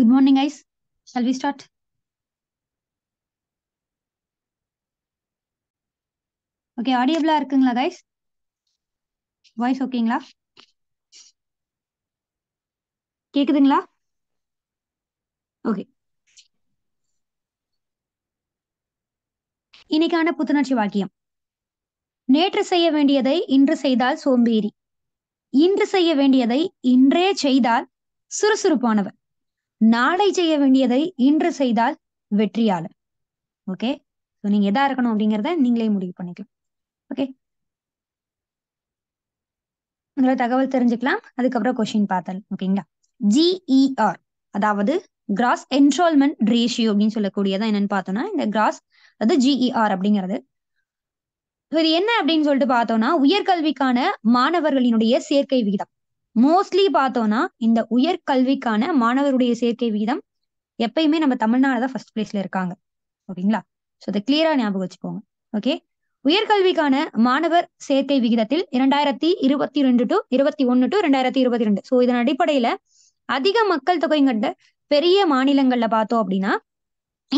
Good morning guys. Shall we start okay ஆடியபிளா இருக்குங்களா guys voice ஓகேங்களா கேக்குதுங்களா ஓகே இன்னைக்கான புத்துணர்ச்சி வாக்கியம் நேற்று செய்ய வேண்டியதை இன்று செய்தால் சோம்பேறி இன்று செய்ய வேண்டியதை இன்றே செய்தால் சுறுசுறுப்பானவர் நாளை செய்ய வேண்டியதை இன்று செய்தால் வெற்றியாளர் ஓகே நீங்க எதா இருக்கணும் அப்படிங்கறத நீங்களே முடிவு பண்ணிக்கலாம் ஓகே உங்களை தகவல் தெரிஞ்சுக்கலாம் அதுக்கப்புறம் கொஸ்டின் பார்த்தேன் ஓகேங்களா ஜிஇஆர் அதாவது கிராஸ் என்ரோல்மெண்ட் ரேஷியோ அப்படின்னு சொல்லக்கூடியதான் என்னன்னு பார்த்தோம்னா இந்த கிராஸ் அது ஜிஇஆர் e அப்படிங்கிறது இது என்ன அப்படின்னு சொல்லிட்டு பார்த்தோம்னா உயர்கல்விக்கான மாணவர்களினுடைய சேர்க்கை விகிதம் மோஸ்ட்லி பார்த்தோம்னா இந்த உயர்கல்விக்கான மாணவருடைய சேர்க்கை விகிதம் எப்பயுமே நம்ம தமிழ்நாடு தான் ஃபர்ஸ்ட் பிளேஸ்ல இருக்காங்க ஓகேங்களா ஸோ இதை கிளியரா ஞாபகம் வச்சுக்கோங்க ஓகே உயர்கல்விக்கான மாணவர் சேர்க்கை விகிதத்தில் இரண்டாயிரத்தி இருபத்தி ரெண்டு டு இருபத்தி ஒன்னு டு ரெண்டாயிரத்தி இருபத்தி ரெண்டு ஸோ இதன் அடிப்படையில அதிக மக்கள் தொகை கண்ட பெரிய மாநிலங்கள்ல பார்த்தோம் அப்படின்னா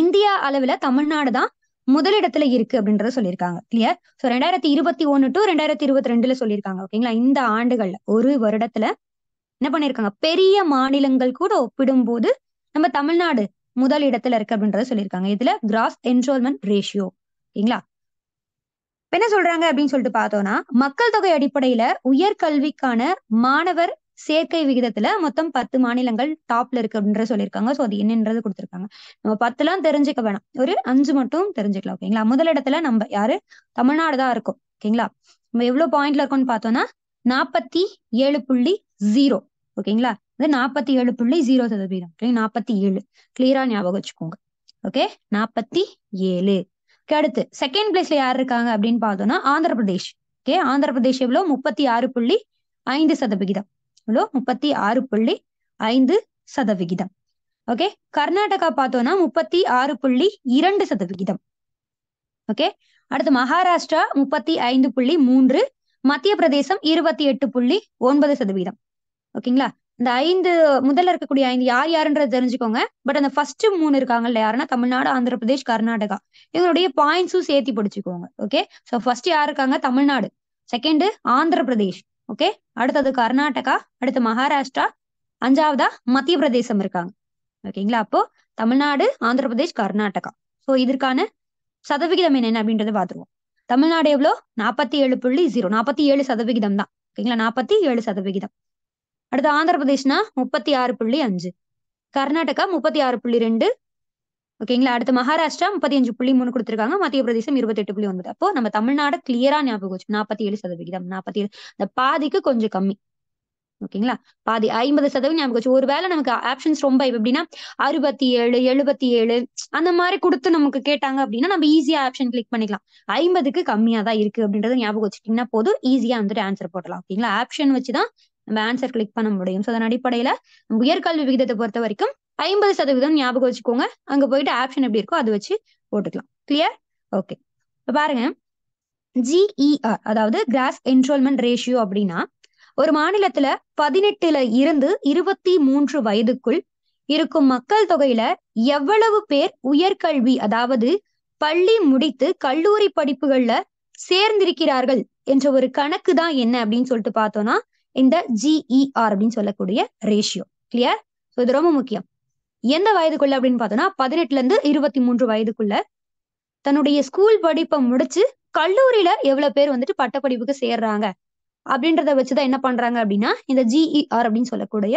இந்தியா அளவுல தமிழ்நாடு தான் முதலிடத்துல இருக்கு அப்படின்றத சொல்லியிருக்காங்க கிளியர் சோ ரெண்டாயிரத்தி இருபத்தி ஒன்னு டு ரெண்டாயிரத்தி இருபத்தி ரெண்டுல சொல்லியிருக்காங்க ஓகேங்களா இந்த ஆண்டுகள்ல ஒரு வருடத்துல என்ன பண்ணிருக்காங்க பெரிய மாநிலங்கள் கூட ஒப்பிடும்போது நம்ம தமிழ்நாடு முதல் இடத்துல இருக்கு அப்படின்றத சொல்லியிருக்காங்க இதுல கிராஸ் என்ரோல்மெண்ட் ரேஷியோ ஓகேங்களா என்ன சொல்றாங்க அப்படின்னு சொல்லிட்டு பார்த்தோம்னா மக்கள் தொகை அடிப்படையில உயர்கல்விக்கான மாணவர் சேர்க்கை விகிதத்துல மொத்தம் பத்து மாநிலங்கள் டாப்ல இருக்கு அப்படின்ற சொல்லியிருக்காங்க ஸோ அது என்னன்றது கொடுத்துருக்காங்க நம்ம பத்துலாம் தெரிஞ்சுக்க வேணாம் ஒரு அஞ்சு மட்டும் தெரிஞ்சுக்கலாம் ஓகேங்களா முதலிடத்துல நம்ம யாரு தமிழ்நாடு தான் இருக்கும் ஓகேங்களா நம்ம எவ்வளவு பாயிண்ட்ல இருக்கோம்னு பார்த்தோம்னா நாற்பத்தி ஏழு புள்ளி ஜீரோ ஓகேங்களா இது நாற்பத்தி ஏழு புள்ளி ஜீரோ சதவீதம் நாற்பத்தி ஏழு கிளியரா ஞாபகம் வச்சுக்கோங்க ஓகே நாற்பத்தி ஏழு அடுத்து செகண்ட் பிளேஸ்ல யார் இருக்காங்க அப்படின்னு பார்த்தோம்னா ஆந்திர பிரதேஷ் ஓகே ஆந்திர பிரதேஷ் எவ்வளவு முப்பத்தி ஆறு புள்ளி ஐந்து சதவிகிதம் எவ்வளோ முப்பத்தி ஆறு புள்ளி ஐந்து சதவிகிதம் ஓகே கர்நாடகா பார்த்தோம்னா முப்பத்தி ஆறு புள்ளி இரண்டு சதவிகிதம் ஓகே அடுத்து மகாராஷ்டிரா முப்பத்தி ஐந்து புள்ளி மூன்று மத்திய பிரதேசம் இருபத்தி எட்டு புள்ளி ஒன்பது சதவீதம் ஓகேங்களா இந்த ஐந்து முதல்ல இருக்கக்கூடிய ஐந்து யார் யாருன்றது தெரிஞ்சுக்கோங்க பட் அந்த ஃபர்ஸ்ட் மூணு இருக்காங்கல்ல யாருன்னா தமிழ்நாடு ஆந்திர பிரதேஷ் கர்நாடகா இவங்களுடைய பாயிண்ட்ஸும் சேர்த்து பிடிச்சிக்கோங்க ஓகே ஸோ ஃபர்ஸ்ட் யார் இருக்காங்க தமிழ்நாடு செகண்ட் ஆந்திர பிரதேஷ் ஓகே அடுத்தது கர்நாடகா அடுத்து மகாராஷ்டிரா அஞ்சாவதா மத்திய பிரதேசம் இருக்காங்க ஓகேங்களா அப்போ தமிழ்நாடு ஆந்திர பிரதேஷ் கர்நாடகா ஸோ இதற்கான சதவிகிதம் என்னென்ன அப்படின்றத பார்த்துருவோம் தமிழ்நாடு எவ்வளோ நாற்பத்தி ஏழு புள்ளி ஜீரோ நாற்பத்தி ஏழு சதவிகிதம் தான் ஓகேங்களா நாற்பத்தி ஏழு சதவிகிதம் அடுத்து ஆந்திர பிரதேஷ்னா முப்பத்தி ஆறு புள்ளி அஞ்சு கர்நாடகா முப்பத்தி ஆறு புள்ளி ரெண்டு ஓகேங்களா அடுத்து மகாராஷ்டிரா முப்பத்தி அஞ்சு புள்ளி மூணு கொடுத்துருக்காங்க மத்திய பிரதேசம் இருபத்தெட்டு புள்ளி ஒன்பது அப்போ நம்ம தமிழ்நாடு கிளியரா ஞாபகம் வச்சு நாற்பத்தி ஏழு சதவிகிதம் நாற்பத்தி ஏழு இந்த பாதிக்கு கொஞ்சம் கம்மி ஓகேங்களா பாதி ஐம்பது சதவீதம் ஞாபகம் வச்சு ஒருவேளை நமக்கு ஆப்ஷன்ஸ் ரொம்ப எப்படின்னா அறுபத்தி ஏழு எழுபத்தி ஏழு அந்த மாதிரி கொடுத்து நமக்கு கேட்டாங்க அப்படின்னா நம்ம ஈஸியா ஆப்ஷன் கிளிக் பண்ணிக்கலாம் ஐம்பதுக்கு கம்மியா தான் இருக்கு அப்படின்றத ஞாபகம் வச்சுட்டீங்கன்னா போதும் ஈஸியா வந்துட்டு ஆன்சர் போடலாம் ஓகேங்களா ஆப்ஷன் வச்சுதான் நம்ம ஆன்சர் கிளிக் பண்ண முடியும் ஸோ அதன் அடிப்படையில உயர்கல்வி விகிதத்தை பொறுத்த வரைக்கும் ஐம்பது சதவீதம் ஞாபகம் வச்சுக்கோங்க அங்க போயிட்டு ஆப்ஷன் எப்படி இருக்கோ அதை வச்சு போட்டுக்கலாம் கிளியர் ஓகே பாருங்க ஜிஇஆர் e அதாவது கிராஸ் என்ரோல்மெண்ட் ரேஷியோ அப்படின்னா ஒரு மாநிலத்துல பதினெட்டுல இருந்து இருபத்தி மூன்று வயதுக்குள் இருக்கும் மக்கள் தொகையில எவ்வளவு பேர் உயர்கல்வி அதாவது பள்ளி முடித்து கல்லூரி படிப்புகள்ல சேர்ந்திருக்கிறார்கள் என்ற ஒரு கணக்கு தான் என்ன அப்படின்னு சொல்லிட்டு பார்த்தோம்னா இந்த ஜிஇஆர் e அப்படின்னு சொல்லக்கூடிய ரேஷியோ கிளியர் இது ரொம்ப முக்கியம் எந்த வயதுக்குள்ள அப்படின்னு பார்த்தோம்னா பதினெட்டுல இருந்து இருபத்தி மூன்று வயதுக்குள்ள தன்னுடைய ஸ்கூல் படிப்பை முடிச்சு கல்லூரியில எவ்வளவு பேர் வந்துட்டு பட்டப்படிப்புக்கு சேர்றாங்க அப்படின்றத வச்சுதான் என்ன பண்றாங்க அப்படின்னா இந்த ஜிஇஆர் e அப்படின்னு சொல்லக்கூடிய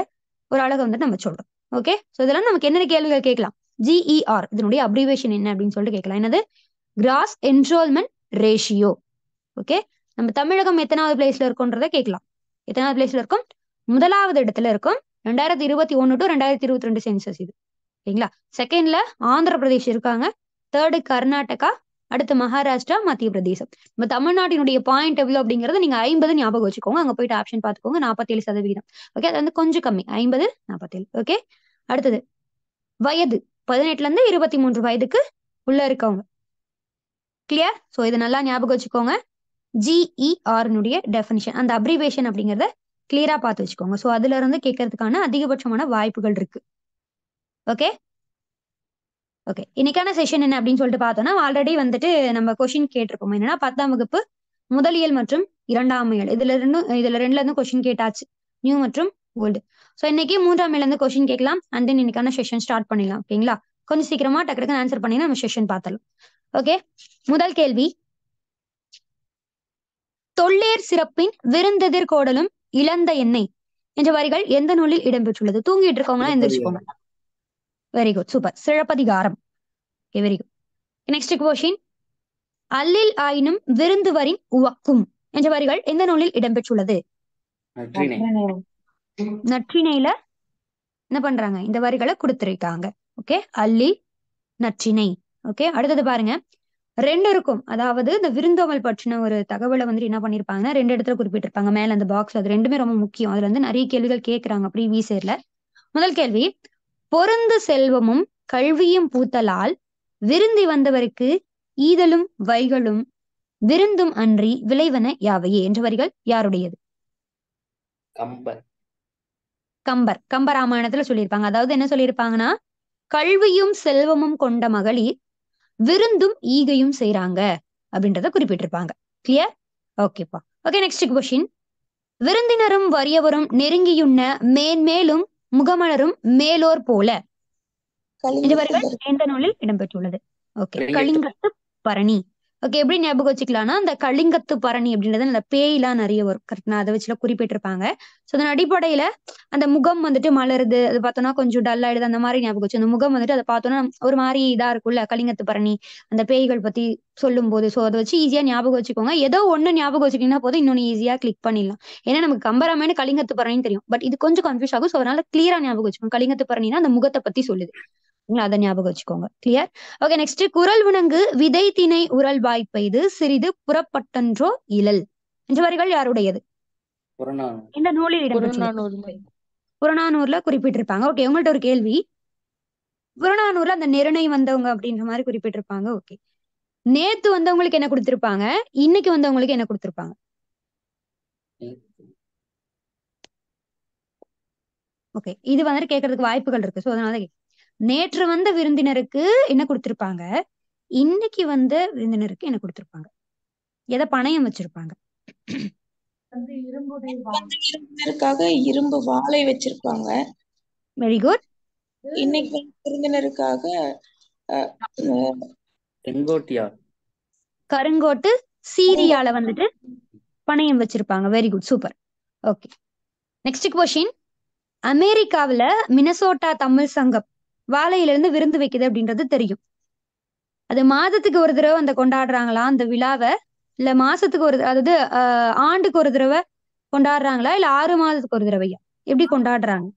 ஒரு அழகை வந்துட்டு நம்ம சொல்றோம் ஓகே ஸோ இதெல்லாம் நமக்கு என்னென்ன கேள்விகள் கேட்கலாம் ஜிஇஆர் e இதனுடைய அப்ரிவேஷன் என்ன அப்படின்னு சொல்லிட்டு கேட்கலாம் என்னது கிராஸ் என்ரோல்மெண்ட் ரேஷியோ ஓகே நம்ம தமிழகம் எத்தனாவது பிளேஸ்ல இருக்கோன்றதை கேட்கலாம் எத்தனாவது பிளேஸ்ல இருக்கும் முதலாவது இடத்துல இருக்கும் ரெண்டாயிரத்தி இருபத்தி ஒன்னு டு ரெண்டாயிரத்தி இருபத்தி ரெண்டு சென்சஸ் இது சரிங்களா செகண்ட்ல ஆந்திர பிரதேஷ் இருக்காங்க தேர்டு கர்நாடகா அடுத்து மகாராஷ்டிரா மத்திய பிரதேசம் நம்ம தமிழ்நாட்டினுடைய பாயிண்ட் எவ்வளவு அப்படிங்கறத நீங்க ஐம்பது ஞாபகம் வச்சுக்கோங்க அங்க போயிட்டு ஆப்ஷன் பாத்துக்கோங்க நாற்பத்தேழு சதவீதம் ஓகே அது வந்து கொஞ்சம் கம்மி ஐம்பது நாற்பத்தேழு ஓகே அடுத்தது வயது பதினெட்டுல இருந்து இருபத்தி மூன்று வயதுக்கு உள்ள இருக்கவங்க கிளியர் ஸோ இதை நல்லா ஞாபகம் வச்சுக்கோங்க ஜிஇஆர்னுடைய e டெஃபினிஷன் அந்த அப்ரிவேஷன் அப்படிங்கிறத கிளியரா பார்த்து வச்சுக்கோங்க ஸோ அதுல இருந்து கேட்கறதுக்கான அதிகபட்சமான வாய்ப்புகள் இருக்கு ஓகே ஓகே இன்னைக்கான செஷன் என்ன அப்படின்னு சொல்லிட்டு பார்த்தோம்னா ஆல்ரெடி வந்துட்டு நம்ம கொஷின் கேட்டிருக்கோம் என்னன்னா பத்தாம் வகுப்பு முதலியல் மற்றும் இரண்டாம் இயல் இதுல இருந்து இதுல ரெண்டுல இருந்து கொஷின் கேட்டாச்சு நியூ மற்றும் ஓல்டு ஸோ இன்னைக்கு மூன்றாம் இயல் இருந்து கொஷின் கேட்கலாம் அண்ட் தென் இன்னைக்கான செஷன் ஸ்டார்ட் பண்ணிடலாம் ஓகேங்களா கொஞ்சம் சீக்கிரமா டக்கு டக்குன்னு ஆன்சர் பண்ணி நம்ம செஷன் பார்த்தலாம் ஓகே முதல் கேள்வி தொல்லேர் சிறப்பின் விருந்தெதிர் கோடலும் இழந்த எண்ணெய் என்ற வரிகள் எந்த நூலில் இடம்பெற்றுள்ளது தூங்கிட்டு இருக்கவங்களா எந்திரிச்சுக்கோங்க very good super Silappatikaram very good next question அல்லில் ஆயினும் விருந்துவரின் உவக்கும் என்ற வரிகள் எந்த நூலில் இடம்பெற்றுள்ளது நற்றினையில என்ன பண்றாங்க இந்த வரிகளை கொடுத்திருக்காங்க ஓகே அல்லி நற்றினை ஓகே அடுத்தது பாருங்க ரெண்டுக்கும் அதாவது இந்த விருந்தோமல் பற்றின ஒரு தகவலை வந்து என்ன பண்ணிருப்பாங்கன்னா ரெண்டு இடத்துல குறிப்பிட்டிருப்பாங்க மேல அந்த பாக்ஸ் அது ரெண்டுமே ரொம்ப முக்கியம் அதுல வந்து நிறைய கேள்விகள் கேட்கிறாங்க அப்படி வீசேர்ல முதல் கேள்வி பொருந்து செல்வமும் கல்வியும் பூத்தலால் விருந்தி வந்தவருக்கு ஈதலும் வைகளும் விருந்தும் அன்றி விளைவன யாவையே என்ற வரிகள் யாருடையது கம்பர் கம்பர் கம்பராமாயணத்துல சொல்லியிருப்பாங்க அதாவது என்ன சொல்லியிருப்பாங்கன்னா கல்வியும் செல்வமும் கொண்ட மகளிர் விருந்தும் ஈகையும் செய்யறாங்க அப்படின்றத குறிப்பிட்டிருப்பாங்க கிளியர் ஓகேப்பா ஓகே நெக்ஸ்ட் கொஷின் விருந்தினரும் வறியவரும் நெருங்கியுண்ண மேன்மேலும் முகமலரும் மேலோர் போல இதுவரைகள் எந்த நூலில் இடம்பெற்றுள்ளது ஓகே கலிங்கத்து பரணி ஓகே எப்படி ஞாபகம் வச்சுக்கலாம்னா இந்த கலிங்கத்து பரணி அப்படின்றது அந்த பேய்லாம் நிறைய வரும் கரெக்ட் அதை வச்சுல குறிப்பிட்டிருப்பாங்க ஸோ அதன் அடிப்படையில அந்த முகம் வந்துட்டு மலருது அது பார்த்தோம்னா கொஞ்சம் டல் ஆயிடுது அந்த மாதிரி ஞாபகம் வச்சு அந்த முகம் வந்துட்டு அதை பார்த்தோம்னா ஒரு மாதிரி இதா இருக்கும்ல கலிங்கத்து பரணி அந்த பேய்கள் பத்தி சொல்லும் போது ஸோ அதை வச்சு ஈஸியா ஞாபகம் வச்சுக்கோங்க ஏதோ ஒண்ணு ஞாபகம் வச்சுக்கிட்டீங்கன்னா போதும் இன்னொன்னு ஈஸியா கிளிக் பண்ணிடலாம் ஏன்னா நமக்கு கம்பராமாயணம் கலிங்கத்து பரணின்னு தெரியும் பட் இது கொஞ்சம் கன்ஃபியூஸ் ஆகும் ஸோ அதனால கிளியரா ஞாபகம் வச்சுக்கோங்க கலிங்கத்து பரணினா அந்த முகத்தை பத்தி சொல்லுது அதை ஞாபகம் வச்சுக்கோங்க கிளியர் ஓகே நெக்ஸ்ட் குரல் உணங்கு விதை திணை உரல் வாய்ப்பெய்து சிறிது புறப்பட்டன்றோ இழல் என்ற வரிகள் யாருடையது இந்த நூலில் இடம்பெற்ற புறநானூர்ல குறிப்பிட்டிருப்பாங்க ஓகே உங்கள்ட்ட ஒரு கேள்வி புறநானூர்ல அந்த நெருணை வந்தவங்க அப்படின்ற மாதிரி குறிப்பிட்டிருப்பாங்க ஓகே நேத்து வந்தவங்களுக்கு என்ன கொடுத்திருப்பாங்க இன்னைக்கு வந்தவங்களுக்கு என்ன கொடுத்திருப்பாங்க ஓகே இது வந்துட்டு கேட்கறதுக்கு வாய்ப்புகள் இருக்கு சோ அதனால நேற்று வந்த விருந்தினருக்கு என்ன கொடுத்திருப்பாங்க இன்னைக்கு வந்த விருந்தினருக்கு என்ன கொடுத்திருப்பாங்க எதை பணையம் வச்சிருப்பாங்க இரும்பு வாழை வச்சிருப்பாங்க வெரி குட் இன்னைக்கு விருந்தினருக்காக கருங்கோட்டு சீரியால வந்துட்டு பணையம் வச்சிருப்பாங்க very good super okay next question அமெரிக்காவில் மினசோட்டா தமிழ் சங்கம் வாழையிலிருந்து விருந்து வைக்குது அப்படின்றது தெரியும் அது மாதத்துக்கு ஒரு தடவை அந்த கொண்டாடுறாங்களா அந்த விழாவை இல்ல மாசத்துக்கு ஒரு அதாவது ஆண்டுக்கு ஒரு தடவை கொண்டாடுறாங்களா இல்ல ஆறு மாதத்துக்கு ஒரு தடவையா எப்படி கொண்டாடுறாங்க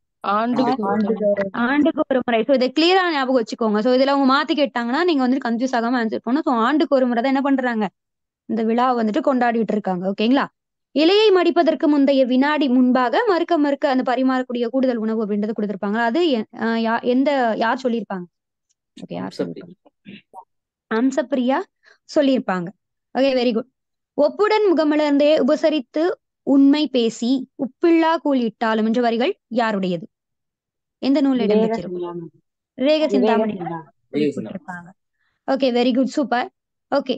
ஆண்டுக்கு ஒரு முறை சோ இதை கிளியரா ஞாபகம் வச்சுக்கோங்க சோ இதுல அவங்க மாத்தி கேட்டாங்கன்னா நீங்க வந்துட்டு கன்ஃபியூஸ் ஆகாம ஆன்சர் பண்ணணும் சோ ஆண்டுக்கு ஒரு முறை தான் என்ன பண்றாங்க இந்த விழாவை வந்துட்டு கொண்டாடிட்டு இருக்காங்க ஓகேங்களா இலையை மடிப்பதற்கு முந்தைய வினாடி முன்பாக மறுக்க மறுக்க அந்த பரிமாறக்கூடிய கூடுதல் உணவு அப்படின்றது கொடுத்திருப்பாங்க அது எந்த யார் சொல்லியிருப்பாங்க ஓகே யார் அம்சப்பிரியா சொல்லியிருப்பாங்க ஓகே வெரி குட் ஒப்புடன் முகமலர்ந்தே உபசரித்து உண்மை பேசி உப்பில்லா கூலிட்டாலும் என்ற வரிகள் யாருடையது எந்த நூல் ரேக Chintamani okay very good super okay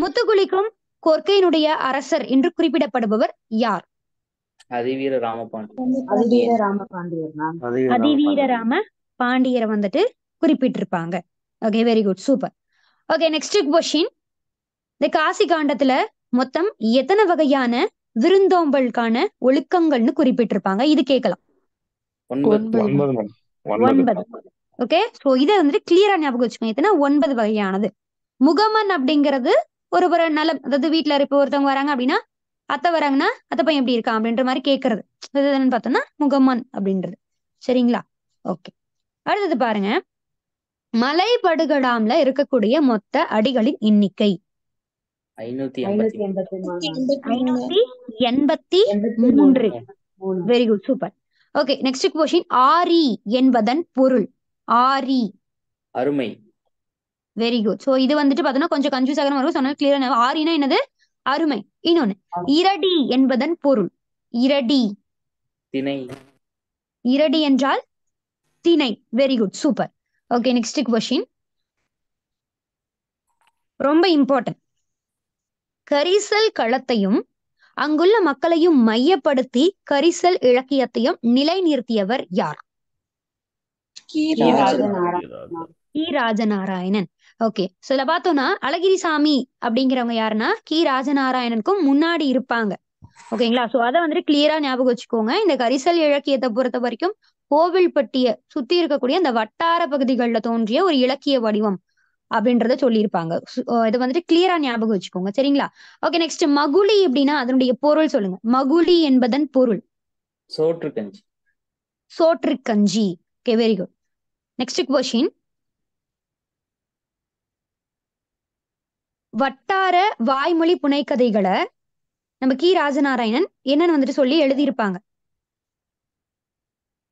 முத்துக்குளிக்கும் கொர்க்கையினுடைய அரசர் என்று குறிப்பிடப்படுபவர் யார் அதிவீர ராம அதிவீர ராம பாண்டியரை வந்துட்டு குறிப்பிட்டிருப்பாங்க okay very good super okay next question இந்த காசி காண்டத்துல மொத்தம் எத்தனை வகையான விருந்தோம்பலுக்கான ஒழுக்கங்கள்னு குறிப்பிட்டிருப்பாங்க இது கேட்கலாம் ஒன்பது ஓகே சோ இதை வந்துட்டு கிளியரா ஞாபகம் வச்சுக்கோங்க எத்தனை ஒன்பது வகையானது முகமன் அப்படிங்கிறது ஒரு ஒரு நல்ல அதாவது வீட்டுல இருப்ப ஒருத்தவங்க வராங்க அப்படின்னா அத்தை வராங்கன்னா அத்தை பையன் எப்படி இருக்கான் அப்படின்ற மாதிரி கேட்கறது இது என்னன்னு பார்த்தோம்னா முகம்மன் அப்படின்றது சரிங்களா ஓகே அடுத்தது பாருங்க மலை படுகடாம்ல இருக்கக்கூடிய மொத்த அடிகளின் எண்ணிக்கை எண்பத்தி மூன்று very good super okay next question ஆரி என்பதன் பொருள் ஆரி அருமை வெரி குட் சோ இது வந்துட்டு பாத்தோம்னா கொஞ்சம் கன்ஃபியூஸ் ஆகிற வரும் கிளியரா கிளியர் என்னது அருமை இன்னொன்னு இரடி என்பதன் பொருள் இரடி திணை இரடி என்றால் திணை very good super okay next question ரொம்ப இம்பார்ட்டன்ட் கரிசல் களத்தையும் அங்குள்ள மக்களையும் மையப்படுத்தி கரிசல் இலக்கியத்தையும் நிலைநிறுத்தியவர் யார் கி ராஜநாராயணன் ஓகே சோ இதுல பார்த்தோம்னா அழகிரிசாமி அப்படிங்கிறவங்க யாருன்னா கி ராஜநாராயணனுக்கும் முன்னாடி இருப்பாங்க ஓகேங்களா சோ அதை வந்துட்டு கிளியரா ஞாபகம் வச்சுக்கோங்க இந்த கரிசல் இலக்கியத்தை பொறுத்த வரைக்கும் கோவில்பட்டிய சுத்தி இருக்கக்கூடிய அந்த வட்டார பகுதிகளில் தோன்றிய ஒரு இலக்கிய வடிவம் அப்படின்றத சொல்லியிருப்பாங்க இதை வந்துட்டு கிளியரா ஞாபகம் வச்சுக்கோங்க சரிங்களா ஓகே நெக்ஸ்ட் மகுலி அப்படின்னா அதனுடைய பொருள் சொல்லுங்க மகுலி என்பதன் பொருள் சோற்று கஞ்சி சோற்று கஞ்சி okay very good next question வட்டார வாய்மொழி புனைக்கதைகளை நம்ம கி ராஜநாராயணன் என்னன்னு வந்துட்டு சொல்லி எழுதியிருப்பாங்க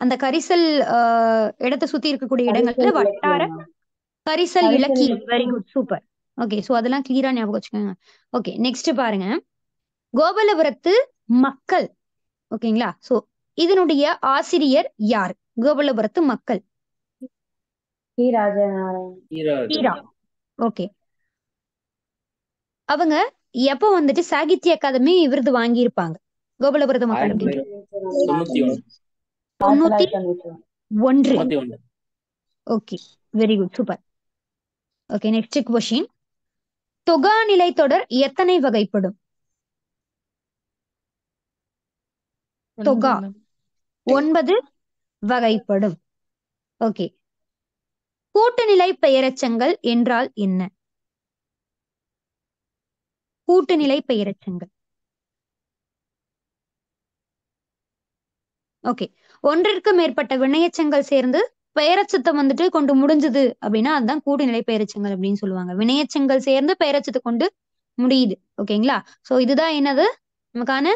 அந்த கரிசல் ஆஹ் இடத்தை சுத்தி இருக்கக்கூடிய இடங்கள்ல வட்டார கரிசல் இலக்கியம் very good super okay so அதெல்லாம் கிளியரா ஞாபகம் வச்சுக்கோங்க ஓகே நெக்ஸ்ட் பாருங்க கோபலபுரத்து மக்கள் ஓகேங்களா சோ இதனுடைய ஆசிரியர் யார் கோபலபுரத்து மக்கள் ஓகே அவங்க எப்போ வந்துட்டு சாகித்ய அகாதமி விருது வாங்கியிருப்பாங்க கோபாலபுரதம் அகாடமி தொண்ணூத்தி ஒன்று okay very good super okay next question தொகாநிலை தொடர் எத்தனை வகைப்படும் தொகா ஒன்பது வகைப்படும் ஓகே கூட்டுநிலை பெயரச்சங்கள் என்றால் என்ன கூட்டுநிலை பெயரச்சங்கள் ஓகே ஒன்றிற்கு மேற்பட்ட வினையச்சங்கள் சேர்ந்து பெயரச்சத்தை வந்துட்டு கொண்டு முடிஞ்சது அப்படின்னா அதுதான் கூட்டுநிலை பெயரச்சங்கள் அப்படின்னு சொல்லுவாங்க வினையச்சங்கள் சேர்ந்து பெயரச்சத்தை கொண்டு முடியுது ஓகேங்களா சோ இதுதான் என்னது நமக்கான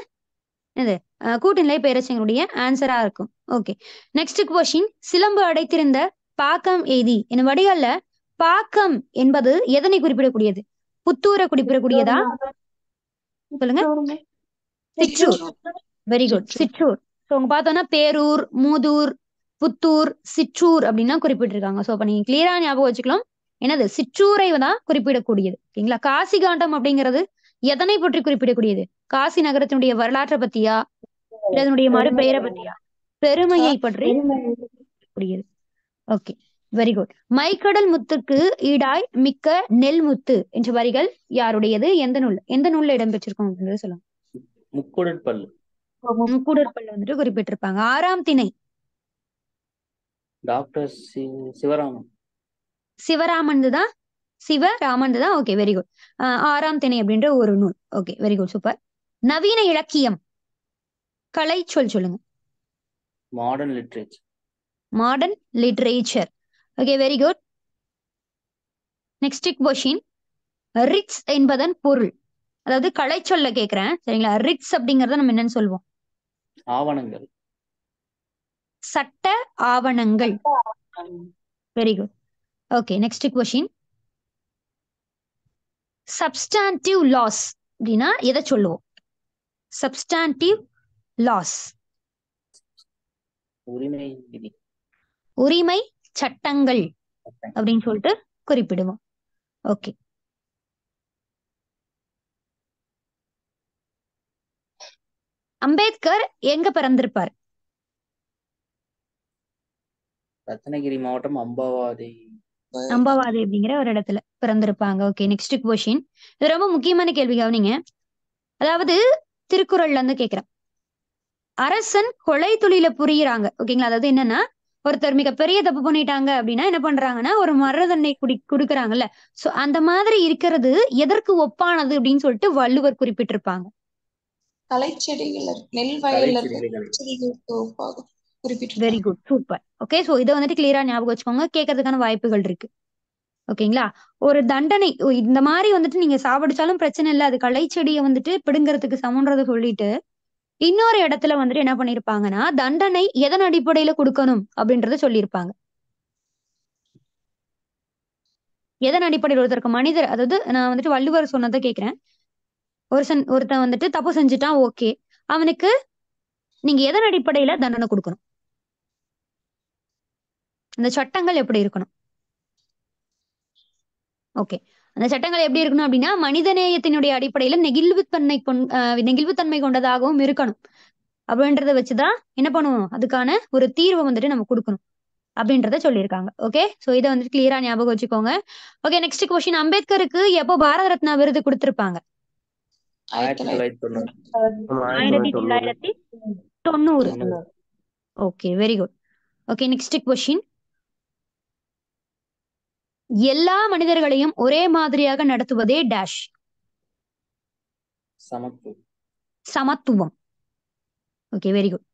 என்னது கூட்டுநிலை பெயரச்சங்களுடைய ஆன்சரா இருக்கும் ஓகே நெக்ஸ்ட் கொஸ்டின் சிலம்பு அடைத்திருந்த பாக்கம் எய்தி என வடிகல்ல பாக்கம் என்பது எதனை குறிப்பிடக்கூடியது புத்தூரை குடிப்பிடக்கூடியதா சொல்லுங்க சிற்றூர் வெரி குட் சிற்றூர் ஸோ உங்க பார்த்தோம்னா பேரூர் மூதூர் புத்தூர் சிற்றூர் அப்படின்னா குறிப்பிட்டிருக்காங்க சோ அப்ப நீங்க கிளியரா ஞாபகம் வச்சுக்கலாம் என்னது சிற்றூரை தான் குறிப்பிடக்கூடியது ஓகேங்களா காசி காண்டம் அப்படிங்கிறது எதனை பற்றி குறிப்பிடக்கூடியது காசி நகரத்தினுடைய வரலாற்றை பத்தியா அதனுடைய மறுபெயரை பத்தியா பெருமையை பற்றி ஓகே வெரி குட் மைக்கடல் முத்துக்கு ஈடாய் மிக்க நெல் முத்து என்ற வரிகள் யாருடையது எந்த நூல் எந்த நூல்ல இடம்பெற்றிருக்கோம் அப்படின்றது சொல்லுங்க முக்கூடற்பல்லு முக்கூடற்பல்லு வந்துட்டு குறிப்பிட்டிருப்பாங்க ஆறாம் திணை டாக்டர் சிவராமன் சிவராமன் தான் சிவராமன் தான் ஓகே வெரி குட் ஆறாம் திணை அப்படின்ற ஒரு நூல் ஓகே வெரி குட் சூப்பர் நவீன இலக்கியம் கலை சொல் சொல்லுங்க modern literature modern literature okay very good next question writs என்பதன் பொருள் அதாவது கலை சொல்ல கேக்குறேன் சரிங்களா ரிட்ஸ் அப்படிங்கறத நம்ம என்னன்னு சொல்லுவோம் ஆவணங்கள் சட்ட ஆவணங்கள் very good okay next question substantive laws அப்படின்னா எதை சொல்லுவோம் சப்ஸ்டான்டிவ் லாஸ் உரிமை சட்டங்கள் அப்படின்னு சொல்லிட்டு குறிப்பிடுவோம் ஓகே அம்பேத்கர் எங்க பிறந்திருப்பார் ரத்னகிரி மாவட்டம் அம்பாவாதி அம்பாவாதி அப்படிங்கிற ஒரு இடத்துல பிறந்திருப்பாங்க ஓகே நெக்ஸ்ட் கொஷின் இது ரொம்ப முக்கியமான கேள்வி கவனிங்க அதாவது திருக்குறள்ல இருந்து கேக்குறேன் அரசன் கொலை தொழில புரியுறாங்க ஓகேங்களா அதாவது என்னன்னா ஒருத்தர் மிக பெரிய தப்பு பண்ணிட்டாங்க அப்படின்னா என்ன பண்றாங்கன்னா ஒரு மரண தண்டனை குடி கொடுக்குறாங்கல்ல சோ அந்த மாதிரி இருக்கிறது எதற்கு ஒப்பானது அப்படின்னு சொல்லிட்டு வள்ளுவர் குறிப்பிட்டிருப்பாங்க very good super okay so இதை வந்துட்டு கிளியரா ஞாபகம் வச்சுக்கோங்க கேட்கறதுக்கான வாய்ப்புகள் இருக்கு ஓகேங்களா ஒரு தண்டனை இந்த மாதிரி வந்துட்டு நீங்க சாவடிச்சாலும் பிரச்சனை இல்லை அது கலைச்செடியை வந்துட்டு பிடுங்கறதுக்கு சமன்றதை சொல்லிட்டு இன்னொரு இடத்துல வந்துட்டு என்ன பண்ணிருப்பாங்கன்னா தண்டனை எதன் அடிப்படையில கொடுக்கணும் அப்படின்றத சொல்லியிருப்பாங்க எதன் அடிப்படையில் ஒருத்தருக்கு மனிதர் அதாவது நான் வந்துட்டு வள்ளுவர் சொன்னதை கேட்கிறேன் ஒரு சன் ஒருத்தன் வந்துட்டு தப்பு செஞ்சுட்டான் ஓகே அவனுக்கு நீங்க எதன் அடிப்படையில தண்டனை கொடுக்கணும் இந்த சட்டங்கள் எப்படி இருக்கணும் ஓகே அந்த சட்டங்கள் எப்படி இருக்கணும் அப்படின்னா மனிதநேயத்தினுடைய அடிப்படையில நெகிழ்வுத்தன்மை நெகிழ்வுத்தன்மை கொண்டதாகவும் இருக்கணும் அப்படின்றத வச்சுதான் என்ன பண்ணுவோம் அதுக்கான ஒரு தீர்வை வந்துட்டு நம்ம கொடுக்கணும் அப்படின்றத சொல்லியிருக்காங்க ஓகே சோ இதை வந்துட்டு கிளியரா ஞாபகம் வச்சுக்கோங்க ஓகே நெக்ஸ்ட் கொஸ்டின் அம்பேத்கருக்கு எப்போ பாரத ரத்னா விருது கொடுத்திருப்பாங்க ஆயிரத்தி தொள்ளாயிரத்தி தொண்ணூறு okay very good okay next question எல்லா மனிதர்களையும் ஒரே மாதிரியாக நடத்துவதே டேஷ் சமத்துவம் okay very good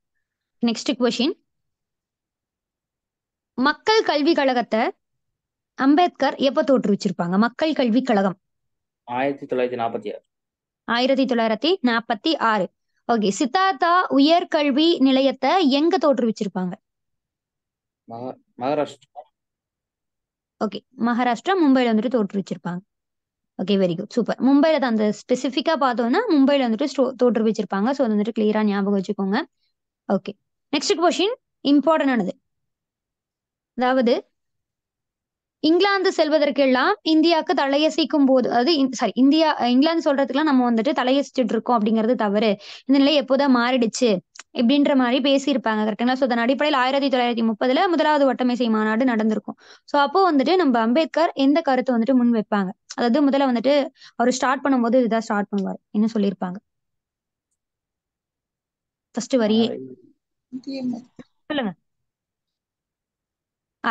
next question மக்கள் கல்வி கழகத்தை அம்பேத்கர் எப்ப தோற்றுவிச்சிருப்பாங்க மக்கள் கல்வி கழகம் ஆயிரத்தி தொள்ளாயிரத்தி நாற்பத்தி ஆறு ஆயிரத்தி தொள்ளாயிரத்தி நாற்பத்தி ஆறு ஓகே சித்தார்த்தா உயர்கல்வி நிலையத்தை எங்க தோற்றுவிச்சிருப்பாங்க மகாராஷ்டிரா ஓகே மகாராஷ்டிரா மும்பைல வந்துட்டு தோற்று வச்சிருப்பாங்க ஓகே வெரி குட் சூப்பர் மும்பைல அந்த ஸ்பெசிஃபிக்கா பார்த்தோம்னா மும்பைல வந்துட்டு தோற்று வச்சிருப்பாங்க ஸோ அது வந்துட்டு கிளியரா ஞாபகம் வச்சுக்கோங்க ஓகே நெக்ஸ்ட் இம்பார்ட்டன் இம்பார்ட்டன்டானது அதாவது இங்கிலாந்து செல்வதற்கெல்லாம் இந்தியாவுக்கு தலையசிக்கும் போது அதாவது சாரி இந்தியா இங்கிலாந்து எல்லாம் நம்ம வந்துட்டு தலையசிச்சுட்டு இருக்கோம் அப்படிங்கிறது தவறு இந்த நிலை எப்போதான் மாறிடுச்சு இப்படின்ற மாதிரி பேசியிருப்பாங்க கரெக்டுங்களா ஸோ அதன் அடிப்படையில் ஆயிரத்தி தொள்ளாயிரத்தி முப்பதுல முதலாவது ஒட்டமைசை மாநாடு நடந்திருக்கும் ஸோ அப்போ வந்துட்டு நம்ம அம்பேத்கர் எந்த கருத்தை வந்துட்டு முன் வைப்பாங்க அதாவது முதல்ல வந்துட்டு அவர் ஸ்டார்ட் பண்ணும்போது இதுதான் ஸ்டார்ட் பண்ணுவார் என்ன சொல்லியிருப்பாங்க ஃபர்ஸ்ட் வரியே சொல்லுங்க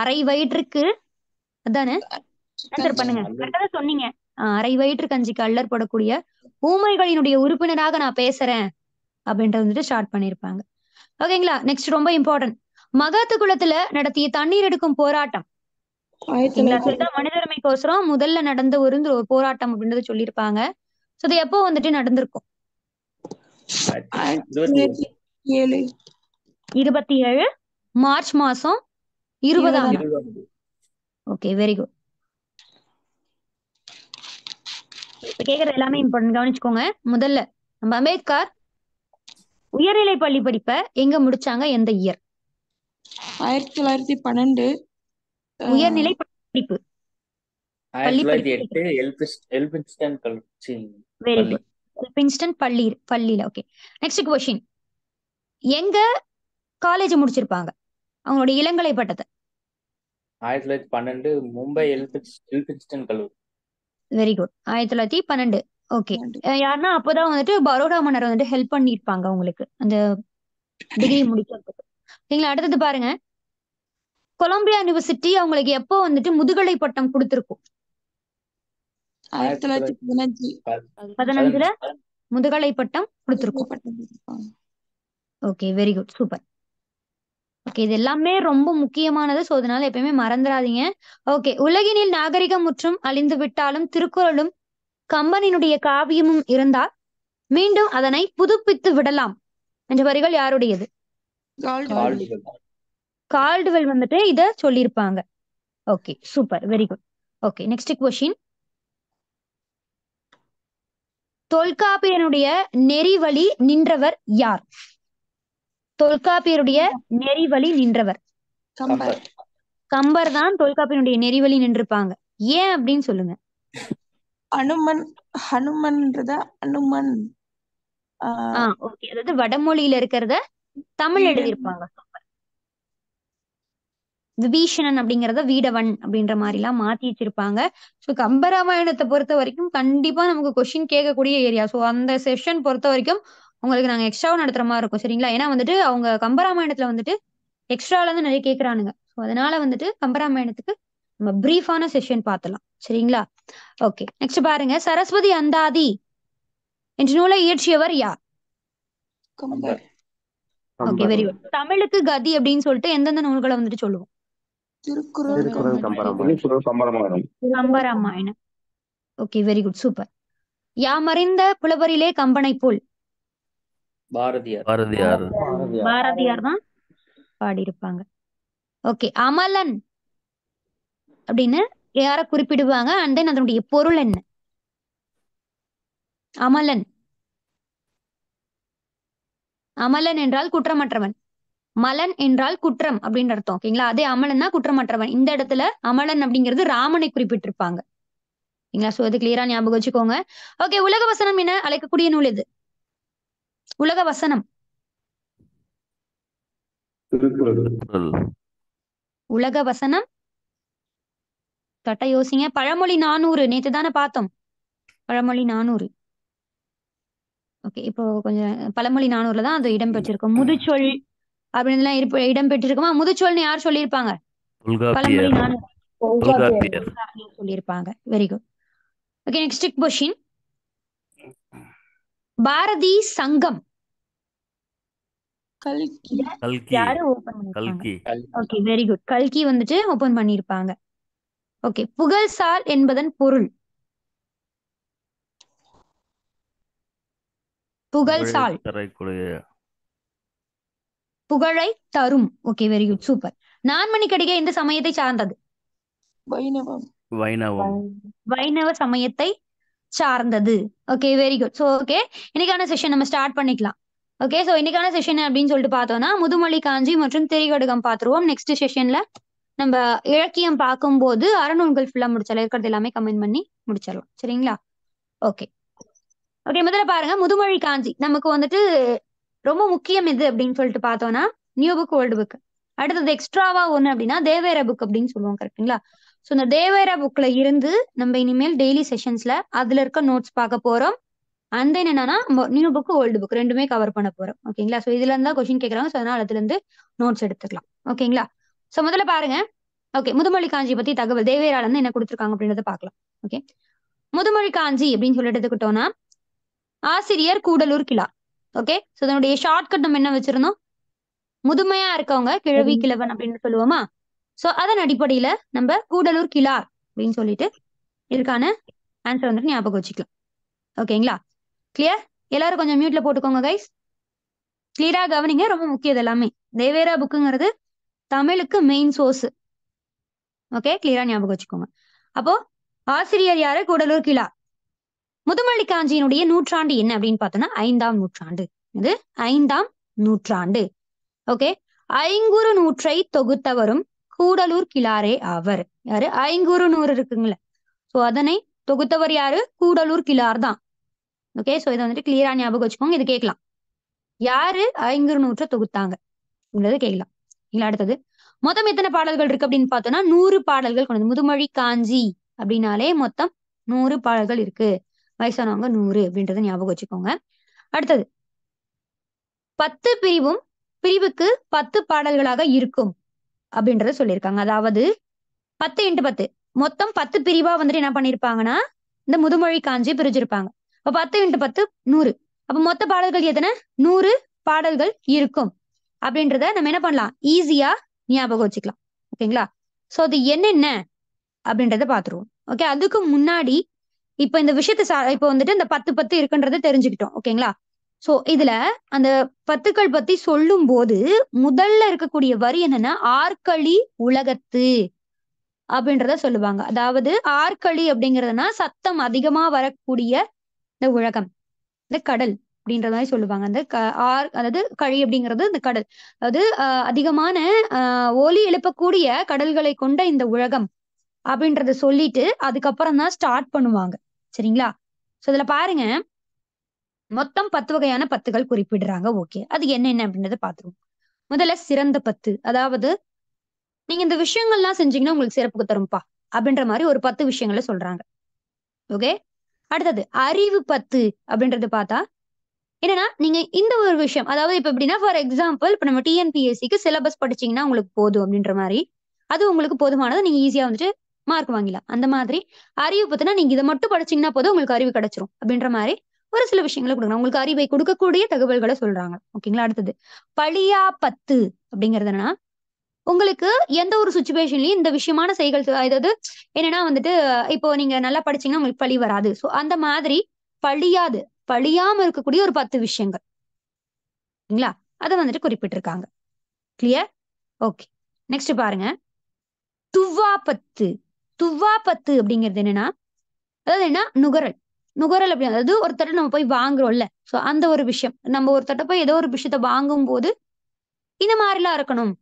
அரை வயிற்றுக்கு அதானே பண்ணுங்க சொன்னீங்க அரை வயிற்று கஞ்சிக்கு அல்லர் போடக்கூடிய ஊமைகளினுடைய உறுப்பினராக நான் பேசுறேன் அப்படின்றது வந்துட்டு ஸ்டார்ட் பண்ணிருப்பாங்க ஓகேங்களா நெக்ஸ்ட் ரொம்ப இம்பார்ட்டன்ட் மகாத்து குளத்துல நடத்திய தண்ணீர் எடுக்கும் போராட்டம் மனிதருமைக்கோசரம் முதல்ல நடந்த ஒரு போராட்டம் அப்படின்றத சொல்லியிருப்பாங்க சோ எப்போ வந்துட்டு நடந்திருக்கும் இருபத்தி ஏழு மார்ச் மாசம் இருபதாம் ஓகே வெரி குட் இப்ப கேக்குறது எல்லாமே இம்பார்ட்டன்ட் கவனிச்சுக்கோங்க முதல்ல நம்ம அம்பேத்கர் உயர்நிலை பள்ளி படிப்ப எங்க முடிச்சாங்க எந்த இயர் ஆயிரத்தி தொள்ளாயிரத்தி பன்னெண்டு உயர்நிலை படிப்பு ஆயிரத்தி தொள்ளாயிரத்தி வெரி குட் எல்பின்ஸ்டன் பள்ளி பள்ளியில ஓகே நெக்ஸ்ட் கொஸ்டின் எங்க காலேஜ் முடிச்சிருப்பாங்க அவங்களோட இளங்கலை பட்டத்தை ஆயிரத்தி தொள்ளாயிரத்தி பன்னெண்டு மும்பை எல்பின்ஸ்டன் கல்லூரி வெரி குட் ஆயிரத்தி தொள்ளாயிரத்தி பன்னெண்டு ஓகே யாருன்னா அப்பதான் வந்துட்டு பரோடா மன்னர் வந்துட்டு ஹெல்ப் பண்ணிருப்பாங்க உங்களுக்கு அந்த டிகிரி முடிக்கிறதுக்கு சரிங்களா அடுத்தது பாருங்க கொலம்பியா யூனிவர்சிட்டி அவங்களுக்கு எப்போ வந்துட்டு முதுகலை பட்டம் கொடுத்திருக்கும் ஆயிரத்தி தொள்ளாயிரத்தி பதினஞ்சுல முதுகலை பட்டம் கொடுத்திருக்கும் okay very good super okay இது எல்லாமே ரொம்ப முக்கியமானது ஸோ அதனால எப்பயுமே மறந்துடாதீங்க ஓகே உலகினில் நாகரிகம் முற்றும் அழிந்து விட்டாலும் திருக்குறளும் கம்பனினுடைய காவியமும் இருந்தால் மீண்டும் அதனை புதுப்பித்து விடலாம் என்ற வரிகள் யாருடையது கால்டுவெல் வந்துட்டு இத சொல்லியிருப்பாங்க okay super very good okay next question தொல்காப்பியனுடைய நெறிவழி நின்றவர் யார் தொல்காப்பியருடைய நெறிவழி நின்றவர் கம்பர் கம்பர் தான் தொல்காப்பியனுடைய நெறிவழி நின்றுப்பாங்க ஏன் அப்படின்னு சொல்லுங்க அனுமன் ஹனுமன்றத அனுமன் ஓகே அதாவது வடமொழியில இருக்கிறத தமிழ் எழுதியிருப்பாங்க விபீஷணன் அப்படிங்கறத வீடவன் அப்படின்ற மாதிரி எல்லாம் மாத்தி வச்சிருப்பாங்க சோ கம்பராமாயணத்தை பொறுத்த வரைக்கும் கண்டிப்பா நமக்கு கொஸ்டின் கேட்கக்கூடிய ஏரியா சோ அந்த செஷன் பொறுத்த வரைக்கும் உங்களுக்கு நாங்க எக்ஸ்ட்ராவும் நடத்துற மாதிரி இருக்கும் சரிங்களா ஏன்னா வந்துட்டு அவங்க கம்பராமாயணத்துல வந்துட்டு எக்ஸ்ட்ரால இருந்து நிறைய கேக்குறானுங்க ஸோ அதனால வந்துட்டு கம்பராமாயணத்துக்கு நம்ம பிரீஃபான செஷன் பார்த்தலாம் சரிங்களா ஓகே நெக்ஸ்ட் பாருங்க சரஸ்வதி அந்தாதி என்று நூலை இயற்றியவர் யார் ஓகே வெரி குட் தமிழுக்கு கதி அப்படின்னு சொல்லிட்டு எந்தெந்த நூல்களை வந்துட்டு சொல்லுவோம் Kambaramayanam okay very good super யாமறிந்த புலவரிலே கம்பனை போல் பாரதியார் பாரதியார் பாரதியார் தான் பாடியிருப்பாங்க ஓகே அமலன் அப்படின்னு யார குறிப்பிடுவாங்க அண்ட் தென் அதனுடைய பொருள் என்ன அமலன் அமலன் என்றால் குற்றமற்றவன் மலன் என்றால் குற்றம் அப்படின்னு அர்த்தம் ஓகேங்களா அதே அமலன்னா குற்றமற்றவன் இந்த இடத்துல அமலன் அப்படிங்கிறது ராமனை குறிப்பிட்டிருப்பாங்க ஓகேங்களா சோ அது கிளியரா ஞாபகம் வச்சுக்கோங்க ஓகே உலக வசனம் என அழைக்கக்கூடிய நூல் இது உலக வசனம் உலக வசனம் தொட்ட யோசிங்க பழமொழி நானூறு நேத்து தானே பார்த்தோம் பழமொழி நானூறு ஓகே இப்போ கொஞ்சம் பழமொழி நானூறுல தான் அது இடம் பெற்றிருக்கும் முதுச்சொல் அப்படின்னு இருப்ப இடம் பெற்றிருக்குமா முதுச்சொல்னு யார் சொல்லியிருப்பாங்க பழமொழி நானூறு சொல்லியிருப்பாங்க very good okay next question Bharathi சங்கம் கல்கி கல்கி யாரு ஓபன் பண்ணிருக்காங்க கல்கி ஓகே வெரி குட் கல்கி வந்துட்டு ஓபன் பண்ணிருப்பாங்க ஓகே புகழ் சால் என்பதன் பொருள் புகழ் சால் புகழை தரும் okay very good super Nanmani Kadigai இந்த சமயத்தை சார்ந்தது வைணவம் வைணவம் வைணவ சமயத்தை சார்ந்தது okay very good so okay இன்னைக்கான செஷன் நம்ம ஸ்டார்ட் பண்ணிக்கலாம் ஓகே ஸோ இன்னைக்கான செஷன் அப்படின்னு சொல்லிட்டு பார்த்தோம்னா முதுமொழி காஞ்சி மற்றும் திரிகடுகம் பார்த்துருவோம் நெக்ஸ்ட் செஷன்ல நம்ம இலக்கியம் பார்க்கும்போது அறநூல்கள் ஃபுல்லா முடிச்சாலும் இருக்கிறது எல்லாமே கமெண்ட் பண்ணி முடிச்சிடலாம் சரிங்களா ஓகே ஓகே முதல்ல பாருங்க முதுமொழி காஞ்சி நமக்கு வந்துட்டு ரொம்ப முக்கியம் எது அப்படின்னு சொல்லிட்டு பார்த்தோம்னா நியூ புக் ஓல்டு புக் அடுத்தது எக்ஸ்ட்ராவா ஒண்ணு அப்படின்னா தேவேர புக் அப்படின்னு சொல்லுவோம் கரெக்டுங்களா ஸோ இந்த தேவேர புக்ல இருந்து நம்ம இனிமேல் டெய்லி செஷன்ஸ்ல அதுல இருக்க நோட்ஸ் பார்க்க போறோம் அந்த தென் என்னன்னா நியூ புக் ஓல்டு புக் ரெண்டுமே கவர் பண்ண போறோம் ஓகேங்களா ஸோ இதுல இருந்தா கொஸ்டின் கேக்குறாங்க ஸோ அதனால அதுல இருந்து நோட்ஸ் எடுத்துக்கலாம் ஓகேங்களா ஸோ முதல்ல பாருங்க ஓகே முதுமொழி காஞ்சி பத்தி தகவல் தேவேராளன் என்ன கொடுத்துருக்காங்க அப்படின்றத பாக்கலாம் ஓகே முதுமொழி காஞ்சி அப்படின்னு சொல்லிட்டு எடுத்துக்கிட்டோம்னா ஆசிரியர் கூடலூர் கிளா ஓகே ஸோ ஷார்ட் ஷார்ட்கட் நம்ம என்ன வச்சிருந்தோம் முதுமையா இருக்கவங்க கிழவி கிழவன் அப்படின்னு சொல்லுவோமா ஸோ அதன் அடிப்படையில நம்ம கூடலூர் கிளார் அப்படின்னு சொல்லிட்டு இதுக்கான ஆன்சர் வந்துட்டு ஞாபகம் வச்சுக்கலாம் ஓகேங்களா கிளியர் எல்லாரும் கொஞ்சம் மியூட்ல போட்டுக்கோங்க கைஸ் கிளியரா கவனிங்க ரொம்ப முக்கியம் எல்லாமே தேவேரா புக்குங்கிறது தமிழுக்கு மெயின் சோர்ஸ் ஓகே கிளியரா ஞாபகம் வச்சுக்கோங்க அப்போ ஆசிரியர் யாரு கூடலூர் கிளா முதுமல்லி காஞ்சியினுடைய நூற்றாண்டு என்ன அப்படின்னு பார்த்தோம்னா ஐந்தாம் நூற்றாண்டு இது ஐந்தாம் நூற்றாண்டு ஓகே ஐங்குறு நூற்றை தொகுத்தவரும் கூடலூர் கிளாரே ஆவர் யாரு ஐங்குறு நூறு இருக்குங்களே சோ அதனை தொகுத்தவர் யாரு கூடலூர் கிளார் தான் ஓகே ஸோ இதை வந்துட்டு கிளியரா ஞாபகம் வச்சுக்கோங்க இது கேட்கலாம் யாரு ஐங்குறு நூற்றை தொகுத்தாங்க உங்களது கேட்கலாம் இல்ல அடுத்தது மொத்தம் எத்தனை பாடல்கள் இருக்கு அப்படின்னு பார்த்தோம்னா நூறு பாடல்கள் கொண்டது முதுமொழி காஞ்சி அப்படின்னாலே மொத்தம் நூறு பாடல்கள் இருக்கு வயசானவங்க நூறு அப்படின்றத ஞாபகம் வச்சுக்கோங்க அடுத்தது பத்து பிரிவும் பிரிவுக்கு பத்து பாடல்களாக இருக்கும் அப்படின்றத சொல்லியிருக்காங்க அதாவது பத்து இன்ட்டு பத்து மொத்தம் பத்து பிரிவா வந்துட்டு என்ன பண்ணிருப்பாங்கன்னா இந்த முதுமொழி காஞ்சி பிரிஞ்சிருப்பாங்க இப்போ பத்து இன்ட்டு பத்து நூறு அப்போ மொத்த பாடல்கள் எத்தனை நூறு பாடல்கள் இருக்கும் அப்படின்றத நம்ம என்ன பண்ணலாம் ஈஸியா ஞாபகம் வச்சுக்கலாம் ஓகேங்களா ஸோ அது என்னென்ன அப்படின்றத பார்த்துருவோம் ஓகே அதுக்கு முன்னாடி இப்போ இந்த விஷயத்த சா இப்போ வந்துட்டு இந்த பத்து பத்து இருக்குன்றத தெரிஞ்சுக்கிட்டோம் ஓகேங்களா ஸோ இதுல அந்த பத்துக்கள் பத்தி சொல்லும் போது முதல்ல இருக்கக்கூடிய வரி என்னன்னா ஆர்களி உலகத்து அப்படின்றத சொல்லுவாங்க அதாவது ஆர்களி அப்படிங்கிறதுனா சத்தம் அதிகமா வரக்கூடிய இந்த உலகம் இந்த கடல் அப்படின்றத மாதிரி சொல்லுவாங்க அந்த ஆர் அதாவது கழி அப்படிங்கிறது இந்த கடல் அதாவது அதிகமான ஒலி எழுப்பக்கூடிய கடல்களை கொண்ட இந்த உலகம் அப்படின்றத சொல்லிட்டு அதுக்கப்புறம் தான் ஸ்டார்ட் பண்ணுவாங்க சரிங்களா ஸோ இதுல பாருங்க மொத்தம் பத்து வகையான பத்துகள் குறிப்பிடுறாங்க ஓகே அது என்னென்ன அப்படின்றத பாத்துருவோம் முதல்ல சிறந்த பத்து அதாவது நீங்க இந்த விஷயங்கள்லாம் செஞ்சீங்கன்னா உங்களுக்கு சிறப்புக்கு தரும்பா அப்படின்ற மாதிரி ஒரு பத்து விஷயங்களை சொல்றாங்க ஓகே அடுத்தது அறிவு பத்து அப்படின்றது பார்த்தா என்னன்னா நீங்க இந்த ஒரு விஷயம் அதாவது இப்ப எப்படின்னா ஃபார் எக்ஸாம்பிள் இப்ப நம்ம டிஎன்பிஎஸ்சிக்கு சிலபஸ் படிச்சீங்கன்னா உங்களுக்கு போதும் அப்படின்ற மாதிரி அது உங்களுக்கு போதுமானது நீங்க ஈஸியா வந்துட்டு மார்க் வாங்கிடலாம் அந்த மாதிரி அறிவு பத்தினா நீங்க இதை மட்டும் படிச்சீங்கன்னா போதும் உங்களுக்கு அறிவு கிடைச்சிரும் அப்படின்ற மாதிரி ஒரு சில விஷயங்களை கொடுக்கணும் உங்களுக்கு அறிவை கொடுக்கக்கூடிய தகவல்களை சொல்றாங்க ஓகேங்களா அடுத்தது பழியா பத்து அப்படிங்கிறது என்னன்னா உங்களுக்கு எந்த ஒரு சுச்சுவேஷன்லயும் இந்த விஷயமான செய்கள் அதாவது என்னன்னா வந்துட்டு இப்போ நீங்க நல்லா படிச்சீங்கன்னா உங்களுக்கு பழி வராது ஸோ அந்த மாதிரி பழியாது பழியாம இருக்கக்கூடிய ஒரு பத்து விஷயங்கள் சரிங்களா அதை வந்துட்டு குறிப்பிட்டிருக்காங்க கிளியர் ஓகே நெக்ஸ்ட் பாருங்க பத்து துவா பத்து அப்படிங்கிறது என்னன்னா அதாவது என்ன நுகரல் நுகரல் அப்படி அதாவது ஒருத்தர் நம்ம போய் வாங்குறோம்ல ஸோ அந்த ஒரு விஷயம் நம்ம ஒருத்தட்ட போய் ஏதோ ஒரு விஷயத்த வாங்கும் போது இந்த மாதிரிலாம் இருக்கணும்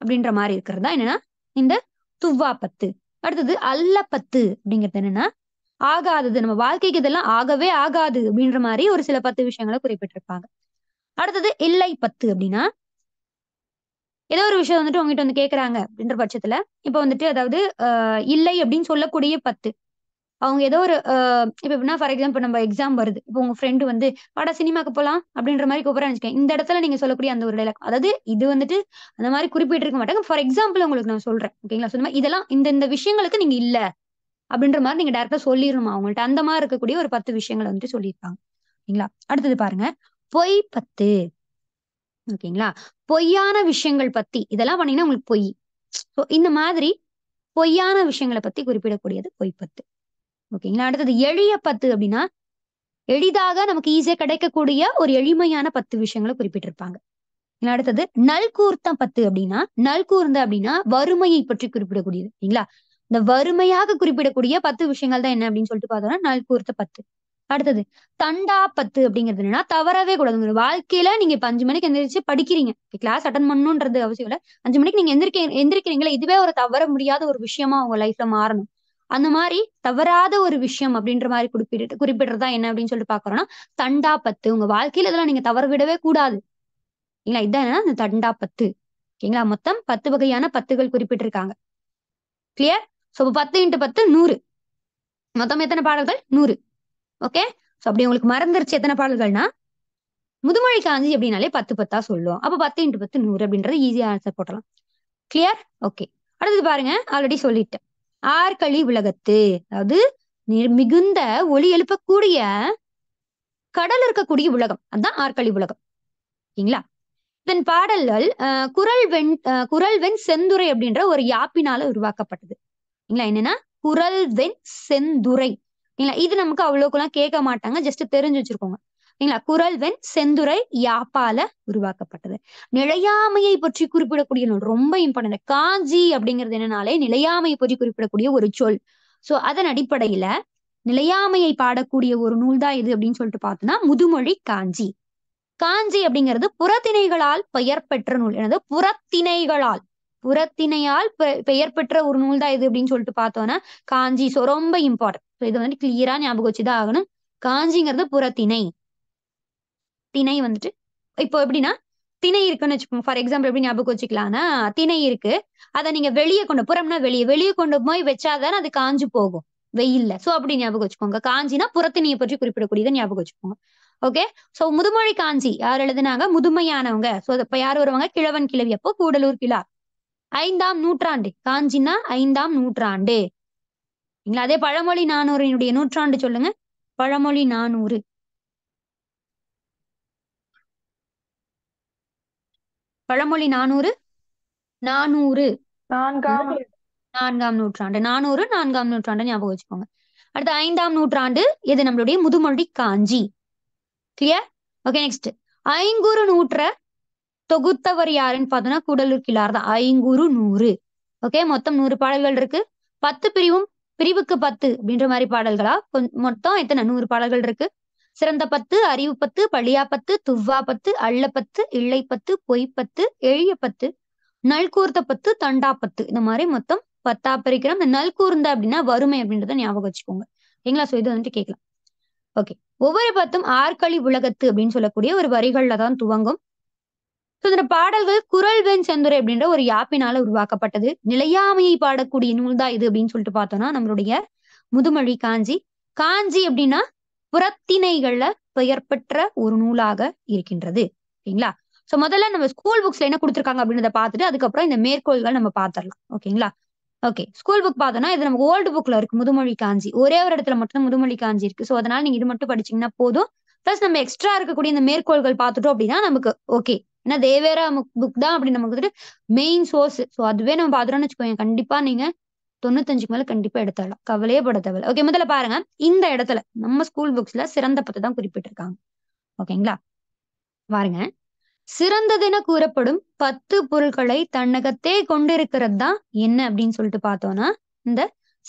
அப்படின்ற மாதிரி இருக்கிறது தான் என்னன்னா இந்த துவ்வா பத்து அடுத்தது அல்ல பத்து அப்படிங்கிறது என்னன்னா ஆகாதது நம்ம வாழ்க்கைக்கு இதெல்லாம் ஆகவே ஆகாது அப்படின்ற மாதிரி ஒரு சில பத்து விஷயங்களை குறிப்பிட்டிருப்பாங்க அடுத்தது இல்லை பத்து அப்படின்னா ஏதோ ஒரு விஷயம் வந்துட்டு உங்ககிட்ட வந்து கேட்கறாங்க அப்படின்ற பட்சத்துல இப்ப வந்துட்டு அதாவது இல்லை அப்படின்னு சொல்லக்கூடிய பத்து அவங்க ஏதோ ஒரு இப்போ எப்படின்னா ஃபார் எக்ஸாம்பிள் நம்ம எக்ஸாம் வருது இப்போ உங்க ஃப்ரெண்டு வந்து வாடா சினிமாக்கு போகலாம் அப்படின்ற மாதிரி கூப்பிட்றான்னு வச்சுக்கேன் இந்த இடத்துல நீங்க சொல்லக்கூடிய அந்த ஒரு டைலாக் அதாவது இது வந்துட்டு அந்த மாதிரி குறிப்பிட்டிருக்க மாட்டாங்க ஃபார் எக்ஸாம்பிள் உங்களுக்கு நான் சொல்றேன் ஓகேங்களா சொன்ன இதெல்லாம் இந்த இந்த விஷயங்களுக்கு நீங்க இல்ல அப்படின்ற மாதிரி நீங்க டேரக்டா சொல்லிடணுமா அவங்கள்ட்ட அந்த மாதிரி இருக்கக்கூடிய ஒரு பத்து விஷயங்களை வந்துட்டு சொல்லியிருப்பாங்க ஓகேங்களா அடுத்தது பாருங்க பொய் பத்து ஓகேங்களா பொய்யான விஷயங்கள் பத்தி இதெல்லாம் பண்ணீங்கன்னா உங்களுக்கு பொய் ஸோ இந்த மாதிரி பொய்யான விஷயங்களை பத்தி குறிப்பிடக்கூடியது பொய் பத்து ஓகேங்களா அடுத்தது எளிய பத்து அப்படின்னா எளிதாக நமக்கு ஈஸியா கிடைக்கக்கூடிய ஒரு எளிமையான பத்து விஷயங்களை குறிப்பிட்டிருப்பாங்க அடுத்தது நல்கூர்த்தம் பத்து அப்படின்னா நல்கூர்ந்த அப்படின்னா வறுமையை பற்றி குறிப்பிடக்கூடியது சரிங்களா இந்த வறுமையாக குறிப்பிடக்கூடிய பத்து விஷயங்கள் தான் என்ன அப்படின்னு சொல்லிட்டு பார்த்தோம்னா நல்கூர்த்த பத்து அடுத்தது தண்டா பத்து அப்படிங்கிறது என்னன்னா தவறவே கூடாது வாழ்க்கையில நீங்க இப்ப அஞ்சு மணிக்கு எந்திரிச்சு படிக்கிறீங்க கிளாஸ் அட்டன் பண்ணுன்றது அவசியம் இல்லை அஞ்சு மணிக்கு நீங்க எந்திரிக்க எந்திரிக்கிறீங்களா இதுவே ஒரு தவற முடியாத ஒரு விஷயமா உங்க லைஃப்ல மாறணும் அந்த மாதிரி தவறாத ஒரு விஷயம் அப்படின்ற மாதிரி குறிப்பிட்டு குறிப்பிடுறதா என்ன அப்படின்னு சொல்லிட்டு பாக்குறோம்னா தண்டா பத்து உங்க வாழ்க்கையில இதெல்லாம் நீங்க தவற விடவே கூடாது இல்லைங்களா இதான் அந்த தண்டா பத்து ஓகேங்களா மொத்தம் பத்து வகையான பத்துகள் குறிப்பிட்டிருக்காங்க கிளியர் ஸோ பத்து இன்ட்டு பத்து நூறு மொத்தம் எத்தனை பாடல்கள் நூறு ஓகே ஸோ அப்படி உங்களுக்கு மறந்துருச்சு எத்தனை பாடல்கள்னா முதுமொழி காஞ்சி அப்படின்னாலே பத்து பத்தா சொல்லுவோம் அப்போ பத்து இன்ட்டு பத்து நூறு அப்படின்றது ஈஸியாக ஆன்சர் போட்டலாம் கிளியர் ஓகே அடுத்தது பாருங்க ஆல்ரெடி சொல்லிட்டேன் ஆர்களி உலகத்து அதாவது மிகுந்த ஒளி எழுப்பக்கூடிய கடல் இருக்கக்கூடிய உலகம் அதுதான் ஆர்களி உலகம் ஓகேங்களா இதன் பாடல்கள் குரல் வெண் குரல் வெண் செந்துரை அப்படின்ற ஒரு யாப்பினால உருவாக்கப்பட்டது ஓகேங்களா என்னன்னா குரல் வெண் செந்துரை இது நமக்கு எல்லாம் கேட்க மாட்டாங்க ஜஸ்ட் தெரிஞ்சு வச்சிருக்கோங்க இல்லைங்களா குரல்வெண் செந்துரை யாப்பால உருவாக்கப்பட்டது நிலையாமையை பற்றி குறிப்பிடக்கூடிய நூல் ரொம்ப இம்பார்ட்டன் காஞ்சி அப்படிங்கிறது என்னன்னாலே நிலையாமையை பற்றி குறிப்பிடக்கூடிய ஒரு சொல் சோ அதன் அடிப்படையில நிலையாமையை பாடக்கூடிய ஒரு நூல் தான் இது அப்படின்னு சொல்லிட்டு பார்த்தோம்னா முதுமொழி காஞ்சி காஞ்சி அப்படிங்கிறது புறத்திணைகளால் பெயர் பெற்ற நூல் எனது புறத்திணைகளால் புறத்திணையால் பெயர் பெற்ற ஒரு நூல் தான் இது அப்படின்னு சொல்லிட்டு பார்த்தோம்னா காஞ்சி சோ ரொம்ப இம்பார்ட்டன்ட் இது வந்து கிளியரா ஞாபகம் வச்சுதான் ஆகணும் காஞ்சிங்கிறது புறத்திணை திணை வந்துட்டு இப்போ எப்படின்னா திணை இருக்குன்னு வச்சுக்கோங்க ஃபார் எக்ஸாம்பிள் எப்படி ஞாபகம் வச்சுக்கலாம்னா திணை இருக்கு அதை நீங்க வெளியே கொண்டு புறம்னா வெளியே வெளியே கொண்டு போய் வச்சாதானே அது காஞ்சு போகும் வெயில்ல சோ அப்படி ஞாபகம் வச்சுக்கோங்க காஞ்சினா புறத்தினியை பற்றி குறிப்பிடக்கூடியதை ஞாபகம் வச்சுக்கோங்க ஓகே சோ முதுமொழி காஞ்சி யார் எழுதுனாங்க முதுமையானவங்க சோ இப்ப யார் வருவாங்க கிழவன் கிழவி அப்போ கூடலூர் கிழா ஐந்தாம் நூற்றாண்டு காஞ்சினா ஐந்தாம் நூற்றாண்டு அதே பழமொழி நானூறினுடைய நூற்றாண்டு சொல்லுங்க பழமொழி நானூறு பழமொழி நானூறு நானூறு நான்காம் நான்காம் நூற்றாண்டு நானூறு நான்காம் நூற்றாண்டு ஞாபகம் வச்சுக்கோங்க அடுத்து ஐந்தாம் நூற்றாண்டு இது நம்மளுடைய Muthumozhi Kanchi clear okay next ஐங்குறு நூற்ற தொகுத்தவர் யாருன்னு பார்த்தோம்னா கூடலூர் கிளார் தான் ஐங்குறு நூறு ஓகே மொத்தம் நூறு பாடல்கள் இருக்கு பத்து பிரிவும் பிரிவுக்கு பத்து அப்படின்ற மாதிரி பாடல்களா மொத்தம் எத்தனை நூறு பாடல்கள் இருக்கு சிறந்த பத்து அறிவு பத்து பழியாப்பத்து பத்து அள்ளப்பத்து பத்து பொய்ப்பத்து பத்து நல்கூர்த்த பத்து பத்து இந்த மாதிரி மொத்தம் பத்தா பிரிக்கிறோம் இந்த நல்கூர்ந்த அப்படின்னா வறுமை அப்படின்றத ஞாபகம் வச்சுக்கோங்க சரிங்களா ஸோ இது வந்துட்டு கேட்கலாம் ஓகே ஒவ்வொரு பத்தும் ஆர்களி உலகத்து அப்படின்னு சொல்லக்கூடிய ஒரு வரிகள்ல தான் துவங்கும் இந்த பாடல்கள் குரல் வெண் செந்துரை அப்படின்ற ஒரு யாப்பினால உருவாக்கப்பட்டது நிலையாமையை பாடக்கூடிய நூல் தான் இது அப்படின்னு சொல்லிட்டு பார்த்தோம்னா நம்மளுடைய முதுமொழி காஞ்சி காஞ்சி அப்படின்னா புறத்திணைகள்ல பெயர் பெற்ற ஒரு நூலாக இருக்கின்றது ஓகேங்களா சோ முதல்ல நம்ம ஸ்கூல் புக்ஸ்ல என்ன கொடுத்துருக்காங்க அப்படின்றத பார்த்துட்டு அதுக்கப்புறம் இந்த மேற்கோள்கள் நம்ம பார்த்துடலாம் ஓகேங்களா ஓகே ஸ்கூல் புக் பார்த்தோன்னா இது நமக்கு ஓல்டு புக்ல இருக்கு முதுமொழி காஞ்சி ஒரே ஒரு இடத்துல மட்டும் முதுமொழி காஞ்சி இருக்கு ஸோ அதனால நீங்க இது மட்டும் படிச்சீங்கன்னா போதும் பிளஸ் நம்ம எக்ஸ்ட்ரா இருக்கக்கூடிய இந்த மேற்கோள்கள் பார்த்துட்டோம் அப்படின்னா நமக்கு ஓகே ஏன்னா தேவேரா புக் தான் அப்படி நமக்கு வந்துட்டு மெயின் சோர்ஸ் ஸோ அதுவே நம்ம பார்த்துட்டோம்னு வச்சுக்கோங்க கண்டிப்பா நீங்க தொண்ணூத்தஞ்சுக்கு மேல கண்டிப்பா எடுத்துடலாம் கவலையே பட தேவை ஓகே முதல்ல பாருங்க இந்த இடத்துல நம்ம ஸ்கூல் புக்ஸ்ல சிறந்த பத்து தான் குறிப்பிட்டிருக்காங்க ஓகேங்களா பாருங்க என கூறப்படும் பத்து பொருட்களை தன்னகத்தே கொண்டிருக்கிறது தான் என்ன அப்படின்னு சொல்லிட்டு பார்த்தோம்னா இந்த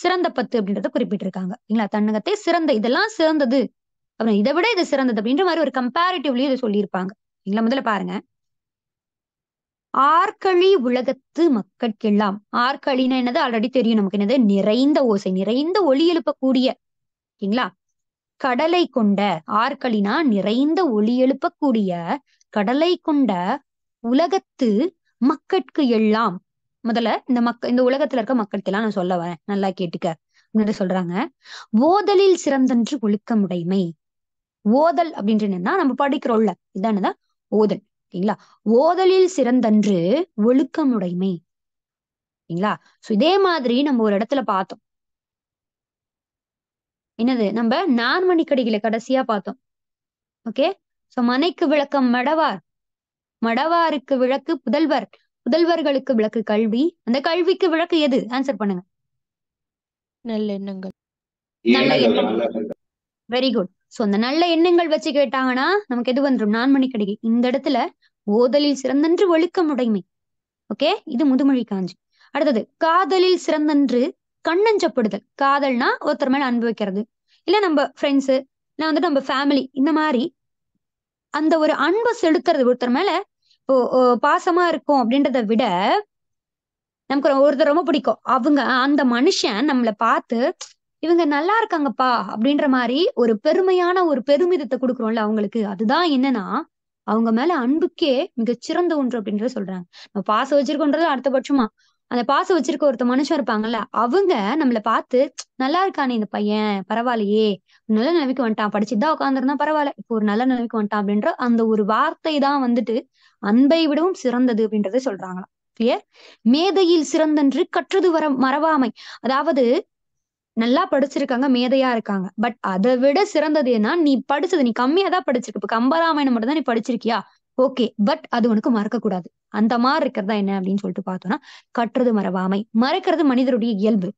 சிறந்த பத்து அப்படின்றத குறிப்பிட்டிருக்காங்க இல்லைங்களா தன்னகத்தே சிறந்த இதெல்லாம் சிறந்தது அப்புறம் இதை விட இது சிறந்தது அப்படின்ற மாதிரி ஒரு கம்பேரிட்டிவ்லயும் இதை சொல்லியிருப்பாங்க இல்லைங்களா முதல்ல பாருங்க ஆர்களி உலகத்து மக்கட்கெல்லாம் ஆர்களின்னா என்னது ஆல்ரெடி தெரியும் நமக்கு என்னது நிறைந்த ஓசை நிறைந்த ஒளி எழுப்பக்கூடிய ஓகேங்களா கடலை கொண்ட ஆர்களினா நிறைந்த ஒளி எழுப்பக்கூடிய கடலை கொண்ட உலகத்து மக்கட்கு எல்லாம் முதல்ல இந்த மக்க இந்த உலகத்துல இருக்க எல்லாம் நான் சொல்ல வரேன் நல்லா கேட்டுக்க அப்படின்னு சொல்றாங்க ஓதலில் சிறந்தன்று ஒழுக்கமுடைமை ஓதல் அப்படின்ற என்னன்னா நம்ம படிக்கிறோம்ல இதானதான் ஓதல் ஓகேங்களா ஓதலில் சிறந்தன்று ஒழுக்கமுடைமை ஓகேங்களா ஸோ இதே மாதிரி நம்ம ஒரு இடத்துல பார்த்தோம் என்னது நம்ம நான்மணி கடிகளை கடைசியா பார்த்தோம் ஓகே ஸோ மனைக்கு விளக்கம் மடவார் மடவாருக்கு விளக்கு புதல்வர் புதல்வர்களுக்கு விளக்கு கல்வி அந்த கல்விக்கு விளக்கு எது ஆன்சர் பண்ணுங்க நல்ல எண்ணங்கள் நல்ல எண்ணங்கள் வெரி குட் சோ அந்த நல்ல எண்ணங்கள் வச்சு கேட்டாங்கன்னா நமக்கு எது வந்துடும் நான்மணி இந்த இடத்துல ஓதலில் சிறந்தன்று ஒழுக்கமுடைமை ஓகே இது முதுமொழி காஞ்சி அடுத்தது காதலில் சிறந்தன்று கண்ணஞ்சப்படுதல் காதல்னா ஒருத்தர் மேல அனுபவிக்கிறது இல்ல நம்ம ஃப்ரெண்ட்ஸ் இல்ல வந்துட்டு நம்ம ஃபேமிலி இந்த மாதிரி அந்த ஒரு அன்பை செலுத்துறது ஒருத்தர் மேல இப்போ பாசமா இருக்கும் அப்படின்றத விட நமக்கு ஒருத்தர் ரொம்ப பிடிக்கும் அவங்க அந்த மனுஷன் நம்மளை பார்த்து இவங்க நல்லா இருக்காங்கப்பா அப்படின்ற மாதிரி ஒரு பெருமையான ஒரு பெருமிதத்தை கொடுக்குறோம்ல அவங்களுக்கு அதுதான் என்னன்னா அவங்க மேல அன்புக்கே மிகச்சிறந்த ஒன்று அப்படின்றத சொல்றாங்க நம்ம பாசம் வச்சிருக்கோன்றது அடுத்தபட்சமா அந்த பாசம் வச்சிருக்க ஒருத்த மனுஷன் இருப்பாங்கல்ல அவங்க நம்மள பார்த்து நல்லா இருக்கானே இந்த பையன் பரவாயில்லையே நல்ல நிலைமைக்கு வந்துட்டான் படிச்சுட்டு தான் உட்காந்துருந்தா பரவாயில்ல இப்போ ஒரு நல்ல நிலைமைக்கு வந்துட்டான் அப்படின்ற அந்த ஒரு வார்த்தை தான் வந்துட்டு அன்பை விடவும் சிறந்தது அப்படின்றத சொல்றாங்களாம் கிளியர் மேதையில் சிறந்தன்று கற்றது வர மறவாமை அதாவது நல்லா படிச்சிருக்காங்க மேதையா இருக்காங்க பட் அதை விட சிறந்தது என்ன நீ படிச்சது நீ கம்மியா தான் படிச்சிருக்க இப்ப கம்பராமாயணம் மட்டும் தான் நீ படிச்சிருக்கியா ஓகே பட் அது உனக்கு மறக்க கூடாது அந்த மாதிரி இருக்கிறதா என்ன அப்படின்னு சொல்லிட்டு பார்த்தோம்னா கட்டுறது மறவாமை மறக்கிறது மனிதருடைய இயல்பு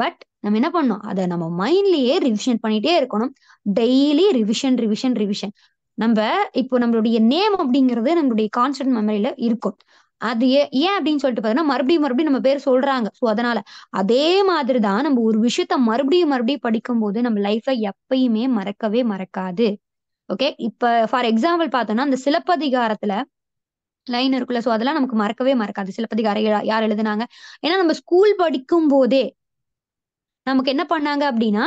பட் நம்ம என்ன பண்ணோம் அதை நம்ம மைண்ட்லயே ரிவிஷன் பண்ணிட்டே இருக்கணும் டெய்லி ரிவிஷன் ரிவிஷன் ரிவிஷன் நம்ம இப்போ நம்மளுடைய நேம் அப்படிங்கிறது நம்மளுடைய கான்ஸ்டன்ட் மெமரியில இருக்கும் அது ஏன் அப்படின்னு சொல்லிட்டு பாத்தீங்கன்னா மறுபடியும் மறுபடியும் நம்ம பேர் சொல்றாங்க ஸோ அதனால அதே மாதிரி தான் நம்ம ஒரு விஷயத்த மறுபடியும் மறுபடியும் படிக்கும் போது நம்ம லைஃப்ல எப்பயுமே மறக்கவே மறக்காது ஓகே இப்ப ஃபார் எக்ஸாம்பிள் பார்த்தோம்னா அந்த சிலப்பதிகாரத்துல லைன் இருக்குல்ல ஸோ அதெல்லாம் நமக்கு மறக்கவே மறக்காது சிலப்பதிகாரம் யார் எழுதுனாங்க ஏன்னா நம்ம ஸ்கூல் படிக்கும் போதே நமக்கு என்ன பண்ணாங்க அப்படின்னா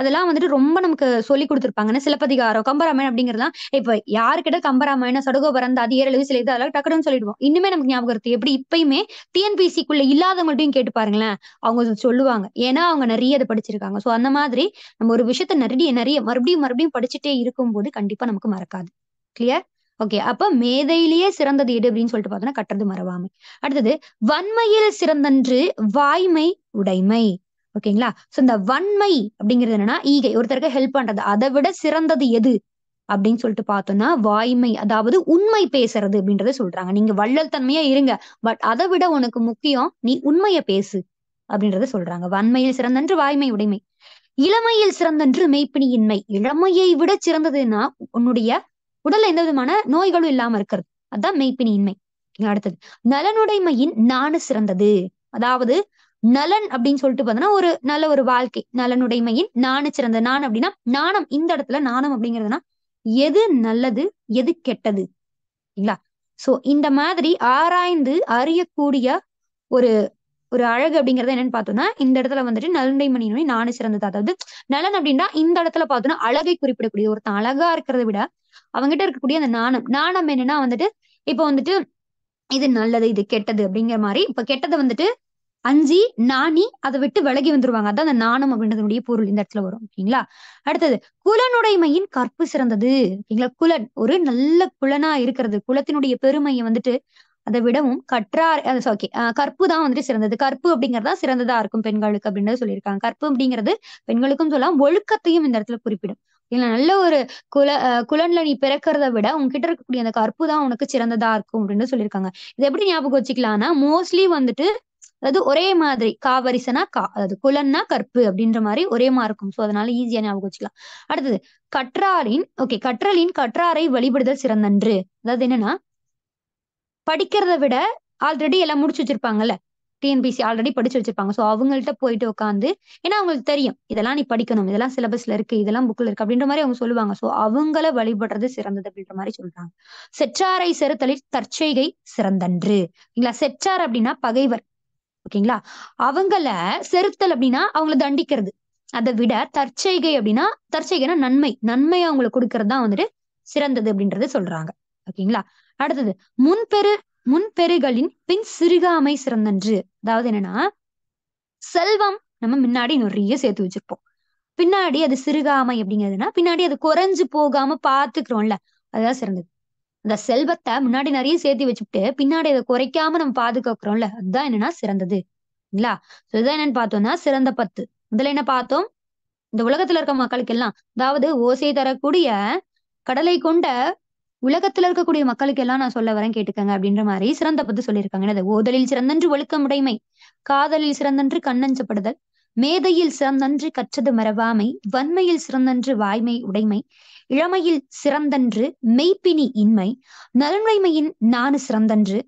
அதெல்லாம் வந்துட்டு ரொம்ப நமக்கு சொல்லி கொடுத்துருப்பாங்க சிலப்பதிகாரம் கம்பராமாயணம் அப்படிங்கிறதுலாம் இப்போ யாருக்கிட்ட கம்பராமாயணம் சடகோபரம் அது ஏறளவு சில இது அதெல்லாம் டக்குன்னு சொல்லிடுவோம் இன்னுமே நமக்கு ஞாபகம் இருக்கு எப்படி இப்பயுமே டிஎன்பிசிக்குள்ள இல்லாதவங்கள்ட்டையும் கேட்டு பாருங்களேன் அவங்க சொல்லுவாங்க ஏன்னா அவங்க நிறைய அதை படிச்சிருக்காங்க ஸோ அந்த மாதிரி நம்ம ஒரு விஷயத்த நிறைய நிறைய மறுபடியும் மறுபடியும் படிச்சுட்டே இருக்கும்போது கண்டிப்பா நமக்கு மறக்காது கிளியர் ஓகே அப்ப மேதையிலேயே சிறந்தது எடு அப்படின்னு சொல்லிட்டு பார்த்தோன்னா கட்டுறது மறவாமை அடுத்தது வன்மையில் சிறந்தன்று வாய்மை உடைமை ஓகேங்களா சோ இந்த வன்மை அப்படிங்கிறது என்னன்னா ஈகை ஒருத்தருக்கு ஹெல்ப் பண்றது அதை விட சிறந்தது எது அப்படின்னு சொல்லிட்டு பார்த்தோம்னா வாய்மை அதாவது உண்மை பேசுறது அப்படின்றத சொல்றாங்க நீங்க வள்ளல் தன்மையா இருங்க பட் அதை விட உனக்கு முக்கியம் நீ உண்மைய பேசு அப்படின்றத சொல்றாங்க வன்மையில் சிறந்தன்று வாய்மை உடைமை இளமையில் சிறந்தன்று மெய்ப்பினி இன்மை இளமையை விட சிறந்ததுன்னா உன்னுடைய உடல்ல எந்த விதமான நோய்களும் இல்லாம இருக்கிறது அதுதான் மெய்ப்பினி இன்மை அடுத்தது நலனுடைமையின் நானு சிறந்தது அதாவது நலன் அப்படின்னு சொல்லிட்டு பார்த்தோன்னா ஒரு நல்ல ஒரு வாழ்க்கை நலனுடைமையின் நாண சிறந்த நான் அப்படின்னா நாணம் இந்த இடத்துல நாணம் அப்படிங்கிறதுனா எது நல்லது எது கெட்டது இல்லைங்களா சோ இந்த மாதிரி ஆராய்ந்து அறியக்கூடிய ஒரு ஒரு அழகு அப்படிங்கறது என்னன்னு பார்த்தோம்னா இந்த இடத்துல வந்துட்டு நலனுடைய மணியினுடைய நானு சிறந்தது அதாவது நலன் அப்படின்னா இந்த இடத்துல பாத்தோம்னா அழகை குறிப்பிடக்கூடிய ஒருத்தன் அழகா இருக்கிறத விட அவங்ககிட்ட இருக்கக்கூடிய அந்த நாணம் நாணம் என்னன்னா வந்துட்டு இப்போ வந்துட்டு இது நல்லது இது கெட்டது அப்படிங்கிற மாதிரி இப்ப கெட்டது வந்துட்டு அஞ்சு நாணி அதை விட்டு விலகி வந்துருவாங்க அதான் அந்த நாணம் அப்படின்றதுடைய பொருள் இந்த இடத்துல வரும் ஓகேங்களா அடுத்தது குலனுடைமையின் கற்பு சிறந்தது ஓகேங்களா குலன் ஒரு நல்ல குலனா இருக்கிறது குலத்தினுடைய பெருமையை வந்துட்டு அதை விடவும் கற்றார் ஓகே கற்பு தான் வந்துட்டு சிறந்தது கற்பு அப்படிங்கிறது தான் சிறந்ததா இருக்கும் பெண்களுக்கு அப்படின்னு சொல்லியிருக்காங்க கற்பு அப்படிங்கிறது பெண்களுக்கும் சொல்லலாம் ஒழுக்கத்தையும் இந்த இடத்துல குறிப்பிடும் இல்லை நல்ல ஒரு குல குலன்ல நீ பிறக்கிறத விட உங்ககிட்ட இருக்கக்கூடிய அந்த கற்பு தான் உனக்கு சிறந்ததா இருக்கும் அப்படின்னு சொல்லியிருக்காங்க இது எப்படி ஞாபகம் வச்சுக்கலாம்னா மோஸ்ட்லி வந்துட்டு அதாவது ஒரே மாதிரி காவரிசனா கா அதாவது குலன்னா கற்பு அப்படின்ற மாதிரி ஒரே மாதிரி இருக்கும் ஸோ அதனால ஈஸியா ஞாபகம் வச்சுக்கலாம் அடுத்தது கற்றாரின் ஓகே கற்றலின் கற்றாரை வழிபடுதல் சிறந்தன்று அதாவது என்னன்னா படிக்கிறத விட ஆல்ரெடி எல்லாம் முடிச்சு வச்சிருப்பாங்கல்ல டிஎன்பிசி ஆல்ரெடி படிச்சு வச்சிருப்பாங்க ஸோ அவங்கள்ட்ட போயிட்டு உட்காந்து ஏன்னா அவங்களுக்கு தெரியும் இதெல்லாம் நீ படிக்கணும் இதெல்லாம் சிலபஸ்ல இருக்கு இதெல்லாம் புக்ல இருக்கு அப்படின்ற மாதிரி அவங்க சொல்லுவாங்க ஸோ அவங்கள வழிபடுறது சிறந்தது அப்படின்ற மாதிரி சொல்றாங்க செற்றாரை செருத்தலில் தற்செய்கை சிறந்தன்று இல்லைங்களா செற்றார் அப்படின்னா பகைவர் ஓகேங்களா அவங்கள செருத்தல் அப்படின்னா அவங்களை தண்டிக்கிறது அதை விட தற்செய்கை அப்படின்னா தற்செய்கைனா நன்மை நன்மை அவங்களுக்கு கொடுக்கறது தான் வந்துட்டு சிறந்தது அப்படின்றத சொல்றாங்க ஓகேங்களா அடுத்தது முன்பெரு முன்பெருகளின் பின் சிறுகாமை சிறந்தன்று அதாவது என்னன்னா செல்வம் நம்ம முன்னாடி நிறைய சேர்த்து வச்சிருப்போம் பின்னாடி அது சிறுகாமை அப்படிங்கிறதுனா பின்னாடி அது குறைஞ்சு போகாம பாத்துக்கிறோம்ல அதுதான் சிறந்தது அந்த செல்வத்தை முன்னாடி நிறைய சேர்த்து வச்சுட்டு பின்னாடி இதை குறைக்காம நம்ம பாதுகாக்கிறோம்ல அதுதான் என்னன்னா சிறந்தது இல்லைங்களா என்னன்னு பார்த்தோம்னா சிறந்த பத்து முதல்ல என்ன பார்த்தோம் இந்த உலகத்துல இருக்க மக்களுக்கு எல்லாம் அதாவது ஓசை தரக்கூடிய கடலை கொண்ட உலகத்துல இருக்கக்கூடிய மக்களுக்கு எல்லாம் நான் சொல்ல வரேன் கேட்டுக்கங்க அப்படின்ற மாதிரி சிறந்த பத்து சொல்லியிருக்காங்க என்னது ஓதலில் சிறந்தன்று ஒழுக்கமுடைமை காதலில் சிறந்தன்று கண்ணஞ்சப்படுதல் மேதையில் சிறந்தன்று கற்றது மறவாமை வன்மையில் சிறந்தன்று வாய்மை உடைமை இளமையில் சிறந்தன்று மெய்ப்பினி இன்மை நலனுடைமையின் நானு சிறந்தன்று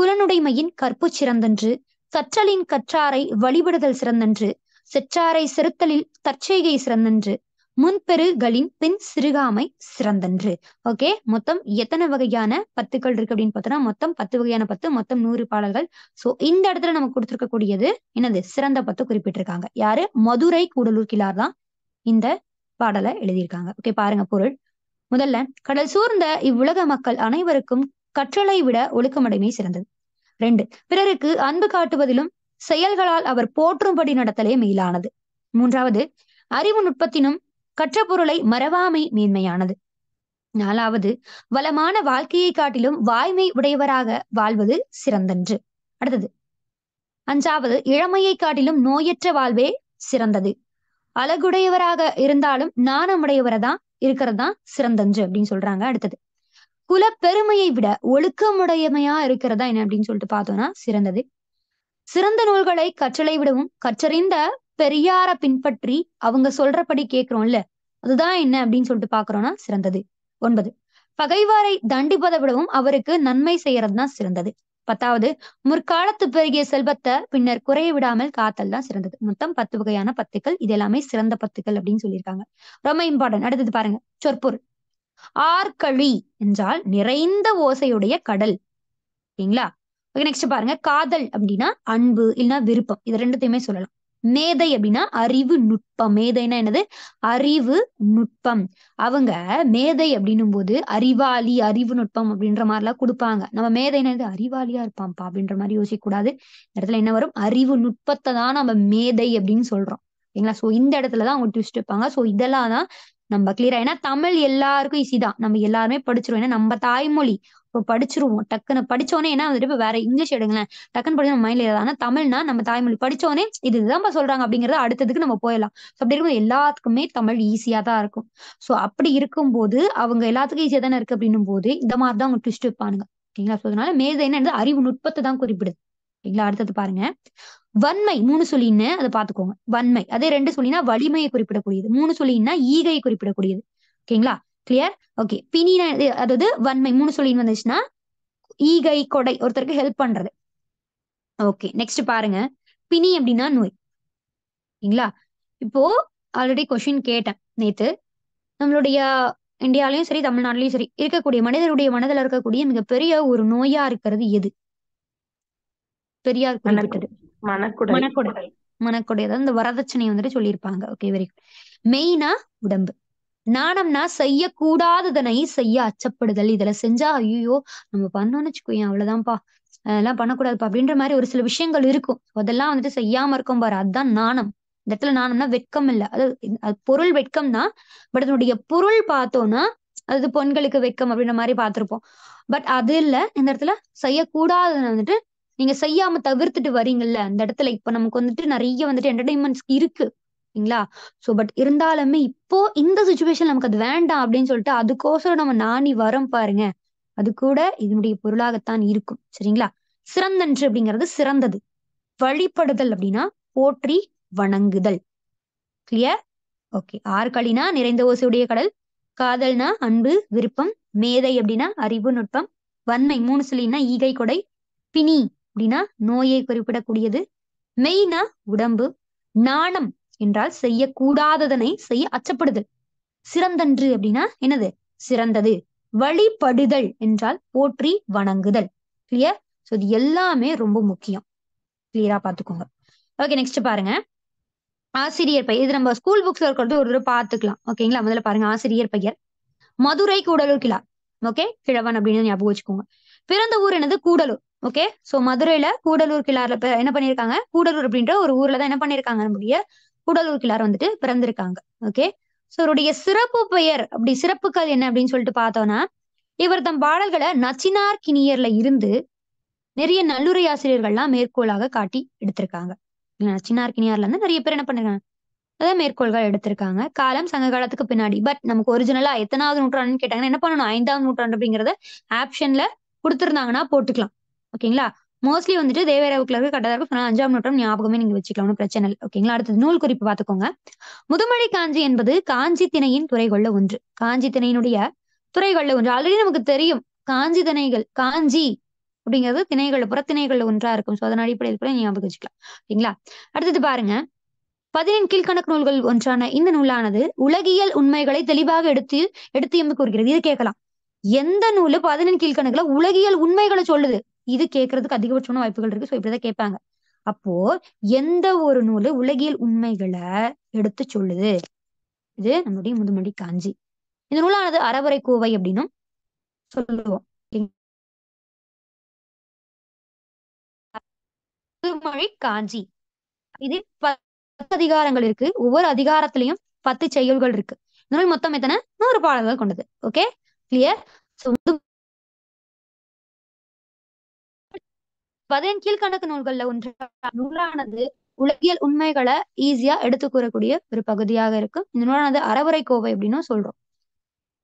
குலனுடைமையின் கற்பு சிறந்தன்று கற்றலின் கற்றாரை வழிபடுதல் சிறந்தன்று செற்றாரை செருத்தலில் தற்செய்கை சிறந்தன்று முன்பெருகளின் பின் சிறுகாமை சிறந்தன்று ஓகே மொத்தம் எத்தனை வகையான பத்துக்கள் இருக்கு அப்படின்னு பார்த்தோம்னா மொத்தம் பத்து வகையான பத்து மொத்தம் நூறு பாடல்கள் சோ இந்த இடத்துல நம்ம கூடியது என்னது சிறந்த பத்து குறிப்பிட்டிருக்காங்க யாரு மதுரை கூடலூர் கிழார் தான் இந்த பாடலை எழுதியிருக்காங்க ஓகே பாருங்க பொருள் முதல்ல கடல் சூர்ந்த இவ்வுலக மக்கள் அனைவருக்கும் கற்றலை விட ஒழுக்கமடைமை சிறந்தது ரெண்டு பிறருக்கு அன்பு காட்டுவதிலும் செயல்களால் அவர் போற்றும்படி நடத்தலே மேலானது மூன்றாவது அறிவு நுட்பத்தினும் கற்ற பொருளை மறவாமை மேன்மையானது நாலாவது வளமான வாழ்க்கையை காட்டிலும் வாய்மை உடையவராக வாழ்வது சிறந்தன்று அடுத்தது அஞ்சாவது இளமையை காட்டிலும் நோயற்ற வாழ்வே சிறந்தது அழகுடையவராக இருந்தாலும் நாணமுடையவரை தான் இருக்கிறது தான் சிறந்தஞ்சு அப்படின்னு சொல்றாங்க அடுத்தது குல பெருமையை விட ஒழுக்கமுடையமையா இருக்கிறதா என்ன அப்படின்னு சொல்லிட்டு பார்த்தோம்னா சிறந்தது சிறந்த நூல்களை கற்றலை விடவும் கற்றறிந்த பெரியார பின்பற்றி அவங்க சொல்றபடி இல்ல அதுதான் என்ன அப்படின்னு சொல்லிட்டு பாக்குறோம்னா சிறந்தது ஒன்பது பகைவாரை தண்டிப்பதை விடவும் அவருக்கு நன்மை செய்யறது தான் சிறந்தது பத்தாவது முற்காலத்து பெருகிய செல்வத்தை பின்னர் குறைய விடாமல் காத்தல் தான் சிறந்தது மொத்தம் பத்து வகையான பத்துக்கள் இது எல்லாமே சிறந்த பத்துக்கள் அப்படின்னு சொல்லியிருக்காங்க ரொம்ப இம்பார்ட்டன்ட் அடுத்தது பாருங்க சொற்பொருள் ஆர்கழி என்றால் நிறைந்த ஓசையுடைய கடல் ஓகேங்களா நெக்ஸ்ட் பாருங்க காதல் அப்படின்னா அன்பு இல்லைன்னா விருப்பம் இது ரெண்டுத்தையுமே சொல்லலாம் மேதை அப்படின்னா அறிவு நுட்பம் மேதைன்னா என்னது அறிவு நுட்பம் அவங்க மேதை அப்படின்னும் போது அறிவாளி அறிவு நுட்பம் அப்படின்ற மாதிரி எல்லாம் கொடுப்பாங்க நம்ம மேதைனது அறிவாளியா இருப்பான்ப்பா அப்படின்ற மாதிரி யோசிக்க கூடாது இந்த இடத்துல என்ன வரும் அறிவு நுட்பத்தை தான் நம்ம மேதை அப்படின்னு சொல்றோம் ஓகேங்களா சோ இந்த இடத்துலதான் அவங்க ட்விஸ்ட் வைப்பாங்க சோ இதெல்லாம் தான் நம்ம கிளியரா ஏன்னா தமிழ் எல்லாருக்கும் ஈஸி தான் நம்ம எல்லாருமே படிச்சிருவோம் ஏன்னா நம்ம தாய்மொழி இப்போ படிச்சிருவோம் டக்குன்னு படிச்சோடனே என்ன வந்துட்டு இப்போ வேற இங்கிலீஷ் எடுங்களேன் டக்குன்னு படிச்சு நம்ம மைண்ட்ல ஆனால் தமிழ்னா நம்ம தாய்மொழி படிச்சோடனே இது இதுதான் சொல்றாங்க அப்படிங்கறத அடுத்ததுக்கு நம்ம போயிடலாம் ஸோ அப்படி இருக்கும்போது எல்லாத்துக்குமே தமிழ் ஈஸியா தான் இருக்கும் ஸோ அப்படி இருக்கும்போது அவங்க எல்லாத்துக்கும் ஈஸியா தானே இருக்கு அப்படின்னும் போது இந்த மாதிரி தான் அவங்க ட்விஸ்ட் வைப்பானுங்க ஓகேங்களா ஸோ அதனால மேதை என்ன அறிவு நுட்பத்தை தான் குறிப்பிடுது ஓகேங்களா அடுத்தது பாருங்க வன்மை மூணு சொல்லின்னு அதை பார்த்துக்கோங்க வன்மை அதே ரெண்டு சொல்லினா வலிமையை குறிப்பிடக்கூடியது மூணு சொல்லின்னா ஈகையை குறிப்பிடக்கூடியது ஓகேங்களா கிளியர் ஓகே பினி அதாவது வன்மை மூணு சொல்லி வந்துச்சுன்னா ஈகை கொடை ஒருத்தருக்கு ஹெல்ப் பண்றது ஓகே நெக்ஸ்ட் பாருங்க பிணி அப்படின்னா நோய் ஓகேங்களா இப்போ ஆல்ரெடி கொஷின் கேட்டேன் நேத்து நம்மளுடைய இந்தியாலையும் சரி தமிழ்நாட்டிலையும் சரி இருக்கக்கூடிய மனிதருடைய மனதில் இருக்கக்கூடிய மிகப்பெரிய ஒரு நோயா இருக்கிறது எது பெரியார் குறிப்பிட்டது மனக்குடை மனக்குடை அதாவது இந்த வரதட்சணை வந்துட்டு சொல்லியிருப்பாங்க ஓகே வெரி குட் மெயினா உடம்பு நாணம்னா செய்யக்கூடாததனை செய்ய அச்சப்படுதல் இதுல செஞ்சா ஐயோ நம்ம பண்ணோம்னு வச்சுக்கோயேன் அவ்வளவுதான்ப்பா அதெல்லாம் பண்ணக்கூடாதுப்பா அப்படின்ற மாதிரி ஒரு சில விஷயங்கள் இருக்கும் அதெல்லாம் வந்துட்டு செய்யாம இருக்கும் பாரு அதுதான் நாணம் இந்த இடத்துல நாணம்னா வெட்கம் இல்ல அது பொருள் வெட்கம்னா பட் அதனுடைய பொருள் பார்த்தோம்னா அது பொண்களுக்கு வெட்கம் அப்படின்ற மாதிரி பார்த்திருப்போம் பட் அது இல்ல இந்த இடத்துல செய்யக்கூடாதுன்னு வந்துட்டு நீங்க செய்யாம தவிர்த்துட்டு வரீங்கல்ல அந்த இடத்துல இப்ப நமக்கு வந்துட்டு நிறைய வந்துட்டு என்டர்டைன்மெண்ட்ஸ் இருக்கு சரிங்களா சோ பட் இருந்தாலுமே இப்போ இந்த சுச்சுவேஷன் நமக்கு அது வேண்டாம் அப்படின்னு சொல்லிட்டு அதுக்கோசரம் நம்ம நாணி வரம் பாருங்க அது கூட இதனுடைய பொருளாகத்தான் இருக்கும் சரிங்களா சிறந்தன்று அப்படிங்கிறது சிறந்தது வழிபடுதல் அப்படின்னா போற்றி வணங்குதல் கிளியர் ஓகே ஆர்களினா நிறைந்த ஓசையுடைய கடல் காதல்னா அன்பு விருப்பம் மேதை அப்படின்னா அறிவு நுட்பம் வன்மை மூணு சொல்லினா ஈகை கொடை பிணி அப்படின்னா நோயை குறிப்பிடக்கூடியது மெய்னா உடம்பு நாணம் என்றால் செய்யக்கூடாததனை செய்ய அச்சப்படுதல் சிறந்தன்று அப்படின்னா என்னது சிறந்தது வழிபடுதல் என்றால் போற்றி வணங்குதல் கிளியர் ஸோ இது எல்லாமே ரொம்ப முக்கியம் கிளியரா பாத்துக்கோங்க ஓகே நெக்ஸ்ட் பாருங்க ஆசிரியர் பெயர் இது நம்ம ஸ்கூல் புக்ஸ்ல இருக்கிறது ஒரு தடவை பாத்துக்கலாம் ஓகேங்களா முதல்ல பாருங்க ஆசிரியர் பெயர் மதுரை கூடலூர் கிளா ஓகே கிழவன் அப்படின்னு ஞாபகம் வச்சுக்கோங்க பிறந்த ஊர் என்னது கூடலூர் ஓகே சோ மதுரையில கூடலூர் கிளார்ல என்ன பண்ணிருக்காங்க கூடலூர் அப்படின்ற ஒரு ஊர்ல தான் என்ன பண்ணிருக்காங்க நம்முடைய கூடலூர் கிளார் வந்துட்டு பிறந்திருக்காங்க ஓகே ஸோ இவருடைய சிறப்பு பெயர் அப்படி சிறப்புகள் என்ன அப்படின்னு சொல்லிட்டு பார்த்தோம்னா இவர் தம் பாடல்களை நச்சினார் கிணியர்ல இருந்து நிறைய நல்லுரை ஆசிரியர்கள்லாம் மேற்கோளாக காட்டி எடுத்திருக்காங்க நச்சினார் கிணியார்ல இருந்து நிறைய பேர் என்ன பண்ணிருக்காங்க அதான் மேற்கோள்கள் எடுத்திருக்காங்க காலம் சங்க காலத்துக்கு பின்னாடி பட் நமக்கு ஒரிஜினலா எத்தனாவது நூற்றாண்டுன்னு கேட்டாங்கன்னா என்ன பண்ணணும் ஐந்தாவது நூற்றாண்டு அப்படிங்கறத ஆப்ஷன்ல கொடுத்துருந்தாங்கன்னா போட்டுக்கலாம் ஓகேங்களா மோஸ்ட்லி வந்துட்டு தேவராவுக்குள்ளவே கட்டதா இருக்கும் அஞ்சாம் நூற்றம் ஞாபகமே நீங்க வச்சுக்கலாம் பிரச்சனை இல்லை ஓகேங்களா அடுத்தது நூல் குறிப்பு பார்த்துக்கோங்க முதுமலை காஞ்சி என்பது காஞ்சி திணையின் துறைகொள்ள ஒன்று காஞ்சி திணையினுடைய துறைகொள்ள ஒன்று ஆல்ரெடி நமக்கு தெரியும் காஞ்சி திணைகள் காஞ்சி அப்படிங்கிறது திணைகள் புறத்திணைகள் ஒன்றா இருக்கும் ஸோ அதன் அடிப்படையில் கூட ஞாபகம் வச்சுக்கலாம் ஓகேங்களா அடுத்தது பாருங்க பதினெண் கீழ்கணக்கு நூல்கள் ஒன்றான இந்த நூலானது உலகியல் உண்மைகளை தெளிவாக எடுத்து எடுத்து எம்பு கூறுகிறது இது கேட்கலாம் எந்த நூலு பதினெண் கீழ்கணக்குல உலகியல் உண்மைகளை சொல்லுது இது கேட்கறதுக்கு அதிகபட்சமான வாய்ப்புகள் இருக்கு ஸோ இப்படிதான் கேட்பாங்க அப்போ எந்த ஒரு நூல் உலகியல் உண்மைகளை எடுத்து சொல்லுது இது நம்முடைய முதுமொழி காஞ்சி இந்த நூலானது அறவுரை கோவை அப்படின்னும் சொல்லுவோம் முதுமொழி காஞ்சி இது பத்து அதிகாரங்கள் இருக்கு ஒவ்வொரு அதிகாரத்திலையும் பத்து செயல்கள் இருக்கு இந்த நூல் மொத்தம் எத்தனை நூறு பாடல்கள் கொண்டது ஓகே கிளியர் பதினெண் கீழ்கணக்கு நூல்கள்ல ஒன்று நூலானது உலகியல் உண்மைகளை ஈஸியா எடுத்து கூறக்கூடிய ஒரு பகுதியாக இருக்கும் இந்த நூலானது அறவுரை கோவை அப்படின்னு சொல்றோம்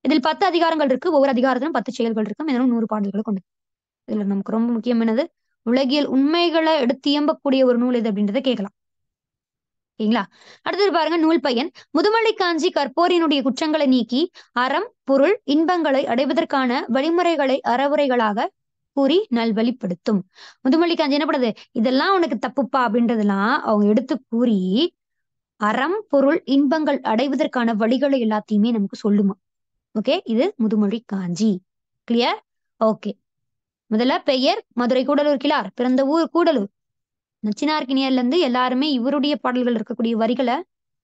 இதில் பத்து அதிகாரங்கள் இருக்கு ஒவ்வொரு அதிகாரத்திலும் பத்து செயல்கள் இருக்கும் இதனும் நூறு பாடல்களை கொண்டு இதுல நமக்கு ரொம்ப முக்கியமானது உலகியல் உண்மைகளை எடுத்து இயம்பக்கூடிய ஒரு நூல் இது அப்படின்றத கேட்கலாம் ஓகேங்களா அடுத்தது பாருங்க நூல் பையன் முதுமலை காஞ்சி கற்போரினுடைய குற்றங்களை நீக்கி அறம் பொருள் இன்பங்களை அடைவதற்கான வழிமுறைகளை அறவுரைகளாக கூறி நல்வழிப்படுத்தும் முதுமொழி காஞ்சி என்ன பண்ணுது இதெல்லாம் உனக்கு தப்புப்பா அப்படின்றதெல்லாம் அவங்க எடுத்து கூறி அறம் பொருள் இன்பங்கள் அடைவதற்கான வழிகளை எல்லாத்தையுமே நமக்கு சொல்லுமா ஓகே இது முதுமொழி காஞ்சி கிளியர் ஓகே முதல்ல பெயர் மதுரை கூடலூர் கிளார் பிறந்த ஊர் கூடலூர் நச்சினார்கினியர்ல இருந்து எல்லாருமே இவருடைய பாடல்கள் இருக்கக்கூடிய வரிகளை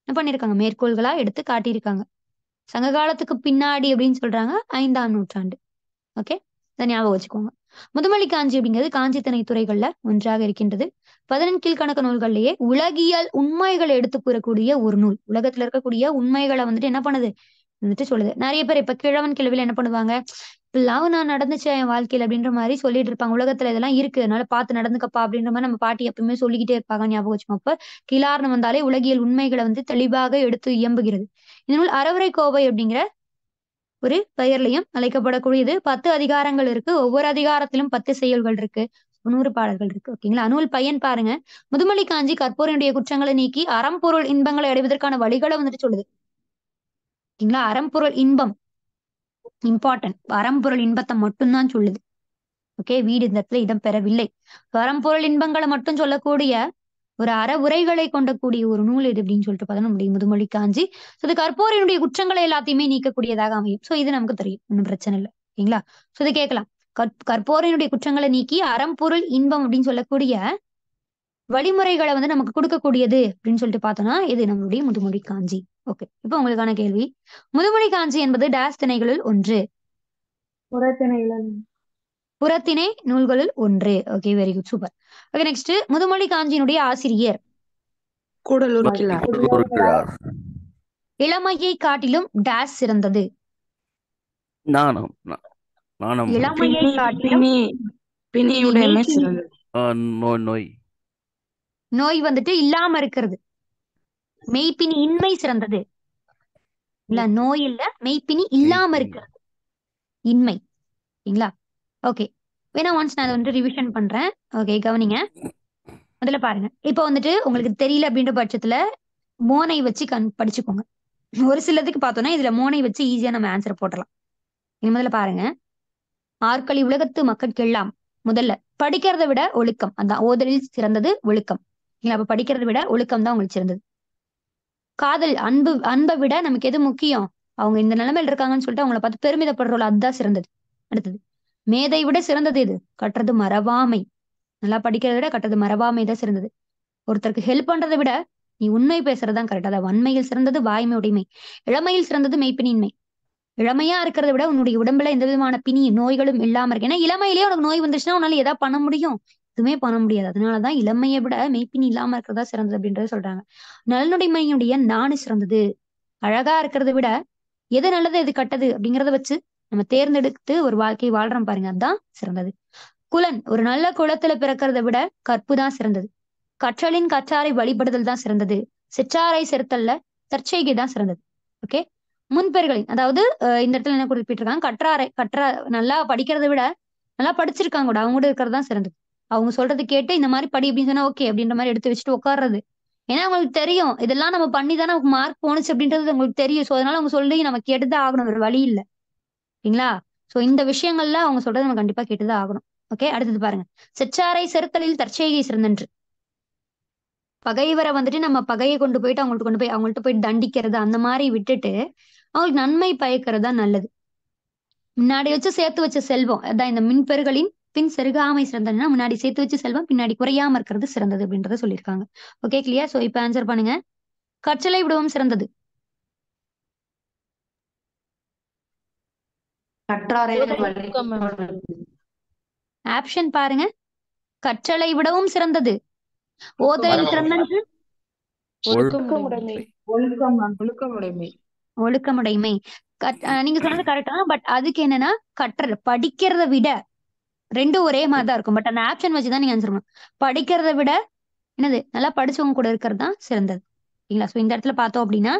என்ன பண்ணிருக்காங்க மேற்கோள்களா எடுத்து காட்டியிருக்காங்க சங்க காலத்துக்கு பின்னாடி அப்படின்னு சொல்றாங்க ஐந்தாம் நூற்றாண்டு ஓகே இதை ஞாபகம் வச்சுக்கோங்க முதுமலை காஞ்சி அப்படிங்கிறது காஞ்சித்தனை துறைகள்ல ஒன்றாக இருக்கின்றது பதினெண் கீழ்கணக்க நூல்கள்லயே உலகியல் உண்மைகளை எடுத்து கூறக்கூடிய ஒரு நூல் உலகத்துல இருக்கக்கூடிய உண்மைகளை வந்துட்டு என்ன பண்ணுது வந்துட்டு சொல்லுது நிறைய பேர் இப்ப கிழவன் கிழவில என்ன பண்ணுவாங்க இப்பெல்லாம் நான் நடந்துச்சு என் வாழ்க்கையில அப்படின்ற மாதிரி சொல்லிட்டு இருப்பாங்க உலகத்துல இதெல்லாம் இருக்கு அதனால பார்த்து நடந்துக்கப்பா அப்படின்ற மாதிரி நம்ம பாட்டி எப்பவுமே சொல்லிக்கிட்டே இருப்பாங்க ஞாபகம் வச்சுக்கோங்க அப்ப கிளாரணம் வந்தாலே உலகியல் உண்மைகளை வந்து தெளிவாக எடுத்து இயம்புகிறது இந்த நூல் அறவுரை கோவை அப்படிங்கிற ஒரு பெயர்லையும் அழைக்கப்படக்கூடியது பத்து அதிகாரங்கள் இருக்கு ஒவ்வொரு அதிகாரத்திலும் பத்து செயல்கள் இருக்கு நூறு பாடல்கள் இருக்கு ஓகேங்களா நூல் பையன் பாருங்க முதுமலை காஞ்சி கற்போரனுடைய குற்றங்களை நீக்கி அறம்பொருள் இன்பங்களை அடைவதற்கான வழிகளை வந்துட்டு சொல்லுது ஓகேங்களா அறம்பொருள் இன்பம் இம்பார்ட்டன்ட் அறம்பொருள் இன்பத்தை மட்டும்தான் சொல்லுது ஓகே வீடு இந்த இடத்துல இடம் பெறவில்லை அறம்பொருள் இன்பங்களை மட்டும் சொல்லக்கூடிய ஒரு அற உரைகளை கொண்டக்கூடிய ஒரு நூல் இது அப்படின்னு சொல்லிட்டு பார்த்தா நம்முடைய முதுமொழி காஞ்சி ஸோ இது கற்போரினுடைய குற்றங்களை எல்லாத்தையுமே நீக்கக்கூடியதாக அமையும் ஸோ இது நமக்கு தெரியும் ஒன்றும் பிரச்சனை இல்லை ஓகேங்களா ஸோ இது கேட்கலாம் கற்போரினுடைய குற்றங்களை நீக்கி அறம்பொருள் இன்பம் அப்படின்னு சொல்லக்கூடிய வழிமுறைகளை வந்து நமக்கு கொடுக்கக்கூடியது அப்படின்னு சொல்லிட்டு பார்த்தோம்னா இது நம்மளுடைய முதுமொழி காஞ்சி ஓகே இப்போ உங்களுக்கான கேள்வி முதுமொழி காஞ்சி என்பது டேஸ் திணைகளில் ஒன்று புறத்தினை நூல்களில் ஒன்று okay very good super okay next Muthumozhi காஞ்சியினுடைய ஆசிரியர் கூடலூர் இளமையை காட்டிலும் டேஸ் சிறந்தது இளமையை காட்டிலும் நோய் நோய் நோய் வந்துட்டு இல்லாம இருக்கிறது மெய்ப்பினி இன்மை சிறந்தது இல்ல நோய் இல்ல மெய்ப்பினி இல்லாம இருக்கிறது இன்மை சரிங்களா ஓகே வேணா ஒன்ஸ் நான் அதை வந்துட்டு ரிவிஷன் பண்றேன் ஓகே கவனிங்க முதல்ல பாருங்க இப்போ வந்துட்டு உங்களுக்கு தெரியல அப்படின்ற பட்சத்துல மோனை வச்சு கண் படிச்சுக்கோங்க ஒரு சிலதுக்கு பார்த்தோம்னா இதுல மோனை வச்சு ஈஸியா நம்ம ஆன்சர் போட்டலாம் இனி முதல்ல பாருங்க ஆற்களி உலகத்து மக்களுக்கெல்லாம் முதல்ல படிக்கிறத விட ஒழுக்கம் அதான் ஓதலில் சிறந்தது ஒழுக்கம் இல்லைங்களா அப்ப படிக்கிறத விட ஒழுக்கம் தான் உங்களுக்கு சிறந்தது காதல் அன்பு அன்பை விட நமக்கு எது முக்கியம் அவங்க இந்த நிலைமையில் இருக்காங்கன்னு சொல்லிட்டு அவங்கள பார்த்து பெருமிதப்படுறோம்ல அதுதான் சிறந்தது அடுத்தது மேதை விட சிறந்தது இது கட்டுறது மறவாமை நல்லா படிக்கிறத விட கட்டுறது மறவாமை தான் சிறந்தது ஒருத்தருக்கு ஹெல்ப் பண்றதை விட நீ உண்மை பேசுறதுதான் கரெக்ட் அதான் வன்மையில் சிறந்தது வாய்மை உடைமை இளமையில் சிறந்தது மெய்ப்பினின்மை இளமையா இருக்கிறத விட உன்னுடைய உடம்புல எந்த விதமான பிணி நோய்களும் இல்லாம இருக்கு ஏன்னா இளமையிலேயே உனக்கு நோய் வந்துச்சுன்னா உன்னால ஏதாவது பண்ண முடியும் எதுவுமே பண்ண முடியாது அதனாலதான் இளமையை விட மெய்ப்பினி இல்லாம இருக்கிறதா சிறந்தது அப்படின்றத சொல்றாங்க நலனுடைமையுடைய நானு சிறந்தது அழகா இருக்கிறத விட எது நல்லது எது கட்டது அப்படிங்கிறத வச்சு நம்ம தேர்ந்தெடுத்து ஒரு வாழ்க்கை வாழ்றோம் பாருங்க அதுதான் சிறந்தது குலன் ஒரு நல்ல குளத்துல பிறக்கிறத விட கற்பு தான் சிறந்தது கற்றலின் கற்றாரை வழிபடுதல் தான் சிறந்தது சிற்றாரை செருத்தல்ல தற்செய்கை தான் சிறந்தது ஓகே முன்பெர்களின் அதாவது இந்த இடத்துல என்ன குறிப்பிட்டிருக்காங்க கற்றாரை கற்றா நல்லா படிக்கிறத விட நல்லா படிச்சிருக்காங்க கூட அவங்க கூட இருக்கிறது தான் சிறந்தது அவங்க சொல்றது கேட்டு இந்த மாதிரி படி அப்படின்னு சொன்னா ஓகே அப்படின்ற மாதிரி எடுத்து வச்சுட்டு உட்காடுறது ஏன்னா அவங்களுக்கு தெரியும் இதெல்லாம் நம்ம பண்ணி தானே மார்க் போனுச்சு அப்படின்றது அவங்களுக்கு தெரியும் சோ அதனால அவங்க சொல்லி நம்ம கேட்டுதான் ஆகணும் ஒரு வழி இல்லை ஓகேங்களா சோ இந்த விஷயங்கள்ல அவங்க சொல்றது நம்ம கண்டிப்பா கேட்டுதான் ஆகணும் ஓகே அடுத்தது பாருங்க செச்சாரை செருத்தலில் தற்செய்கை சிறந்தன்று பகைவரை வந்துட்டு நம்ம பகையை கொண்டு போயிட்டு அவங்கள்ட்ட கொண்டு போய் அவங்கள்ட்ட போய் தண்டிக்கிறது அந்த மாதிரி விட்டுட்டு அவங்களுக்கு நன்மை பயக்கிறது தான் நல்லது முன்னாடி வச்சு சேர்த்து வச்ச செல்வம் அதான் இந்த மின்பெருகளின் பின் செருகாமை சிறந்ததுன்னா முன்னாடி சேர்த்து வச்சு செல்வம் பின்னாடி குறையாம இருக்கிறது சிறந்தது அப்படின்றத சொல்லியிருக்காங்க ஓகே கிளியா சோ இப்ப ஆன்சர் பண்ணுங்க கற்றலை விடவும் சிறந்தது ஆப்ஷன் பாருங்க கற்றலை விடவும் சிறந்தது ஓதலின் சிறந்தது ஒழுக்கமுடைமை நீங்க சொன்னது கரெக்டா பட் அதுக்கு என்னன்னா கற்றல் படிக்கிறத விட ரெண்டும் ஒரே மாதிரி தான் இருக்கும் பட் அந்த ஆப்ஷன் வச்சுதான் நீங்க ஆன்சர் பண்ணணும் படிக்கிறத விட என்னது நல்லா படிச்சவங்க கூட இருக்கிறது தான் சிறந்தது ஓகேங்களா ஸோ இந்த இடத்துல பார்த்தோம் அப்படின்னா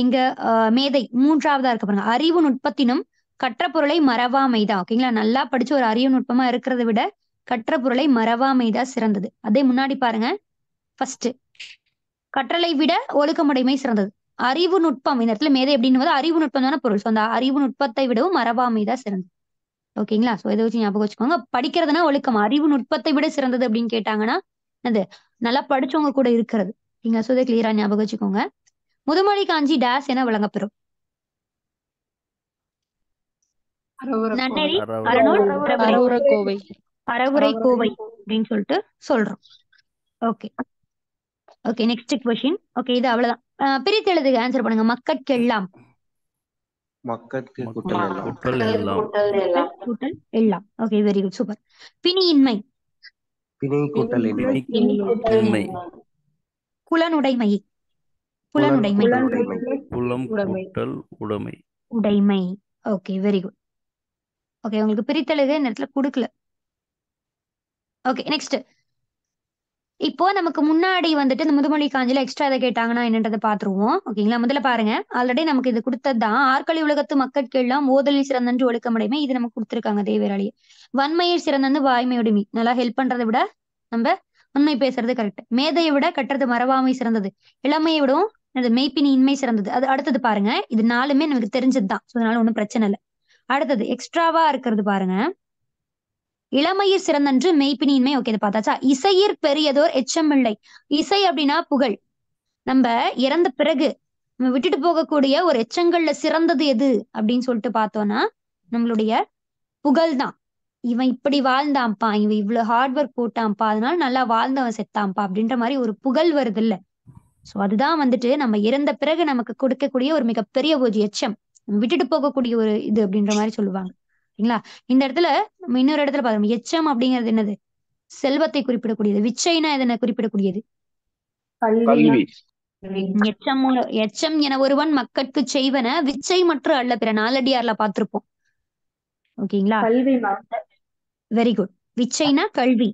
இங்க மேதை மூன்றாவதா இருக்க பாருங்க அறிவு நுட்பத்தினும் கற்ற பொருளை மறவாமைதான் ஓகேங்களா நல்லா படிச்சு ஒரு அறிவு நுட்பமா இருக்கிறத விட கற்ற பொருளை மறவாமைதான் சிறந்தது அதே முன்னாடி பாருங்க ஃபர்ஸ்ட் கற்றலை விட ஒழுக்கமுடைமை சிறந்தது அறிவு நுட்பம் இந்த இடத்துல மேதை அப்படின்னு போது அறிவு நுட்பம் தானே பொருள் ஸோ அந்த அறிவு நுட்பத்தை விடவும் மறவாமைதான் சிறந்தது ஓகேங்களா ஸோ இதை வச்சு ஞாபகம் வச்சுக்கோங்க படிக்கிறதுனா ஒழுக்கம் அறிவு நுட்பத்தை விட சிறந்தது அப்படின்னு கேட்டாங்கன்னா அது நல்லா படிச்சவங்க கூட இருக்கிறது நீங்க ஸோ கிளியரா ஞாபகம் வச்சுக்கோங்க முதுமொழி காஞ்சி டேஸ் என வழங்கப்பெறும் நன்னெறி அறநூல் கோவை அறவுரை கோவை அப்படின்னு சொல்லிட்டு சொல்றோம் okay okay next question okay இது அவ்வளவுதான் பிரித்து எழுதுக ஆன்சர் பண்ணுங்க மக்கட்கெல்லாம் கூட்டல் எல்லாம் ஓகே வெரி குட் சூப்பர் பிணியின்மை புலனுடைமை புலனுடைமை உடைமை ஓகே வெரி குட் ஓகே உங்களுக்கு பிரித்தழுகை இந்த இடத்துல கொடுக்கல ஓகே நெக்ஸ்ட் இப்போ நமக்கு முன்னாடி வந்துட்டு இந்த முதுமொழி காஞ்சில எக்ஸ்ட்ரா இதை கேட்டாங்கன்னா என்னன்றதை பாத்துருவோம் ஓகேங்களா முதல்ல பாருங்க ஆல்ரெடி நமக்கு இது கொடுத்ததுதான் ஆற்கலை உலகத்து மக்கட்கெல்லாம் ஓதலில் சிறந்தன்று ஒழுக்கமடைமை இது நமக்கு கொடுத்துருக்காங்க தேவேராளி வன்மையில் சிறந்தந்து வாய்மையுடைமை நல்லா ஹெல்ப் பண்றதை விட நம்ம உண்மை பேசுறது கரெக்ட் மேதையை விட கட்டுறது மறவாமை சிறந்தது இளமையை விடவும் மெய்ப்பினி இன்மை சிறந்தது அது அடுத்தது பாருங்க இது நாலுமே நமக்கு தெரிஞ்சதுதான் ஸோ அதனால ஒன்றும் பிரச்சனை இல்லை அடுத்தது எக்ஸ்ட்ராவா இருக்கிறது பாருங்க இளமையிர் சிறந்தன்று மெய்ப்பினின்மை ஓகே பார்த்தாச்சா இசையிற் பெரியதோர் எச்சமில்லை இசை அப்படின்னா புகழ் நம்ம இறந்த பிறகு நம்ம விட்டுட்டு போகக்கூடிய ஒரு எச்சங்கள்ல சிறந்தது எது அப்படின்னு சொல்லிட்டு பார்த்தோம்னா நம்மளுடைய புகழ் தான் இவன் இப்படி வாழ்ந்தான்ப்பா இவன் இவ்வளவு ஹார்ட் ஒர்க் போட்டான்ப்பா அதனால நல்லா வாழ்ந்தவன் செத்தான்ப்பா அப்படின்ற மாதிரி ஒரு புகழ் வருது இல்ல சோ அதுதான் வந்துட்டு நம்ம இறந்த பிறகு நமக்கு கொடுக்கக்கூடிய ஒரு மிகப்பெரிய ஒரு எச்சம் விட்டுட்டு போகக்கூடிய ஒரு இது அப்படின்ற மாதிரி சொல்லுவாங்க சரிங்களா இந்த இடத்துல நம்ம இன்னொரு இடத்துல பாருங்க எச்சம் அப்படிங்கிறது என்னது செல்வத்தை குறிப்பிடக்கூடியது விச்சைனா எதனை குறிப்பிடக்கூடியது எச்சம் எச்சம் என ஒருவன் மக்களுக்கு செய்வன விச்சை மற்றும் அல்ல பிற நாலடியார்ல பாத்திருப்போம் ஓகேங்களா வெரி குட் விச்சைனா கல்வி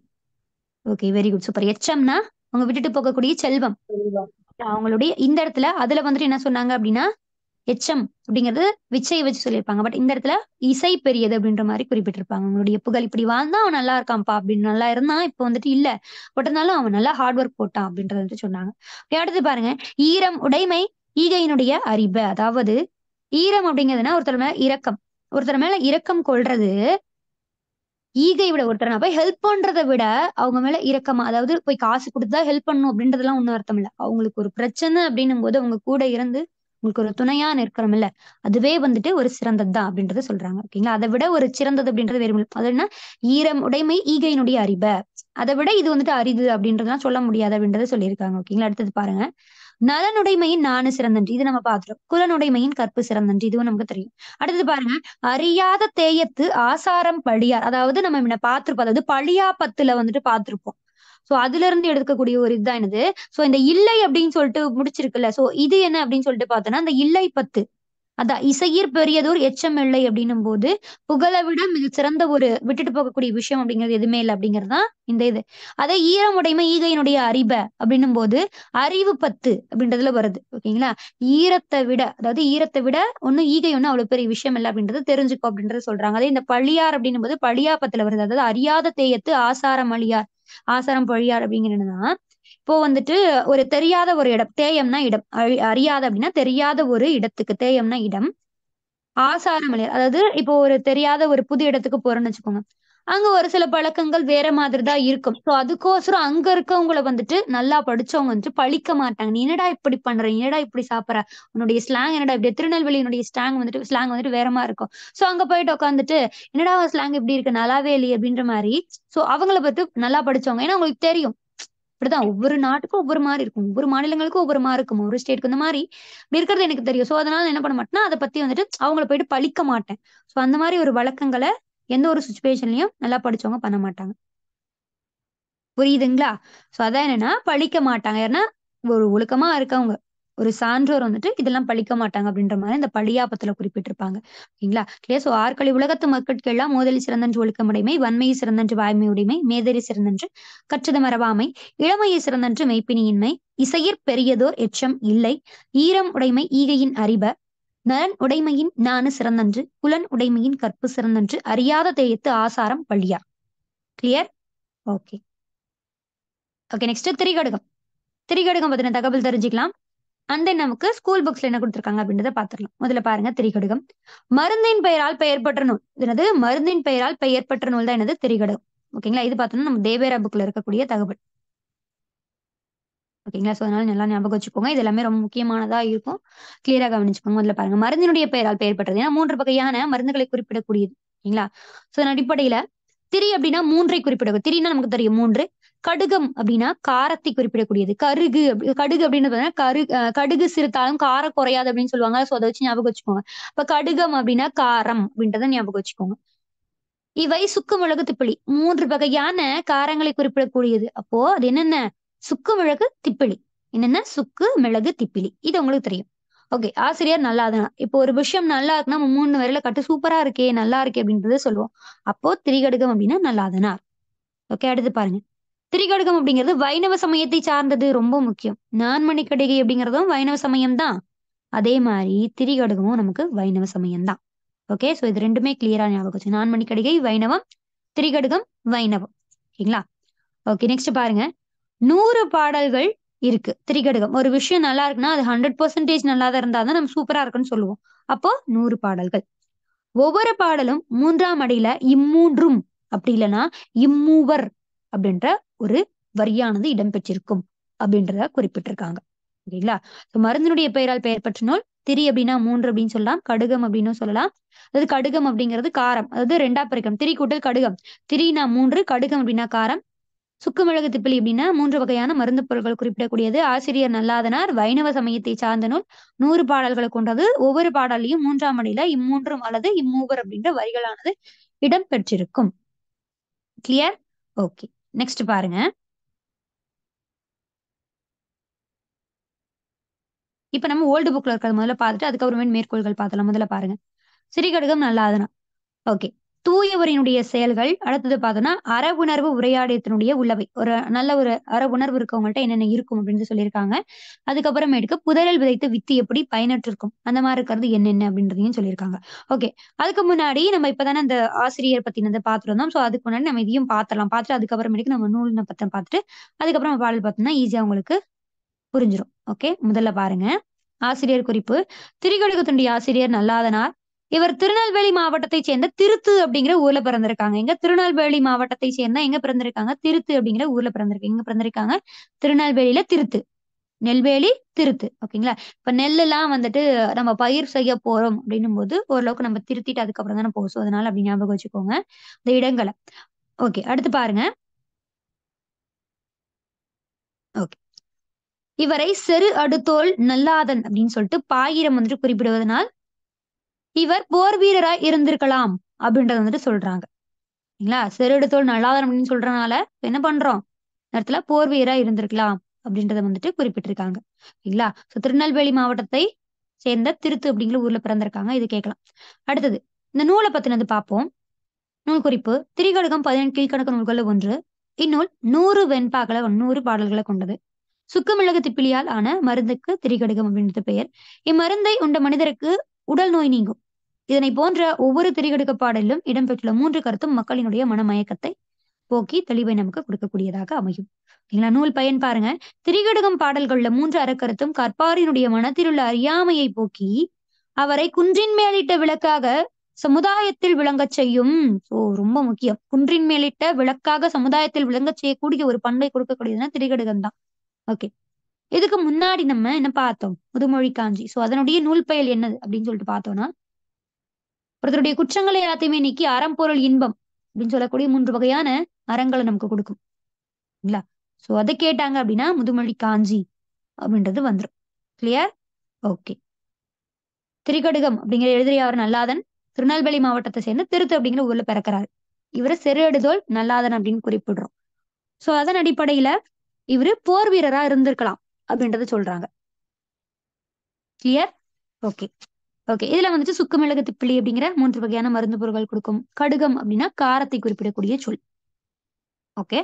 ஓகே வெரி குட் சூப்பர் எச்சம்னா அவங்க விட்டுட்டு போகக்கூடிய செல்வம் அவங்களுடைய இந்த இடத்துல அதுல வந்துட்டு என்ன சொன்னாங்க அப்படின்னா எச்சம் அப்படிங்கிறது விச்சை வச்சு சொல்லியிருப்பாங்க பட் இந்த இடத்துல இசை பெரியது அப்படின்ற மாதிரி குறிப்பிட்டிருப்பாங்க அவங்களுடைய புகழ் இப்படி வாழ்ந்தா அவன் நல்லா இருக்கான்ப்பா அப்படின்னு நல்லா இருந்தான் இப்போ வந்துட்டு இல்ல இருந்தாலும் அவன் நல்லா ஹார்ட் ஒர்க் போட்டான் அப்படின்றத வந்துட்டு சொன்னாங்க அடுத்து பாருங்க ஈரம் உடைமை ஈகையினுடைய அறிவு அதாவது ஈரம் அப்படிங்கிறதுனா ஒருத்தர் மேல இரக்கம் ஒருத்தர் மேல இரக்கம் கொள்றது ஈகை விட ஒருத்தர் போய் ஹெல்ப் பண்றதை விட அவங்க மேல இரக்கமா அதாவது போய் காசு கொடுத்தா ஹெல்ப் பண்ணும் அப்படின்றதுலாம் ஒன்றும் அர்த்தம் இல்லை அவங்களுக்கு ஒரு பிரச்சனை அப்படின்னும் போது அவங்க கூட இருந்து உங்களுக்கு ஒரு துணையா நிற்கிறோம் இல்ல அதுவே வந்துட்டு ஒரு சிறந்தது தான் அப்படின்றத சொல்றாங்க ஓகேங்களா அதை விட ஒரு சிறந்தது அப்படின்றது வேறு அது என்ன ஈரம் உடைமை ஈகையினுடைய அறிவை அதை விட இது வந்துட்டு அரிது அப்படின்றதுலாம் சொல்ல முடியாது அப்படின்றத சொல்லியிருக்காங்க ஓகேங்களா அடுத்தது பாருங்க நலனுடைமையின் நானு சிறந்தன்று இது நம்ம பாத்துறோம் குலனுடைமையின் கற்பு சிறந்தன்று இதுவும் நமக்கு தெரியும் அடுத்தது பாருங்க அறியாத தேயத்து ஆசாரம் பழியார் அதாவது நம்ம என்ன பார்த்திருப்போம் அதாவது பழியா பத்துல வந்துட்டு பார்த்திருப்போம் சோ அதுல இருந்து எடுக்கக்கூடிய ஒரு இதுதான் என்னது சோ இந்த இல்லை அப்படின்னு சொல்லிட்டு முடிச்சிருக்குல்ல சோ இது என்ன அப்படின்னு சொல்லிட்டு பாத்தோம்னா அந்த இல்லை பத்து அதான் இசையீர் பெரியதோர் எச்சம் இல்லை அப்படின்னும் போது புகழை விட மிக சிறந்த ஒரு விட்டுட்டு போகக்கூடிய விஷயம் அப்படிங்கிறது எதுவுமே இல்லை அப்படிங்கறதுதான் இந்த இது அதே ஈரமுடைமை ஈகையினுடைய அறிப அப்படின்னும் போது அறிவு பத்து அப்படின்றதுல வருது ஓகேங்களா ஈரத்தை விட அதாவது ஈரத்தை விட ஒன்னும் ஈகை ஒன்னும் அவ்வளவு பெரிய விஷயம் இல்லை அப்படின்றத தெரிஞ்சுக்கோ அப்படின்றத சொல்றாங்க அதே இந்த பழியார் அப்படின்னும் போது பழியா பத்துல வருது அதாவது அறியாத தேயத்து ஆசாரம் அழியார் ஆசாரம் பொழியார் அப்படிங்கிறதுனா இப்போ வந்துட்டு ஒரு தெரியாத ஒரு இடம் தேயம்னா இடம் அறியாத அப்படின்னா தெரியாத ஒரு இடத்துக்கு தேயம்னா இடம் ஆசாரம் அதாவது இப்போ ஒரு தெரியாத ஒரு புது இடத்துக்கு போறோம்னு வச்சுக்கோங்க அங்க ஒரு சில பழக்கங்கள் வேற மாதிரி தான் இருக்கும் ஸோ அதுக்கோசரம் அங்க இருக்கவங்கள வந்துட்டு நல்லா படிச்சவங்க வந்துட்டு பழிக்க மாட்டாங்க நீ என்னடா இப்படி பண்ற என்னடா இப்படி சாப்பிட்ற உன்னுடைய ஸ்லாங் என்னடா இப்படி திருநெல்வேலியினுடைய ஸ்லாங் வந்துட்டு ஸ்லாங் வந்துட்டு வேறமா இருக்கும் ஸோ அங்க போயிட்டு உட்காந்துட்டு என்னடா ஸ்லாங் இப்படி இருக்கு நல்லாவே இல்லையே அப்படின்ற மாதிரி ஸோ அவங்கள பத்தி நல்லா படிச்சவங்க ஏன்னா உங்களுக்கு தெரியும் இப்படிதான் ஒவ்வொரு நாட்டுக்கும் ஒவ்வொரு மாதிரி இருக்கும் ஒவ்வொரு மாநிலங்களுக்கும் ஒவ்வொரு மாதிரி இருக்கும் ஒரு ஸ்டேட்டுக்கு இந்த மாதிரி இப்படி இருக்கிறது எனக்கு தெரியும் ஸோ அதனால என்ன பண்ண மாட்டேன்னா அதை பத்தி வந்துட்டு அவங்கள போயிட்டு பழிக்க மாட்டேன் ஸோ அந்த மாதிரி ஒரு வழக்கங்களை எந்த ஒரு சுச்சுவேஷன்லயும் நல்லா படிச்சவங்க பண்ண மாட்டாங்க புரியுதுங்களா ஸோ அதான் என்னன்னா பழிக்க மாட்டாங்க ஏன்னா ஒரு ஒழுக்கமா இருக்கவங்க ஒரு சான்றோர் வந்துட்டு இதெல்லாம் பழிக்க மாட்டாங்க அப்படின்ற மாதிரி இந்த பழியாபத்துல குறிப்பிட்டிருப்பாங்க ஓகேங்களா இல்லையா ஸோ ஆற்களி உலகத்து மக்கட்கு எல்லாம் மோதலி சிறந்தன்று உடைமை வன்மையை சிறந்தன்று வாய்மை உடைமை மேதறி சிறந்தன்று கற்றுத மரபாமை இளமையை சிறந்தன்று மெய்ப்பினியின்மை இசையிற் பெரியதோர் எச்சம் இல்லை ஈரம் உடைமை ஈகையின் அறிப நலன் உடைமையின் நானு சிறந்தன்று குலன் உடைமையின் கற்பு சிறந்தன்று அறியாத தேயத்து ஆசாரம் பள்ளியா clear okay okay next Thirikadugam Thirikadugam பத்தின தகவல் தெரிஞ்சுக்கலாம் அந்த நமக்கு ஸ்கூல் புக்ஸ்ல என்ன கொடுத்துருக்காங்க அப்படின்றத பாத்துக்கலாம் முதல்ல பாருங்க திரிகடுகம் மருந்தின் பெயரால் பெயர் பெற்ற நூல் என்னது மருந்தின் பெயரால் பெயர் பெற்ற நூல் தான் என்னது திரிகடுகம் ஓகேங்களா இது பார்த்தோம்னா நம்ம தேவேரா புக்ல இருக்கக்கூடிய தகவல் ஓகேங்களா ஸோ அதனால நல்லா ஞாபகம் வச்சுக்கோங்க இது எல்லாமே ரொம்ப முக்கியமானதா இருக்கும் கிளியரா கவனிச்சுக்கோங்க முதல்ல பாருங்க மருந்தினுடைய பெயரால் பெயர் பெற்றது ஏன்னா மூன்று வகையான மருந்துகளை குறிப்பிடக்கூடியது ஓகேங்களா ஸோ அதன் அடிப்படையில திரி அப்படின்னா மூன்றை குறிப்பிட திரின்னா நமக்கு தெரியும் மூன்று கடுகம் அப்படின்னா காரத்தை குறிப்பிடக்கூடியது கருகு அப்படி கடுகு அப்படின்னு பார்த்தீங்கன்னா கரு கடுகு சிறுத்தாலும் காரம் குறையாது அப்படின்னு சொல்லுவாங்க ஸோ அதை வச்சு ஞாபகம் வச்சுக்கோங்க இப்ப கடுகம் அப்படின்னா காரம் அப்படின்றத ஞாபகம் வச்சுக்கோங்க இவை சுக்கு மிளகு திப்பிலி மூன்று வகையான காரங்களை குறிப்பிடக்கூடியது அப்போ அது என்னென்ன சுக்கு மிளகு திப்பிலி என்னென்ன சுக்கு மிளகு திப்பிலி இது உங்களுக்கு தெரியும் ஓகே ஆசிரியர் நல்லா தான் இப்போ ஒரு விஷயம் நல்லா இருக்குன்னா மூணு வரையில கட்டு சூப்பரா இருக்கே நல்லா இருக்கே அப்படின்றத சொல்லுவோம் அப்போ திரிகடுகம் அப்படின்னா நல்லாதனார் ஓகே அடுத்து பாருங்க திரிகடுகம் அப்படிங்கிறது வைணவ சமயத்தை சார்ந்தது ரொம்ப முக்கியம் நான்மணி கடிகை அப்படிங்கிறதும் வைணவ சமயம் தான் அதே மாதிரி திரிகடுகமும் நமக்கு வைணவ சமயம் தான் ஓகே ஸோ இது ரெண்டுமே கிளியரா ஞாபகம் வச்சு நான்மணி கடிகை வைணவம் திரிகடுகம் வைணவம் ஓகேங்களா ஓகே நெக்ஸ்ட் பாருங்க நூறு பாடல்கள் இருக்கு திரிகடகம் ஒரு விஷயம் நல்லா இருக்குன்னா அது ஹண்ட்ரட் பர்சன்டேஜ் நல்லா தான் இருந்தா தான் நம்ம சூப்பரா இருக்குன்னு சொல்லுவோம் அப்போ நூறு பாடல்கள் ஒவ்வொரு பாடலும் மூன்றாம் அடியில இம்மூன்றும் அப்படி இல்லைன்னா இம்மூவர் அப்படின்ற ஒரு வரியானது இடம்பெற்றிருக்கும் அப்படின்றத குறிப்பிட்டிருக்காங்க சரிங்களா மருந்தினுடைய பெயரால் பெயர் பெற்ற நூல் திரி அப்படின்னா மூன்று அப்படின்னு சொல்லலாம் கடுகம் அப்படின்னு சொல்லலாம் அது கடுகம் அப்படிங்கிறது காரம் அதாவது ரெண்டா பிறக்கம் திரி கூட்டல் கடுகம் திரினா மூன்று கடுகம் அப்படின்னா காரம் சுக்கு மிளகு திப்பிலி அப்படின்னா மூன்று வகையான மருந்து பொருட்கள் குறிப்பிடக்கூடியது ஆசிரியர் நல்லாதனார் வைணவ சமயத்தை சார்ந்த நூல் நூறு பாடல்களை கொண்டது ஒவ்வொரு பாடலையும் மூன்றாம் அடியில இம்மூன்றும் அல்லது இம்மூவர் அப்படின்ற வரிகளானது இடம் பெற்றிருக்கும் கிளியர் ஓகே நெக்ஸ்ட் பாருங்க இப்ப நம்ம ஓல்டு புக்ல இருக்கிறது முதல்ல பார்த்துட்டு அதுக்கப்புறமே மேற்கோள்கள் பார்த்தலாம் முதல்ல பாருங்க சிறிகடுகம் நல்லாதனா ஓகே தூயவரினுடைய செயல்கள் அடுத்தது பார்த்தோம்னா அற உரையாடத்தினுடைய உள்ளவை ஒரு நல்ல ஒரு அற இருக்கவங்கள்ட்ட என்னென்ன இருக்கும் அப்படின்னு சொல்லியிருக்காங்க அதுக்கப்புறமேட்டுக்கு புதரில் விதைத்த வித்து எப்படி பயனற்றிருக்கும் அந்த மாதிரி இருக்கிறது என்னென்ன அப்படின்றதையும் சொல்லியிருக்காங்க ஓகே அதுக்கு முன்னாடி நம்ம இப்பதானே அந்த ஆசிரியர் பத்தினதை பாத்துருந்தோம் ஸோ அதுக்கு முன்னாடி நம்ம இதையும் பாத்திரலாம் பார்த்துட்டு அதுக்கப்புறமேட்டுக்கு நம்ம நூல் பத்தம் பார்த்துட்டு அதுக்கப்புறம் பாடல் பார்த்தோம்னா ஈஸியா உங்களுக்கு புரிஞ்சிடும் ஓகே முதல்ல பாருங்க ஆசிரியர் குறிப்பு திரிகடுகத்துண்டி ஆசிரியர் நல்லாதனார் இவர் திருநெல்வேலி மாவட்டத்தை சேர்ந்த திருத்து அப்படிங்கிற ஊர்ல பிறந்திருக்காங்க எங்க திருநெல்வேலி மாவட்டத்தை சேர்ந்தா எங்க பிறந்திருக்காங்க திருத்து அப்படிங்கிற ஊர்ல பிறந்திருக்காங்க எங்க பிறந்திருக்காங்க திருநெல்வேலியில திருத்து நெல்வேலி திருத்து ஓகேங்களா இப்ப நெல்லெல்லாம் வந்துட்டு நம்ம பயிர் செய்ய போறோம் அப்படின்னும் போது ஓரளவுக்கு நம்ம திருத்திட்டு அதுக்கப்புறம் தானே போசோம் அதனால அப்படி ஞாபகம் வச்சுக்கோங்க இந்த இடங்களை ஓகே அடுத்து பாருங்க ஓகே இவரை செரு அடுத்தோல் நல்லாதன் அப்படின்னு சொல்லிட்டு பாயிரம் வந்துட்டு குறிப்பிடுவதனால் இவர் போர் வீரராய் இருந்திருக்கலாம் அப்படின்றத வந்துட்டு சொல்றாங்க சரிங்களா செருடு தோல் நல்லாதாரம் அப்படின்னு சொல்றனால என்ன பண்றோம் நேரத்துல போர் வீரா இருந்திருக்கலாம் அப்படின்றத வந்துட்டு குறிப்பிட்டிருக்காங்க சரிங்களா சோ திருநெல்வேலி மாவட்டத்தை சேர்ந்த திருத்து அப்படிங்கிற ஊர்ல பிறந்திருக்காங்க இது கேட்கலாம் அடுத்தது இந்த நூலை பத்தினது பார்ப்போம் நூல் குறிப்பு திரிகடுகம் பதினெண்டு கீழ்கணக்கு நூல்கள்ல ஒன்று இந்நூல் நூறு வெண்பாக்களை நூறு பாடல்களை கொண்டது சுக்குமிளகு திப்பிலியால் ஆன மருந்துக்கு திரிகடுகம் அப்படின்றது பெயர் இம்மருந்தை உண்ட மனிதருக்கு உடல் நோய் நீங்கும் இதனை போன்ற ஒவ்வொரு திரையெடுக்க பாடலிலும் இடம்பெற்றுள்ள மூன்று கருத்தும் மக்களினுடைய மனமயக்கத்தை போக்கி தெளிவை நமக்கு கொடுக்கக்கூடியதாக அமையும் ஓகேங்களா நூல் பயன் பாருங்க திரிகடுகம் பாடல்கள்ல மூன்று அறக்கருத்தும் கற்பாரினுடைய உள்ள அறியாமையை போக்கி அவரை குன்றின் மேலிட்ட விளக்காக சமுதாயத்தில் விளங்கச் செய்யும் ஓ ரொம்ப முக்கியம் குன்றின் மேலிட்ட விளக்காக சமுதாயத்தில் விளங்கச் செய்யக்கூடிய ஒரு பண்பை கொடுக்கக்கூடியதுன்னா திரிகடுகம் தான் ஓகே இதுக்கு முன்னாடி நம்ம என்ன பார்த்தோம் முதுமொழி காஞ்சி சோ அதனுடைய நூல் பயல் என்னது அப்படின்னு சொல்லிட்டு பார்த்தோம்னா ஒருத்தருடைய குற்றங்களை எல்லாத்தையுமே நீக்கி அறம் பொருள் இன்பம் அப்படின்னு சொல்லக்கூடிய மூன்று வகையான அறங்களை நமக்கு கொடுக்கும் இல்லா சோ அதை கேட்டாங்க அப்படின்னா முதுமொழி காஞ்சி அப்படின்றது வந்துடும் கிளியர் ஓகே திரிகடுகம் அப்படிங்கிற எழுதியாவர் நல்லாதன் திருநெல்வேலி மாவட்டத்தை சேர்ந்து திருத்து அப்படிங்கிற ஊர்ல பிறக்கிறாரு இவரு செருடுதோல் நல்லாதன் அப்படின்னு குறிப்பிடுறோம் சோ அதன் அடிப்படையில இவரு போர் வீரரா இருந்திருக்கலாம் அப்படின்றத சொல்றாங்க கிளியர் ஓகே ஓகே இதுல வந்துட்டு சுக்கு மிளகு திப்பிளி அப்படிங்கிற மூன்று வகையான மருந்து பொருட்கள் கொடுக்கும் கடுகம் அப்படின்னா காரத்தை குறிப்பிடக்கூடிய சொல் ஓகே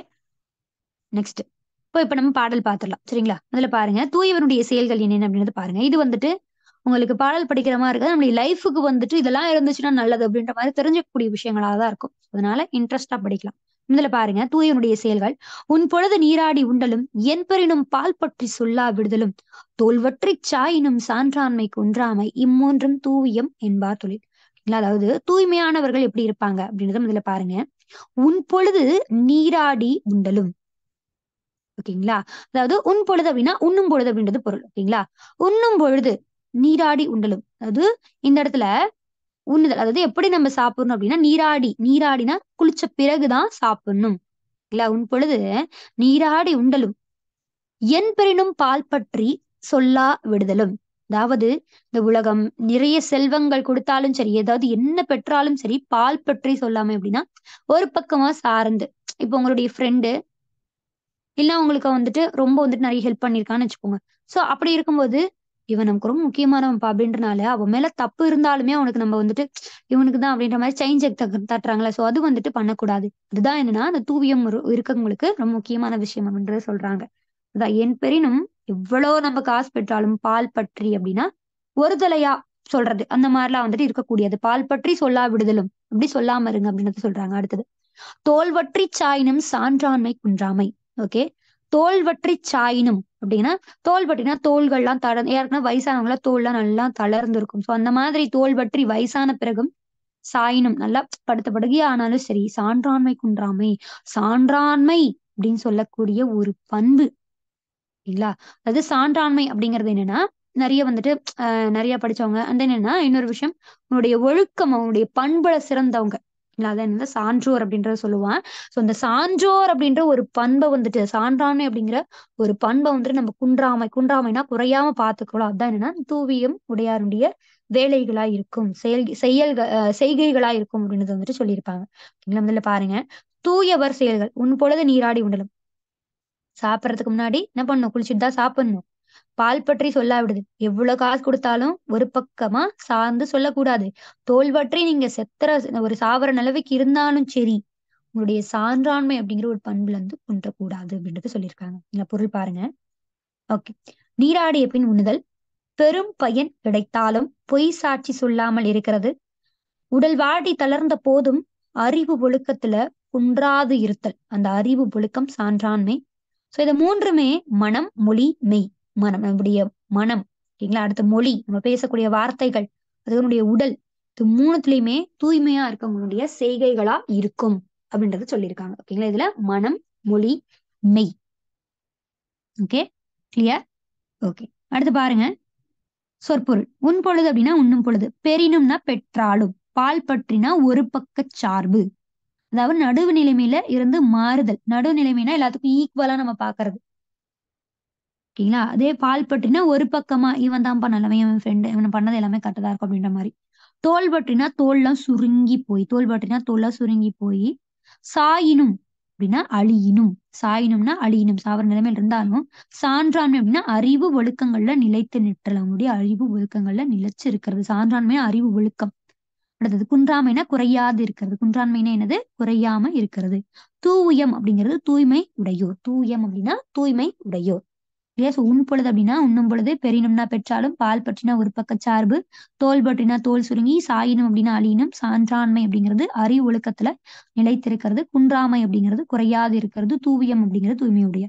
நெக்ஸ்ட் இப்போ இப்ப நம்ம பாடல் பாத்துடலாம் சரிங்களா அதுல பாருங்க தூயவனுடைய செயல்கள் என்னென்ன அப்படின்றத பாருங்க இது வந்துட்டு உங்களுக்கு பாடல் படிக்கிற மாதிரி இருக்காது நம்மளுடைய லைஃபுக்கு வந்துட்டு இதெல்லாம் இருந்துச்சுன்னா நல்லது அப்படின்ற மாதிரி தெரிஞ்சக்கூடிய விஷயங்களா தான் இருக்கும் அதனால இன்ட்ரெஸ்டா படிக்கலாம் இதுல பாருங்க தூயனுடைய செயல்கள் உன் பொழுது நீராடி உண்டலும் என் பெறினும் பால் பற்றி சொல்லா விடுதலும் தோல்வற்றி சாயினும் சான்றாண்மை கொன்றாமை இம்மூன்றும் தூவியம் என்பார் தொழில் அதாவது தூய்மையானவர்கள் எப்படி இருப்பாங்க அப்படின்றத முதல்ல பாருங்க உன் பொழுது நீராடி உண்டலும் ஓகேங்களா அதாவது உன் பொழுது அப்படின்னா உண்ணும் பொழுது அப்படின்றது பொருள் ஓகேங்களா உண்ணும் பொழுது நீராடி உண்டலும் அதாவது இந்த இடத்துல உண்ணுதல் அதாவது எப்படி நம்ம சாப்பிடணும் அப்படின்னா நீராடி நீராடினா குளிச்ச பிறகுதான் சாப்பிடணும் இல்ல உன் பொழுது நீராடி உண்டலும் என் பெறினும் பால் பற்றி சொல்லா விடுதலும் அதாவது இந்த உலகம் நிறைய செல்வங்கள் கொடுத்தாலும் சரி ஏதாவது என்ன பெற்றாலும் சரி பால் பற்றி சொல்லாம அப்படின்னா ஒரு பக்கமா சார்ந்து இப்போ உங்களுடைய ஃப்ரெண்டு இல்ல உங்களுக்கு வந்துட்டு ரொம்ப வந்துட்டு நிறைய ஹெல்ப் பண்ணியிருக்கான்னு வச்சுக்கோங்க சோ அப்படி இருக்கும்போது இவன் நமக்கு ரொம்ப முக்கியமான அப்படின்றனால அவன் மேல தப்பு இருந்தாலுமே அவனுக்கு நம்ம வந்துட்டு இவனுக்கு தான் அப்படின்ற மாதிரி சேஞ்ச் தட்டுறாங்களே சோ அது வந்துட்டு பண்ணக்கூடாது அதுதான் என்னன்னா அந்த தூவியம் இருக்கவங்களுக்கு ரொம்ப முக்கியமான விஷயம் அப்படின்றத சொல்றாங்க அதான் என் பெரினும் எவ்வளவு நம்ம காசு பெற்றாலும் பால் பற்றி அப்படின்னா ஒரு தலையா சொல்றது அந்த மாதிரிலாம் வந்துட்டு இருக்கக்கூடியது பால் பற்றி சொல்லா விடுதலும் அப்படி சொல்லாம இருங்க அப்படின்னு சொல்றாங்க அடுத்தது தோல்வற்றி சாயினும் சான்றாண்மை குன்றாமை ஓகே தோல்வற்றி சாயினும் அப்படின்னா தோல் பற்றினா தோள்கள்லாம் தள யாருக்குன்னா வயசானவங்கள தோல்லாம் நல்லா இருக்கும் ஸோ அந்த மாதிரி தோல் பற்றி வயசான பிறகும் சாயினும் நல்லா படுத்த படுகி ஆனாலும் சரி சான்றாண்மை குன்றாமை சான்றாண்மை அப்படின்னு சொல்லக்கூடிய ஒரு பண்பு இல்லைங்களா அதாவது சான்றாண்மை அப்படிங்கிறது என்னன்னா நிறைய வந்துட்டு நிறைய படிச்சவங்க அந்த என்னன்னா இன்னொரு விஷயம் உன்னுடைய ஒழுக்கம் அவனுடைய பண்புல சிறந்தவங்க அதான் என்ன சான்றோர் அப்படின்றத சொல்லுவான் ஸோ இந்த சான்றோர் அப்படின்ற ஒரு பண்பை வந்துட்டு சான்றாண்மை அப்படிங்கிற ஒரு பண்பை வந்துட்டு நம்ம குன்றாமை குன்றாமைனா குறையாம பார்த்துக்கலாம் அதான் என்னன்னா தூவியம் உடையாருடைய வேலைகளா இருக்கும் செயல் செயல்கள் செய்கைகளா இருக்கும் அப்படின்றத வந்துட்டு சொல்லியிருப்பாங்க ஓகேங்களா முதல்ல பாருங்க தூயவர் செயல்கள் உன் பொழுது நீராடி உண்டலும் சாப்பிட்றதுக்கு முன்னாடி என்ன பண்ணணும் குளிச்சுட்டு தான் சாப்பிடணும் பால் பற்றி சொல்லாவிடுது எவ்வளவு காசு கொடுத்தாலும் ஒரு பக்கமா சார்ந்து சொல்லக்கூடாது தோல் பற்றி நீங்க செத்துற ஒரு சாவர நிலவுக்கு இருந்தாலும் சரி உங்களுடைய சான்றாண்மை அப்படிங்கிற ஒரு பண்புல இருந்து குன்றக்கூடாது அப்படின்றது சொல்லியிருக்காங்க நீங்க பொருள் பாருங்க ஓகே நீராடிய பின் உண்ணுதல் பெரும் பயன் கிடைத்தாலும் பொய் சாட்சி சொல்லாமல் இருக்கிறது உடல் வாடி தளர்ந்த போதும் அறிவு ஒழுக்கத்துல குன்றாது இருத்தல் அந்த அறிவு ஒழுக்கம் சான்றாண்மை சோ இது மூன்றுமே மனம் மொழி மெய் மனம் நம்முடைய மனம் ஓகேங்களா அடுத்த மொழி நம்ம பேசக்கூடிய வார்த்தைகள் அதுகளுடைய உடல் இது மூணுத்துலயுமே தூய்மையா இருக்கவங்களுடைய செய்கைகளா இருக்கும் அப்படின்றத சொல்லியிருக்காங்க ஓகேங்களா இதுல மனம் மொழி மெய் ஓகே கிளியர் ஓகே அடுத்து பாருங்க சொற்பொருள் உன் பொழுது அப்படின்னா உண்ணும் பொழுது பெரினும்னா பெற்றாலும் பால் பற்றினா ஒரு பக்க சார்பு அதாவது நடுவு நிலைமையில இருந்து மாறுதல் நடுவு நிலைமைனா எல்லாத்துக்கும் ஈக்குவலா நம்ம பாக்குறது ஓகேங்களா அதே பால் பற்றினா ஒரு பக்கமா இவன் தான்ப்பா நல்லவன் இவன் ஃப்ரெண்டு இவன் பண்ணது எல்லாமே கட்டதா இருக்கும் அப்படின்ற மாதிரி தோல் பற்றினா தோல்லாம் சுருங்கி போய் தோல் பற்றினா தோல்லாம் சுருங்கி போய் சாயினும் அப்படின்னா அழியினும் சாயினும்னா அழியினும் சாவர நிலைமையில் இருந்தாலும் சான்றாண்மை அப்படின்னா அறிவு ஒழுக்கங்கள்ல நிலைத்து நிற்றல் அவங்களுடைய அறிவு ஒழுக்கங்கள்ல நிலைச்சு இருக்கிறது சான்றாண்மை அறிவு ஒழுக்கம் அடுத்தது குன்றாமைனா குறையாது இருக்கிறது குன்றாண்மைனா என்னது குறையாம இருக்கிறது தூயம் அப்படிங்கிறது தூய்மை உடையோர் தூயம் அப்படின்னா தூய்மை உடையோர் சோ உண் பொழுது அப்படின்னா உண்ணும் பொழுது பெரியனும்னா பெற்றாலும் பால் பற்றினா ஒரு பக்க சார்பு தோல் பற்றினா தோல் சுருங்கி சாயினும் அப்படின்னா அழியினும் சான்றாண்மை அப்படிங்கிறது அறி ஒழுக்கத்துல நிலைத்திருக்கிறது குன்றாமை அப்படிங்கிறது குறையாது இருக்கிறது தூவியம் அப்படிங்கிறது தூய்மையுடைய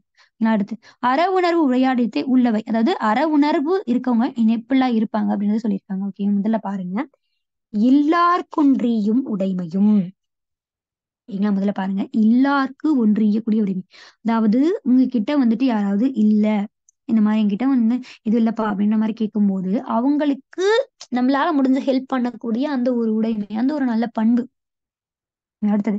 அடுத்து அற உணர்வு உரையாடித்தே உள்ளவை அதாவது அற உணர்வு இருக்கவங்க இணைப்புலா இருப்பாங்க அப்படின்றது சொல்லியிருக்காங்க ஓகே முதல்ல பாருங்க இல்லார்க்குன்றியும் உடைமையும் ஏன்னா முதல்ல பாருங்க எல்லாருக்கும் ஒன்றியக்கூடிய உரிமை அதாவது உங்ககிட்ட வந்துட்டு யாராவது இல்ல இந்த மாதிரி என்கிட்ட வந்து இது இல்லப்பா அப்படின்ற மாதிரி கேட்கும்போது அவங்களுக்கு நம்மளால முடிஞ்ச ஹெல்ப் பண்ணக்கூடிய அந்த ஒரு உடைமை அந்த ஒரு நல்ல பண்பு அடுத்தது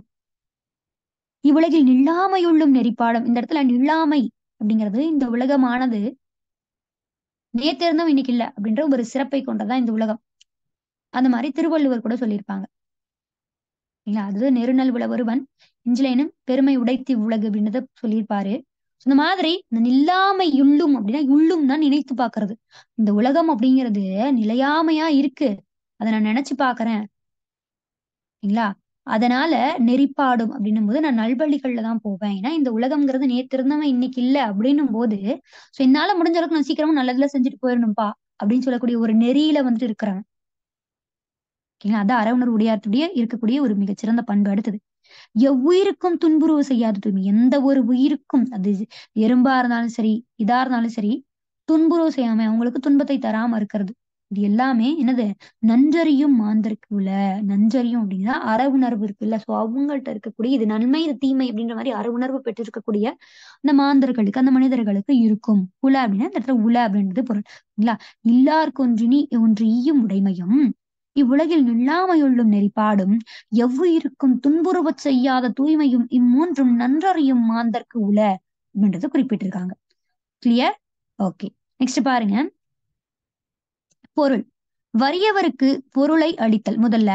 இவ்வுலகில் நில்லாமையுள்ளும் நெறிப்பாடம் இந்த இடத்துல நில்லாமை அப்படிங்கிறது இந்த உலகமானது நேத்து இருந்தோம் இன்னைக்கு இல்லை அப்படின்ற ஒரு சிறப்பை கொண்டதான் இந்த உலகம் அந்த மாதிரி திருவள்ளுவர் கூட சொல்லியிருப்பாங்க இல்லைங்களா அது நெருநல் உழவருவன் இஞ்சிலேனும் பெருமை உடைத்தி உலகு அப்படின்றத சொல்லியிருப்பாரு இந்த மாதிரி இந்த நில்லாமை யுள்ளும் அப்படின்னா யுள்ளும்னா நினைத்து பாக்குறது இந்த உலகம் அப்படிங்கிறது நிலையாமையா இருக்கு அதை நான் நினைச்சு பாக்குறேன் சரிங்களா அதனால நெறிப்பாடும் அப்படின்னும் போது நான் நல்வழிகள்ல தான் போவேன் ஏன்னா இந்த உலகம்ங்கிறது நேற்று இருந்தவன் இன்னைக்கு இல்ல அப்படின்னும் போது சோ என்னால முடிஞ்ச அளவுக்கு நான் சீக்கிரமா நல்லதுல செஞ்சுட்டு போயிடணும்ப்பா அப்படின்னு சொல்லக்கூடிய ஒரு நெறியில வந்துட்டு இருக்கிறேன் ஓகேங்களா அதான் அறவுணர் உடையாத்துடைய இருக்கக்கூடிய ஒரு மிகச்சிறந்த பண்பு அடுத்தது எவ்வுயிருக்கும் துன்புறவு செய்யாத தூய்மை எந்த ஒரு உயிருக்கும் அது எறும்பா இருந்தாலும் சரி இதா இருந்தாலும் சரி துன்புறவு செய்யாம அவங்களுக்கு துன்பத்தை தராம இருக்கிறது இது எல்லாமே என்னது நஞ்சரியும் மாந்தருக்குள்ள நஞ்சறியும் அப்படின்னா அற உணர்வு இருக்குல்ல சோ அவங்கள்ட்ட இருக்கக்கூடிய இது நன்மை இது தீமை அப்படின்ற மாதிரி அற உணர்வு பெற்றிருக்கக்கூடிய அந்த மாந்தர்களுக்கு அந்த மனிதர்களுக்கு இருக்கும் உல அப்படின்னா இந்த இடத்துல உல அப்படின்றது பொருள் இல்லா இல்லார்க்கு ஒன்றினி ஒன்று ஈயும் உடைமையும் இவ்வுலகில் நில்லாமையுள்ளும் நெறிப்பாடும் எவ்வுயிருக்கும் துன்புறுவச் செய்யாத தூய்மையும் இம்மூன்றும் நன்றறியும் மாந்தற்கு உல அப்படின்றத குறிப்பிட்டிருக்காங்க கிளியர் ஓகே நெக்ஸ்ட் பாருங்க பொருள் வறியவருக்கு பொருளை அளித்தல் முதல்ல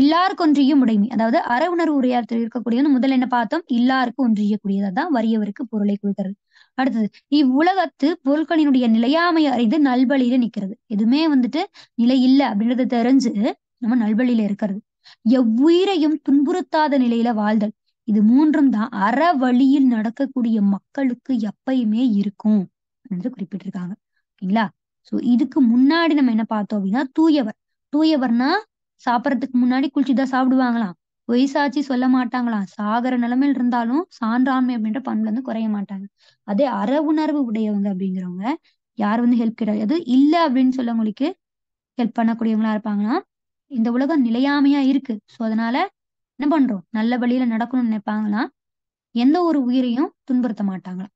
இல்லாருக்கு ஒன்றியும் உடைமை அதாவது அற உணர்வு உரையாற்றல் இருக்கக்கூடியது முதல்ல என்ன பார்த்தோம் இல்லாருக்கு ஒன்றியக்கூடியதான் வறியவருக்கு பொருளை கொடுக்கிறது அடுத்தது இவ்வுலகத்து பொருட்களினுடைய நிலையாமை அறிந்து நல்வழியில நிக்கிறது எதுவுமே வந்துட்டு நிலை இல்லை அப்படின்றத தெரிஞ்சு நம்ம நல்வழியில இருக்கிறது எவ்வுயிரையும் துன்புறுத்தாத நிலையில வாழ்தல் இது மூன்றும் தான் அற வழியில் நடக்கக்கூடிய மக்களுக்கு எப்பயுமே இருக்கும் அப்படின்னு குறிப்பிட்டிருக்காங்க ஓகேங்களா சோ இதுக்கு முன்னாடி நம்ம என்ன பார்த்தோம் அப்படின்னா தூயவர் தூயவர்னா சாப்பிட்றதுக்கு முன்னாடி குளிச்சுதான் சாப்பிடுவாங்களாம் பொய்சாட்சி சொல்ல மாட்டாங்களாம் சாகர நிலைமையில் இருந்தாலும் சான்றாண்மை அப்படின்ற பண்புல இருந்து குறைய மாட்டாங்க அதே அற உணர்வு உடையவங்க அப்படிங்கிறவங்க யார் வந்து ஹெல்ப் கிடையாது இல்ல அப்படின்னு சொல்லவங்களுக்கு ஹெல்ப் பண்ணக்கூடியவங்களா இருப்பாங்கன்னா இந்த உலகம் நிலையாமையா இருக்கு சோ அதனால என்ன பண்றோம் நல்ல வழியில நடக்கணும்னு நினைப்பாங்களாம் எந்த ஒரு உயிரையும் துன்புறுத்த மாட்டாங்களாம்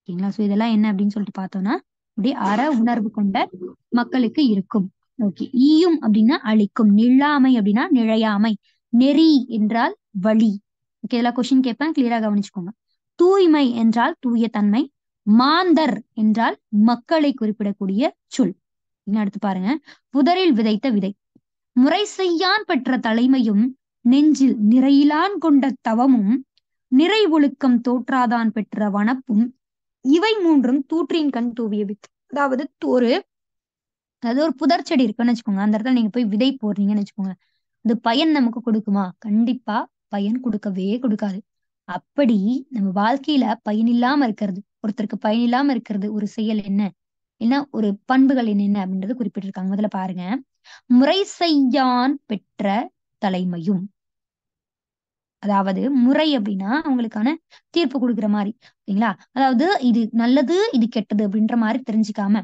ஓகேங்களா சோ இதெல்லாம் என்ன அப்படின்னு சொல்லிட்டு பார்த்தோம்னா அப்படி அற உணர்வு கொண்ட மக்களுக்கு இருக்கும் ஓகே ஈயும் அப்படின்னா அழிக்கும் நிழாமை அப்படின்னா நிழையாமை நெறி என்றால் வழி ஓகே இதெல்லாம் கொஸ்டின் கேட்பேன் கிளியரா கவனிச்சுக்கோங்க தூய்மை என்றால் தூய தன்மை மாந்தர் என்றால் மக்களை குறிப்பிடக்கூடிய சொல் அடுத்து பாருங்க புதரில் விதைத்த விதை முறை செய்யான் பெற்ற தலைமையும் நெஞ்சில் நிறையிலான் கொண்ட தவமும் நிறை ஒழுக்கம் தோற்றாதான் பெற்ற வனப்பும் இவை மூன்றும் தூற்றின் கண் தூவிய வித் அதாவது ஒரு அதாவது ஒரு புதர் செடி இருக்குன்னு வச்சுக்கோங்க அந்த இடத்துல நீங்க போய் விதை போடுறீங்கன்னு வச்சுக்கோங்க அது பயன் நமக்கு கொடுக்குமா கண்டிப்பா பயன் கொடுக்கவே கொடுக்காது அப்படி நம்ம வாழ்க்கையில பயன் இல்லாம இருக்கிறது ஒருத்தருக்கு பயன் இல்லாம இருக்கிறது ஒரு செயல் என்ன என்ன ஒரு பண்புகள் என்னென்ன அப்படின்றது குறிப்பிட்டிருக்காங்க முதல்ல பாருங்க முறை செய்யான் பெற்ற தலைமையும் அதாவது முறை அப்படின்னா அவங்களுக்கான தீர்ப்பு கொடுக்குற மாதிரி ஓகேங்களா அதாவது இது நல்லது இது கெட்டது அப்படின்ற மாதிரி தெரிஞ்சுக்காம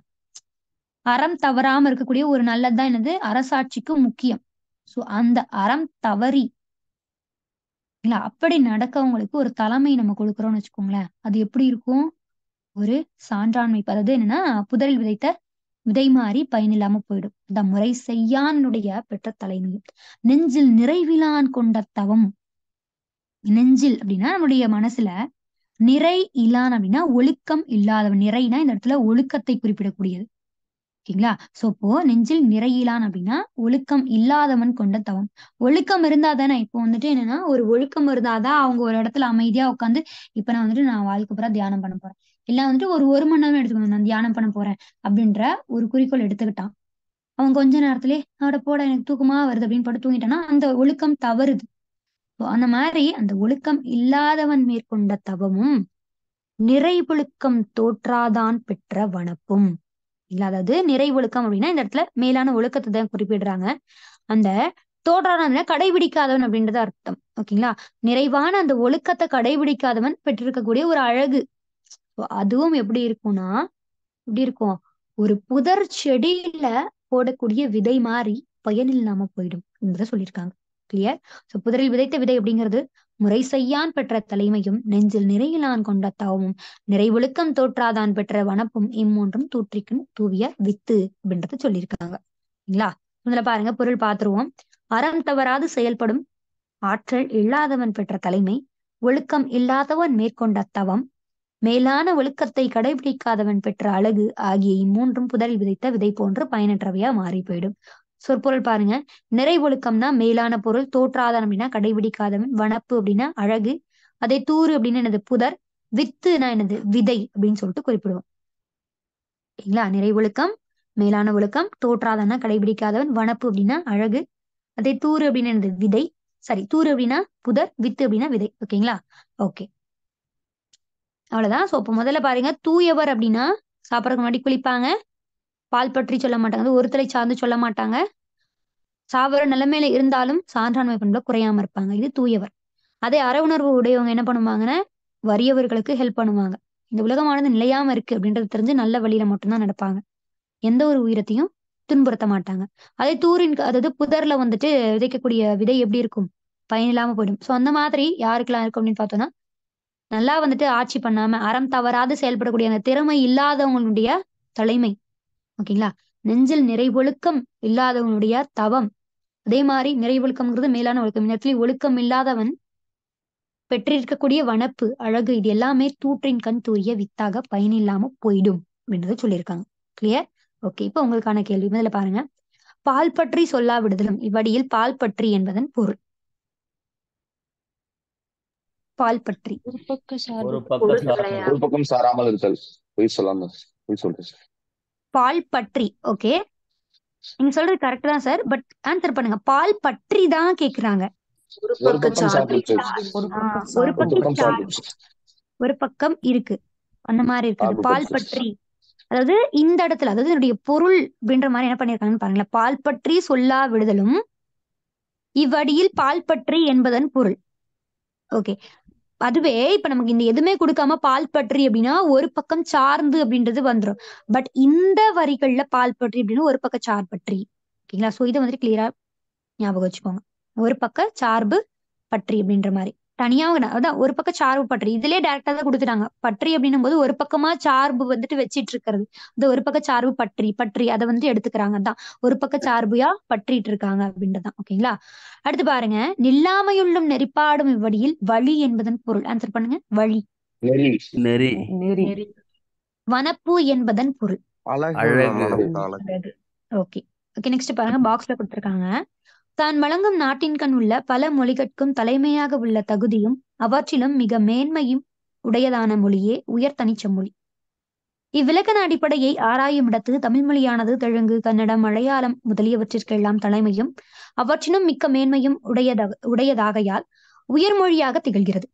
அறம் தவறாம இருக்கக்கூடிய ஒரு நல்லதுதான் என்னது அரசாட்சிக்கு முக்கியம் சோ அந்த அறம் தவறி இல்ல அப்படி நடக்கவங்களுக்கு ஒரு தலைமை நம்ம கொடுக்குறோம்னு வச்சுக்கோங்களேன் அது எப்படி இருக்கும் ஒரு சான்றாண்மை அதாவது என்னன்னா புதரில் விதைத்த விதை மாறி பயனில்லாம போயிடும் இந்த முறை செய்யானுடைய பெற்ற தலைநீர் நெஞ்சில் நிறைவிலான் கொண்ட தவம் நெஞ்சில் அப்படின்னா நம்முடைய மனசுல நிறை இல்லான் அப்படின்னா ஒழுக்கம் இல்லாதவன் நிறைனா இந்த இடத்துல ஒழுக்கத்தை குறிப்பிடக்கூடியது ஓகேங்களா சோ இப்போ நெஞ்சில் நிறையிலான் அப்படின்னா ஒழுக்கம் இல்லாதவன் கொண்ட தவம் ஒழுக்கம் இருந்தா தானே இப்போ வந்துட்டு என்னன்னா ஒரு ஒழுக்கம் இருந்தாதான் அவங்க ஒரு இடத்துல அமைதியா உட்காந்து இப்ப நான் வந்துட்டு நான் வாழ்க்கை பூரா தியானம் பண்ண போறேன் இல்ல வந்துட்டு ஒரு ஒரு மணி நேரம் எடுத்துக்கணும் நான் தியானம் பண்ண போறேன் அப்படின்ற ஒரு குறிக்கோள் எடுத்துக்கிட்டான் அவன் கொஞ்ச நேரத்திலே அவட போட எனக்கு தூக்கமா வருது அப்படின்னு போட்டு தூங்கிட்டானா அந்த ஒழுக்கம் தவறுது அந்த மாதிரி அந்த ஒழுக்கம் இல்லாதவன் மேற்கொண்ட தவமும் நிறைவுழுக்கம் தோற்றாதான் பெற்ற வனப்பும் இல்ல அதாவது நிறை ஒழுக்கம் அப்படின்னா இந்த இடத்துல மேலான ஒழுக்கத்தை தான் குறிப்பிடுறாங்க அந்த தோற்றான கடைபிடிக்காதவன் அப்படின்றத அர்த்தம் ஓகேங்களா நிறைவான அந்த ஒழுக்கத்தை கடைபிடிக்காதவன் பெற்றிருக்கக்கூடிய ஒரு அழகு அதுவும் எப்படி இருக்கும்னா எப்படி இருக்கும் ஒரு புதர் செடியில போடக்கூடிய விதை மாறி பயனில்லாம போயிடும் என்பதை சொல்லியிருக்காங்க கிளியர் சோ புதரில் விதைத்த விதை அப்படிங்கிறது முறை செய்யான் பெற்ற தலைமையும் நெஞ்சில் நிறையிலான் கொண்ட நிறை ஒழுக்கம் தோற்றாதான் பெற்ற வனப்பும் இம்மூன்றும் தூற்றிக்கும் தூவிய வித்து அப்படின்றத சொல்லியிருக்காங்க இல்லைங்களா இதுல பாருங்க பொருள் பார்த்துருவோம் அறம் தவறாது செயல்படும் ஆற்றல் இல்லாதவன் பெற்ற தலைமை ஒழுக்கம் இல்லாதவன் மேற்கொண்ட தவம் மேலான ஒழுக்கத்தை கடைபிடிக்காதவன் பெற்ற அழகு ஆகிய இம்மூன்றும் புதரில் விதைத்த விதை போன்று பயனற்றவையா மாறி போயிடும் சொற்பொருள் பாருங்க நிறை ஒழுக்கம்னா மேலான பொருள் தோற்றாதன் அப்படின்னா கடைபிடிக்காதவன் வனப்பு அப்படின்னா அழகு அதே தூறு அப்படின்னு என்னது புதர் வித்துனா என்னது விதை அப்படின்னு சொல்லிட்டு குறிப்பிடுவோம் நிறை ஒழுக்கம் மேலான ஒழுக்கம் தோற்றாதனா கடைபிடிக்காதவன் வனப்பு அப்படின்னா அழகு அதே தூறு அப்படின்னு என்னது விதை சாரி தூறு அப்படின்னா புதர் வித்து அப்படின்னா விதை ஓகேங்களா ஓகே அவ்வளவுதான் சோ இப்போ முதல்ல பாருங்க தூயவர் அப்படின்னா சாப்பிட்றதுக்கு முன்னாடி குளிப்பாங்க பால் பற்றி சொல்ல மாட்டாங்க அது சார்ந்து சொல்ல மாட்டாங்க சாவர நிலைமையில இருந்தாலும் சான்றாண்மை பண்புல குறையாம இருப்பாங்க இது தூயவர் அதே அற உணர்வு உடையவங்க என்ன பண்ணுவாங்கன்னா வறியவர்களுக்கு ஹெல்ப் பண்ணுவாங்க இந்த உலகமானது நிலையாம இருக்கு அப்படின்றது தெரிஞ்சு நல்ல வழியில மட்டும்தான் நடப்பாங்க எந்த ஒரு உயிரத்தையும் துன்புறுத்த மாட்டாங்க அதே தூரின் அதாவது புதர்ல வந்துட்டு விதைக்கக்கூடிய விதை எப்படி இருக்கும் பயனில்லாம போயிடும் ஸோ அந்த மாதிரி யாருக்கெல்லாம் இருக்கும் அப்படின்னு பார்த்தோம்னா நல்லா வந்துட்டு ஆட்சி பண்ணாம அறம் தவறாது செயல்படக்கூடிய அந்த திறமை இல்லாதவங்களுடைய தலைமை ஓகேங்களா நெஞ்சில் நிறைவொழுக்கம் இல்லாதவனுடைய தவம் அதே மாதிரி நிறைவொழுக்கம்ங்கிறது மேலான ஒழுக்கம் இடத்துல ஒழுக்கம் இல்லாதவன் பெற்றிருக்கக்கூடிய வனப்பு அழகு இது எல்லாமே தூற்றின் கண் தூரிய வித்தாக பயனில்லாம போயிடும் அப்படின்றத சொல்லியிருக்காங்க கிளியர் ஓகே இப்ப உங்களுக்கான கேள்வி முதல்ல பாருங்க பால் பற்றி சொல்லா விடுதலும் இவ்வடியில் பால் பற்றி என்பதன் பொருள் பால் பற்றி ஒரு பக்கம் சாராமல் இருத்தல் பொய் சொல்றேன் பால் பற்றி ஓகே நீங்க சொல்றது கரெக்ட் தான் சார் பட் ஆன்சர் பண்ணுங்க பால் பற்றி தான் கேக்குறாங்க ஒரு பக்கம் ஒரு பக்கம் இருக்கு அந்த மாதிரி இருக்கு பால் பற்றி அதாவது இந்த இடத்துல அதாவது என்னுடைய பொருள் அப்படின்ற மாதிரி என்ன பண்ணிருக்காங்கன்னு பாருங்களேன் பால் பற்றி சொல்லா விடுதலும் இவ்வடியில் பால் பற்றி என்பதன் பொருள் ஓகே அதுவே இப்ப நமக்கு இந்த எதுவுமே கொடுக்காம பால் பற்றி அப்படின்னா ஒரு பக்கம் சார்ந்து அப்படின்றது வந்துடும் பட் இந்த வரிகள்ல பால் பற்றி அப்படின்னா ஒரு பக்க சார் பற்றி ஓகேங்களா சோ இதை வந்துட்டு கிளியரா ஞாபகம் வச்சுக்கோங்க ஒரு பக்க சார்பு பற்றி அப்படின்ற மாதிரி தனியாக அதான் ஒரு பக்கம் சார்பு பற்றி இதுலயே டேரக்டா தான் கொடுத்துட்டாங்க பற்றி அப்படின்னும் போது ஒரு பக்கமா சார்பு வந்துட்டு வச்சிட்டு இருக்கிறது இந்த ஒரு பக்கம் சார்பு பற்றி பற்றி அதை வந்து எடுத்துக்கிறாங்க தான் ஒரு பக்க சார்புயா பற்றிட்டு இருக்காங்க அப்படின்றதான் ஓகேங்களா அடுத்து பாருங்க நில்லாமையுள்ளும் நெறிப்பாடும் இவ்வடியில் வழி என்பதன் பொருள் ஆன்சர் பண்ணுங்க வழி வனப்பு என்பதன் பொருள் ஓகே ஓகே நெக்ஸ்ட் பாருங்க பாக்ஸ்ல கொடுத்துருக்காங்க தான் வழங்கும் நாட்டின்கண் உள்ள பல மொழிகட்கும் தலைமையாக உள்ள தகுதியும் அவற்றிலும் மிக மேன்மையும் உடையதான மொழியே உயர்தனி மொழி இவ்விலக்கண அடிப்படையை ஆராயும் இடத்து தமிழ் மொழியானது தெலுங்கு கன்னடம் மலையாளம் முதலியவற்றிற்கெல்லாம் தலைமையும் அவற்றினும் மிக்க மேன்மையும் உடையதாக உடையதாகையால் உயர்மொழியாக திகழ்கிறது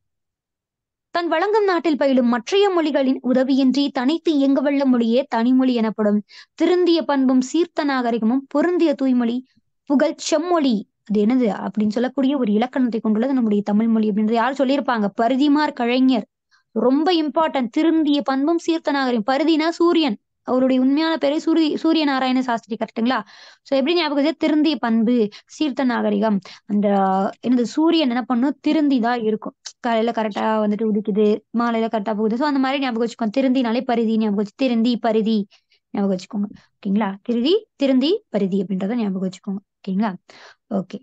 தன் வழங்கும் நாட்டில் பயிலும் மற்றைய மொழிகளின் உதவியின்றி தனித்து இயங்கவல்ல மொழியே தனிமொழி எனப்படும் திருந்திய பண்பும் சீர்த்த நாகரிகமும் பொருந்திய தூய்மொழி புகழ் செம்மொழி அது என்னது அப்படின்னு சொல்லக்கூடிய ஒரு இலக்கணத்தை கொண்டுள்ளது நம்முடைய தமிழ் மொழி அப்படின்றது யாரும் சொல்லியிருப்பாங்க பருதிமார் கலைஞர் ரொம்ப இம்பார்ட்டன்ட் திருந்திய பண்பும் சீர்த்த நாகரிகம் பருதினா சூரியன் அவருடைய உண்மையான பேரை சூரிய சூரிய நாராயண சாஸ்திரி கரெக்டுங்களா சோ எப்படி ஞாபகம் திருந்திய பண்பு சீர்த்த நாகரிகம் அந்த என்னது சூரியன் என்ன பண்ணும் திருந்திதான் இருக்கும் காலையில கரெக்டா வந்துட்டு உதிக்குது மாலையில கரெக்டா போகுது சோ அந்த மாதிரி ஞாபகம் வச்சுக்கோங்க திருந்தினாலே பருதி ஞாபகம் வச்சு திருந்தி பருதி ஞாபகம் வச்சுக்கோங்க ஓகேங்களா திருதி திருந்தி பருதி அப்படின்றத ஞாபகம் வச்சுக்கோங்க ஓகேங்களா ஓகே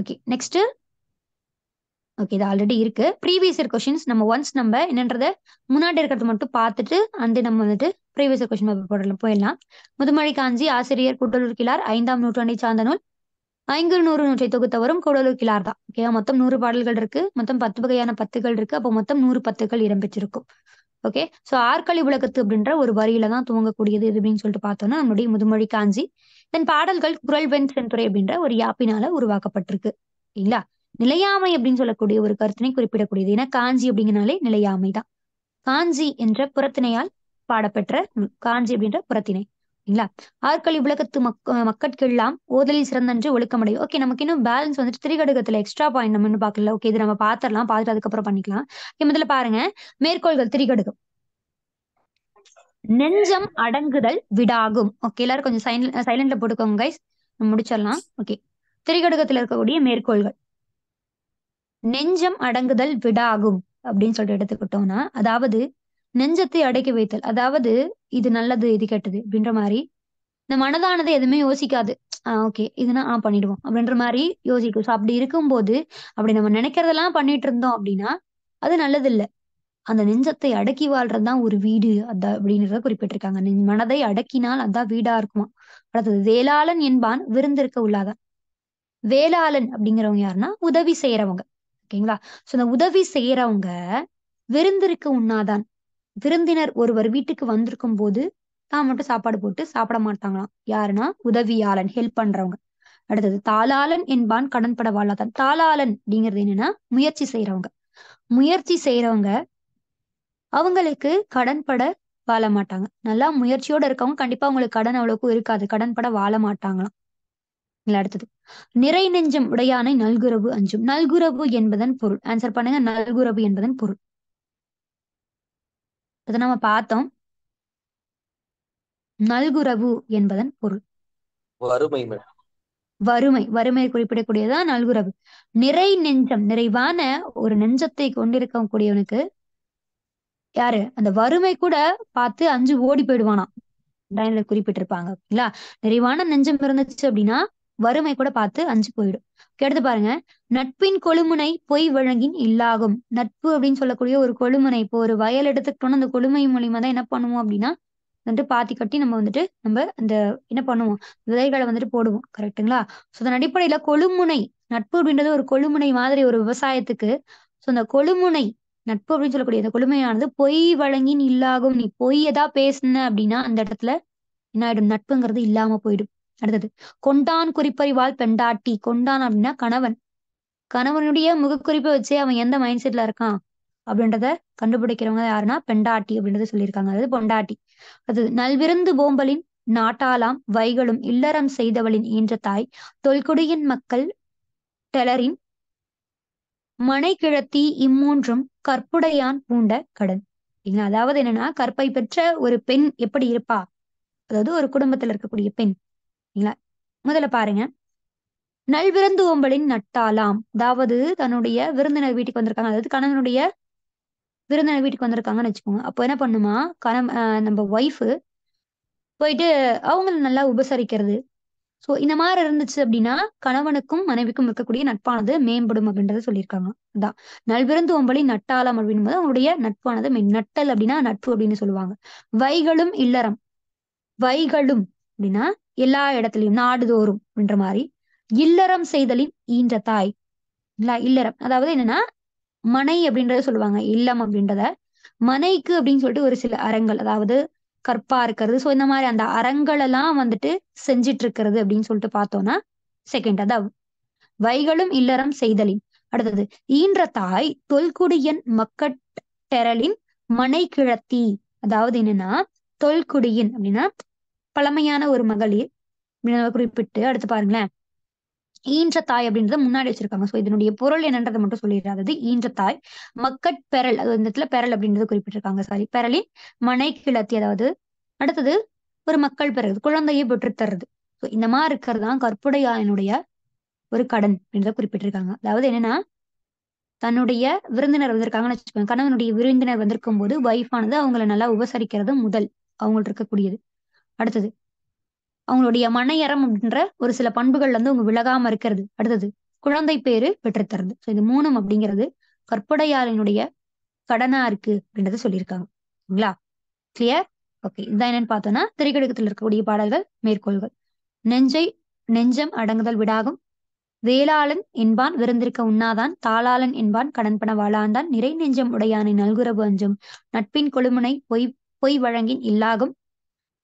ஓகே நெக்ஸ்ட் ஓகே இது ஆல்ரெடி இருக்கு ப்ரீவியஸ் இயர் கொஷின்ஸ் நம்ம ஒன்ஸ் நம்ம என்னன்றத முன்னாடி இருக்கிறது மட்டும் பார்த்துட்டு அந்த நம்ம வந்துட்டு ப்ரீவியஸ் இயர் கொஷின் போடலாம் போயிடலாம் முதுமொழி காஞ்சி ஆசிரியர் கூட்டலூர் கிளார் ஐந்தாம் நூற்றாண்டை சார்ந்த நூல் ஐங்கு நூறு நூற்றை தொகுத்தவரும் கூடலூர் கிளார் தான் ஓகேவா மொத்தம் நூறு பாடல்கள் இருக்கு மொத்தம் பத்து வகையான பத்துகள் இருக்கு அப்போ மொத்தம் நூறு பத்துகள் இடம்பெற்றிருக்கும் ஓகே சோ ஆர்களி உலகத்து அப்படின்ற ஒரு வரியில தான் துவங்கக்கூடியது இது அப்படின்னு சொல்லிட்டு பார்த்தோம்னா நம்மளுடைய முதுமொழி காஞ்சி இதன் பாடல்கள் குரல்வெண் செந்துறை அப்படின்ற ஒரு யாப்பினால உருவாக்கப்பட்டிருக்கு இல்லைங்களா நிலையாமை அப்படின்னு சொல்லக்கூடிய ஒரு கருத்தினை குறிப்பிடக்கூடியது ஏன்னா காஞ்சி அப்படிங்கனாலே நிலையாமை தான் காஞ்சி என்ற புறத்தினையால் பாடப்பெற்ற காஞ்சி அப்படின்ற புறத்தினை இல்லைங்களா ஆட்கள் உலகத்து மக் மக்கட்கெல்லாம் ஓதலில் சிறந்தன்று ஒழுக்கமடையும் ஓகே நமக்கு இன்னும் பேலன்ஸ் வந்துட்டு திரிகடுகத்துல எக்ஸ்ட்ரா பாயிண்ட் நம்ம இன்னும் ஓகே இது நம்ம பாத்திரலாம் பாத்துட்டு அதுக்கப்புறம் பண்ணிக்கலாம் முதல்ல பாருங்க மேற்கோள்கள் திரிகடுகம் நெஞ்சம் அடங்குதல் விடாகும் ஓகே எல்லாரும் கொஞ்சம் சைலண்ட்ல போட்டுக்கோங்க கைஸ் முடிச்சிடலாம் ஓகே திரிகடுகத்தில் இருக்கக்கூடிய மேற்கோள்கள் நெஞ்சம் அடங்குதல் விடாகும் அப்படின்னு சொல்லிட்டு எடுத்துக்கிட்டோம்னா அதாவது நெஞ்சத்தை அடக்கி வைத்தல் அதாவது இது நல்லது இது கெட்டது அப்படின்ற மாதிரி இந்த மனதானது எதுவுமே யோசிக்காது ஆஹ் ஓகே இதுனா ஆ பண்ணிடுவோம் அப்படின்ற மாதிரி யோசிக்கும் அப்படி இருக்கும்போது அப்படி நம்ம நினைக்கிறதெல்லாம் பண்ணிட்டு இருந்தோம் அப்படின்னா அது நல்லது இல்லை அந்த நெஞ்சத்தை அடக்கி வாழ்றதுதான் ஒரு வீடு அதான் அப்படின்றத குறிப்பிட்டிருக்காங்க நெஞ் மனதை அடக்கினால் அதான் வீடா இருக்குமா அடுத்தது வேளாளன் என்பான் விருந்திருக்க உள்ளாதான் வேளாளன் அப்படிங்கிறவங்க யாருன்னா உதவி செய்யறவங்க ஓகேங்களா சோ இந்த உதவி செய்யறவங்க விருந்திருக்க உண்ணாதான் விருந்தினர் ஒருவர் வீட்டுக்கு வந்திருக்கும் போது தான் மட்டும் சாப்பாடு போட்டு சாப்பிட மாட்டாங்களாம் யாருன்னா உதவியாளன் ஹெல்ப் பண்றவங்க அடுத்தது தாளாளன் என்பான் கடன்பட வாழாதான் தாளாளன் அப்படிங்கிறது என்னன்னா முயற்சி செய்யறவங்க முயற்சி செய்யறவங்க அவங்களுக்கு கடன் பட வாழ மாட்டாங்க நல்லா முயற்சியோட இருக்கவங்க கண்டிப்பா அவங்களுக்கு கடன் அவ்வளவுக்கும் இருக்காது கடன் பட வாழ மாட்டாங்களாம் அடுத்தது நிறை நெஞ்சம் உடையானை நல்குறவு அஞ்சும் நல்குறவு என்பதன் பொருள் ஆன்சர் பண்ணுங்க நல்குறவு என்பதன் பொருள் அதை நம்ம பார்த்தோம் நல்குறவு என்பதன் பொருள் வறுமை வறுமை வறுமையை குறிப்பிடக்கூடியதான் நல்குறவு நிறை நெஞ்சம் நிறைவான ஒரு நெஞ்சத்தை கொண்டிருக்கக்கூடியவனுக்கு யாரு அந்த வறுமை கூட பார்த்து அஞ்சு ஓடி போயிடுவானாம் டைன்ல குறிப்பிட்டிருப்பாங்க ஓகேங்களா நிறைவான நெஞ்சம் இருந்துச்சு அப்படின்னா வறுமை கூட பார்த்து அஞ்சு போயிடும் கெடுத்து பாருங்க நட்பின் கொழுமுனை பொய் வழங்கின் இல்லாகும் நட்பு அப்படின்னு சொல்லக்கூடிய ஒரு கொழுமுனை இப்போ ஒரு வயல் எடுத்துக்கிட்டோம்னா அந்த கொழுமை மூலியமா தான் என்ன பண்ணுவோம் அப்படின்னா வந்துட்டு பாத்தி கட்டி நம்ம வந்துட்டு நம்ம அந்த என்ன பண்ணுவோம் விதைகளை வந்துட்டு போடுவோம் கரெக்டுங்களா ஸோ அதன் அடிப்படையில கொழுமுனை நட்பு அப்படின்றது ஒரு கொழுமுனை மாதிரி ஒரு விவசாயத்துக்கு ஸோ அந்த கொழுமுனை நட்பு அப்படின்னு சொல்லக்கூடிய அந்த கொடுமையானது பொய் வழங்கி நீ இல்லாகும் நீ பொய் எதா பேசுன அப்படின்னா அந்த இடத்துல என்ன ஆயிடும் நட்புங்கிறது இல்லாம போயிடும் அடுத்தது கொண்டான் குறிப்பறிவால் பெண்டாட்டி கொண்டான் அப்படின்னா கணவன் கணவனுடைய முகக்குறிப்பை வச்சு அவன் எந்த மைண்ட் செட்ல இருக்கான் அப்படின்றத கண்டுபிடிக்கிறவங்க யாருன்னா பெண்டாட்டி அப்படின்றத சொல்லியிருக்காங்க அதாவது பொண்டாட்டி அது நல்விருந்து போம்பலின் நாட்டாலாம் வைகளும் இல்லறம் செய்தவளின் ஈன்ற தாய் தொல்குடியின் மக்கள் டெலரின் மனை கிழத்தி இம்மூன்றும் கற்புடையான் பூண்ட கடன் அதாவது என்னன்னா கற்பை பெற்ற ஒரு பெண் எப்படி இருப்பா அதாவது ஒரு குடும்பத்துல இருக்கக்கூடிய பெண் முதல்ல பாருங்க நல்விருந்து ஓம்பலின் நட்டாலாம் அதாவது தன்னுடைய விருந்தினர் வீட்டுக்கு வந்திருக்காங்க அதாவது கணவனுடைய விருந்தினர் வீட்டுக்கு வந்திருக்காங்கன்னு வச்சுக்கோங்க அப்போ என்ன பண்ணுமா கணம் நம்ம ஒய்ஃபு போயிட்டு அவங்களை நல்லா உபசரிக்கிறது சோ இந்த மாதிரி இருந்துச்சு அப்படின்னா கணவனுக்கும் மனைவிக்கும் இருக்கக்கூடிய நட்பானது மேம்படும் அப்படின்றத சொல்லியிருக்காங்க அதான் நல்விருந்து ஒம்பளி நட்டாளம் அப்படின்னு போது அவங்களுடைய நட்பானது நட்டல் அப்படின்னா நட்பு அப்படின்னு சொல்லுவாங்க வைகளும் இல்லறம் வைகளும் அப்படின்னா எல்லா இடத்துலயும் நாடுதோறும் அப்படின்ற மாதிரி இல்லறம் செய்தலின் ஈன்ற தாய் இல்லறம் அதாவது என்னன்னா மனை அப்படின்றத சொல்லுவாங்க இல்லம் அப்படின்றத மனைக்கு அப்படின்னு சொல்லிட்டு ஒரு சில அறங்கள் அதாவது கற்பா இருக்கிறது ஸோ இந்த மாதிரி அந்த அறங்கள் எல்லாம் வந்துட்டு செஞ்சிட்டு இருக்கிறது அப்படின்னு சொல்லிட்டு பார்த்தோம்னா செகண்ட் அதாவது வைகளும் இல்லறம் செய்தலின் அடுத்தது ஈன்ற தாய் தொல்குடியன் மக்கட் டெரலின் மனை கிழத்தி அதாவது என்னன்னா தொல்குடியின் அப்படின்னா பழமையான ஒரு மகளிர் குறிப்பிட்டு அடுத்து பாருங்களேன் ஈன்ற தாய் அப்படின்றத முன்னாடி வச்சிருக்காங்க ஸோ இதனுடைய பொருள் என்னன்றதை மட்டும் சொல்லிடுறாங்க அது ஈன்ற தாய் மக்கட் பெரல் அது இந்த இடத்துல பெரல் அப்படின்றது குறிப்பிட்டிருக்காங்க சாரி பெரலின் மனை கிளத்தி அதாவது அடுத்தது ஒரு மக்கள் பிறகு குழந்தையை பெற்றுத்தர்றது ஸோ இந்த மாதிரி இருக்கிறது தான் கற்புடையாயனுடைய ஒரு கடன் அப்படின்றத குறிப்பிட்டிருக்காங்க அதாவது என்னன்னா தன்னுடைய விருந்தினர் வந்திருக்காங்கன்னு வச்சுக்கோங்க கணவனுடைய விருந்தினர் வந்திருக்கும் போது வைஃபானது அவங்களை நல்லா உபசரிக்கிறது முதல் அவங்கள்ட்ட இருக்கக்கூடியது அடுத்தது அவங்களுடைய மனையறம் அப்படின்ற ஒரு சில பண்புகள்ல வந்து அவங்க விலகாம இருக்கிறது அடுத்தது குழந்தை பேரு பெற்றுத்தருது ஸோ இது மூணும் அப்படிங்கிறது கற்புடையாளினுடைய கடனா இருக்கு அப்படின்றத சொல்லியிருக்காங்க சரிங்களா கிளியர் ஓகே இதான் என்னன்னு பார்த்தோம்னா திரைக்கடுக்கத்தில் இருக்கக்கூடிய பாடல்கள் மேற்கோள்கள் நெஞ்சை நெஞ்சம் அடங்குதல் விடாகும் வேளாளன் என்பான் விருந்திருக்க உண்ணாதான் தாளாளன் என்பான் பண வாழாந்தான் நிறை நெஞ்சம் உடையானை நல்குறவு அஞ்சும் நட்பின் கொழுமுனை பொய் பொய் வழங்கின் இல்லாகும்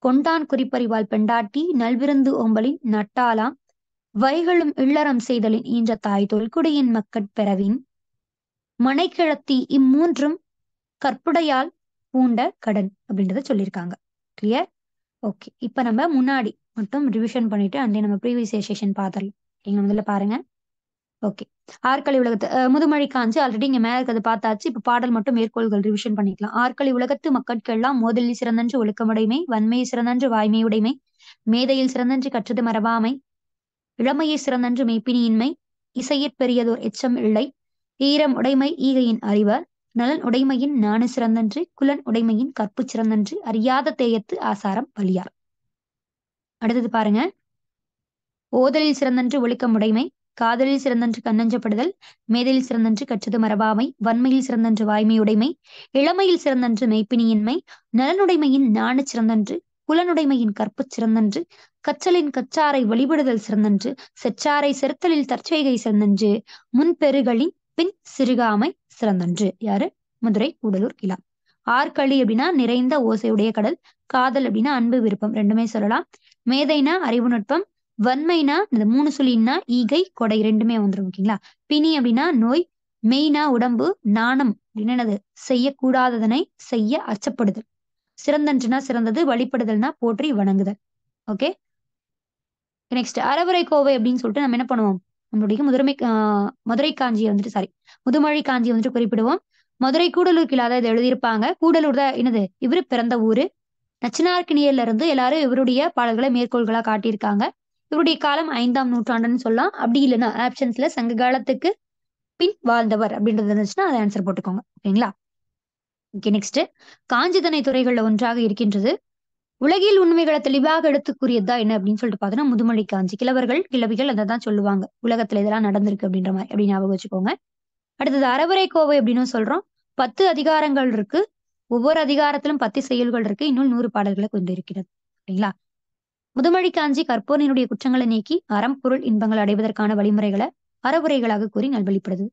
கொண்டான் குறிப்பறிவால் பெண்டாட்டி நல்விருந்து ஓம்பலின் நட்டாலாம் வைகளும் இல்லறம் செய்தலின் ஈன்ற தாய் தொல்குடியின் மக்கட் பெறவின் கிழத்தி இம்மூன்றும் கற்புடையால் பூண்ட கடன் அப்படின்றத சொல்லியிருக்காங்க கிளியர் ஓகே இப்ப நம்ம முன்னாடி மட்டும் ரிவிஷன் பண்ணிட்டு அண்டே நம்ம ப்ரீவியஸ் செஷன் பார்த்துடலாம் நீங்க முதல்ல பாருங்க ஓகே ஆற்கலை உலகத்து முதுமொழி காஞ்சி ஆல்ரெடி இங்க மேல இருக்கிறது பார்த்தாச்சு இப்ப பாடல் மட்டும் மேற்கோள்கள் ரிவிஷன் பண்ணிக்கலாம் ஆற்கலை உலகத்து மக்கட்கெல்லாம் மோதலில் சிறந்தன்று ஒழுக்கமுடைமை வன்மையை சிறந்தன்று வாய்மையுடைமை மேதையில் சிறந்தன்று கற்றது மரபாமை இளமையை சிறந்தன்று மெய்ப்பினியின்மை இசையிற் பெரியதோர் எச்சம் இல்லை ஈரம் உடைமை ஈகையின் அறிவர் நலன் உடைமையின் நாணு சிறந்தன்று குலன் உடைமையின் கற்பு சிறந்தன்று அறியாத தேயத்து ஆசாரம் பலியார் அடுத்தது பாருங்க ஓதலில் சிறந்தன்று ஒழுக்கமுடைமை காதலில் சிறந்தன்று கண்ணஞ்சப்படுதல் மேதையில் சிறந்தன்று கற்றது மரபாமை வன்மையில் சிறந்தன்று வாய்மையுடைமை இளமையில் சிறந்தன்று மெய்ப்பினியின்மை நலனுடைமையின் ஞான சிறந்தன்று புலனுடைமையின் கற்புச் சிறந்தன்று கச்சலின் கச்சாரை வழிபடுதல் சிறந்தன்று செச்சாரை செருத்தலில் தற்செய்கை சிறந்தன்று முன்பெருகளின் பின் சிறுகாமை சிறந்தன்று யாரு மதுரை உடலூர் கிளா ஆற்களி அப்படின்னா நிறைந்த ஓசையுடைய கடல் காதல் அப்படின்னா அன்பு விருப்பம் ரெண்டுமே சொல்லலாம் மேதைனா அறிவு நுட்பம் வன்மைனா இந்த மூணு சொல்லின்னா ஈகை கொடை ரெண்டுமே வந்துடும் ஓகேங்களா பிணி அப்படின்னா நோய் மெய்னா உடம்பு நாணம் அப்படின்னு என்னது செய்யக்கூடாததனை செய்ய அச்சப்படுதல் சிறந்தன்றுனா சிறந்தது வழிபடுதல்னா போற்றி வணங்குதல் ஓகே நெக்ஸ்ட் அறவுரை கோவை அப்படின்னு சொல்லிட்டு நம்ம என்ன பண்ணுவோம் நம்மளுடைய முதன்மை மதுரை காஞ்சியை வந்துட்டு சாரி முதுமொழி காஞ்சியை வந்துட்டு குறிப்பிடுவோம் மதுரை கூடலூர் கிளாத இதை எழுதியிருப்பாங்க கூடலூர் தான் என்னது இவர் பிறந்த ஊரு நச்சினார்கிணியர்ல இருந்து எல்லாரும் இவருடைய பாடல்களை மேற்கோள்களா காட்டியிருக்காங்க இவருடைய காலம் ஐந்தாம் நூற்றாண்டுன்னு சொல்லலாம் அப்படி இல்லைன்னா ஆப்ஷன்ஸ்ல சங்க காலத்துக்கு பின் வாழ்ந்தவர் அப்படின்றது இருந்துச்சுன்னா அதை ஆன்சர் போட்டுக்கோங்க ஓகேங்களா ஓகே நெக்ஸ்ட் காஞ்சிதனை துறைகள்ல ஒன்றாக இருக்கின்றது உலகில் உண்மைகளை தெளிவாக எடுத்து என்ன அப்படின்னு சொல்லிட்டு பார்த்தோன்னா முதுமொழி காஞ்சி கிழவர்கள் கிழவிகள் அதை தான் சொல்லுவாங்க உலகத்துல இதெல்லாம் நடந்திருக்கு அப்படின்ற மாதிரி அப்படி ஞாபகம் வச்சுக்கோங்க அடுத்தது அறவரை கோவை அப்படின்னு சொல்றோம் பத்து அதிகாரங்கள் இருக்கு ஒவ்வொரு அதிகாரத்திலும் பத்து செயல்கள் இருக்கு இன்னும் நூறு பாடல்களை கொண்டு இருக்கிறது சரிங்களா முதுமொழி காஞ்சி கற்போரினுடைய குற்றங்களை நீக்கி அறம் பொருள் இன்பங்கள் அடைவதற்கான வழிமுறைகளை அறவுரைகளாக கூறி நல்வழிப்படுது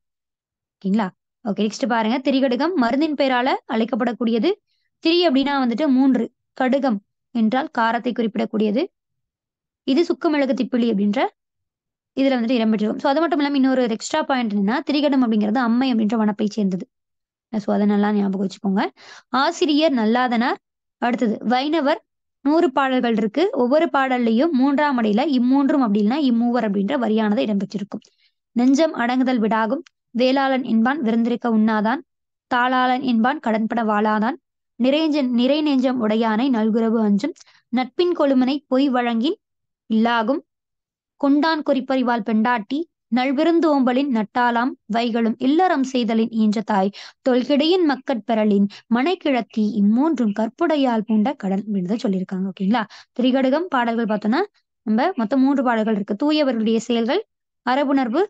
ஓகேங்களா ஓகே நெக்ஸ்ட் பாருங்க திரிகடுகம் மருந்தின் பெயரால அழைக்கப்படக்கூடியது திரி அப்படின்னா வந்துட்டு மூன்று கடுகம் என்றால் காரத்தை குறிப்பிடக்கூடியது இது மிளகு திப்பிலி அப்படின்ற இதுல வந்துட்டு இடம்பெற்றிருக்கும் ஸோ அது மட்டும் இல்லாமல் இன்னொரு எக்ஸ்ட்ரா பாயிண்ட் என்னன்னா திரிகடம் அப்படிங்கிறது அம்மை அப்படின்ற வனப்பை சேர்ந்தது ஸோ அதை நல்லா ஞாபகம் வச்சுக்கோங்க ஆசிரியர் நல்லாதனார் அடுத்தது வைணவர் நூறு பாடல்கள் இருக்கு ஒவ்வொரு பாடல்லையும் மூன்றாம் அடையில இம்மூன்றும் அப்படின்னா இம்மூவர் அப்படின்ற வரியானது இடம்பெற்றிருக்கும் நெஞ்சம் அடங்குதல் விடாகும் வேளாளன் என்பான் விருந்திருக்க உண்ணாதான் தாளாளன் என்பான் கடன்பட வாழாதான் நிறைஞ்ச நிறை நெஞ்சம் உடையானை நல்குறவு அஞ்சும் நட்பின் கொழுமனை பொய் வழங்கின் இல்லாகும் கொண்டான் குறிப்பறிவால் பெண்டாட்டி நல்விருந்தோம்பலின் நட்டாலாம் வைகளும் இல்லறம் செய்தலின் ஈன்ற தாய் தொல்கிடையின் மனை மனைக்கிழத்தி இம்மூன்றும் கற்புடையால் பூண்ட கடன் விழுத சொல்லியிருக்காங்க ஓகேங்களா திரிகடுகம் பாடல்கள் பார்த்தோம்னா நம்ம மொத்தம் மூன்று பாடல்கள் இருக்கு தூயவர்களுடைய செயல்கள் அரபுணர்வு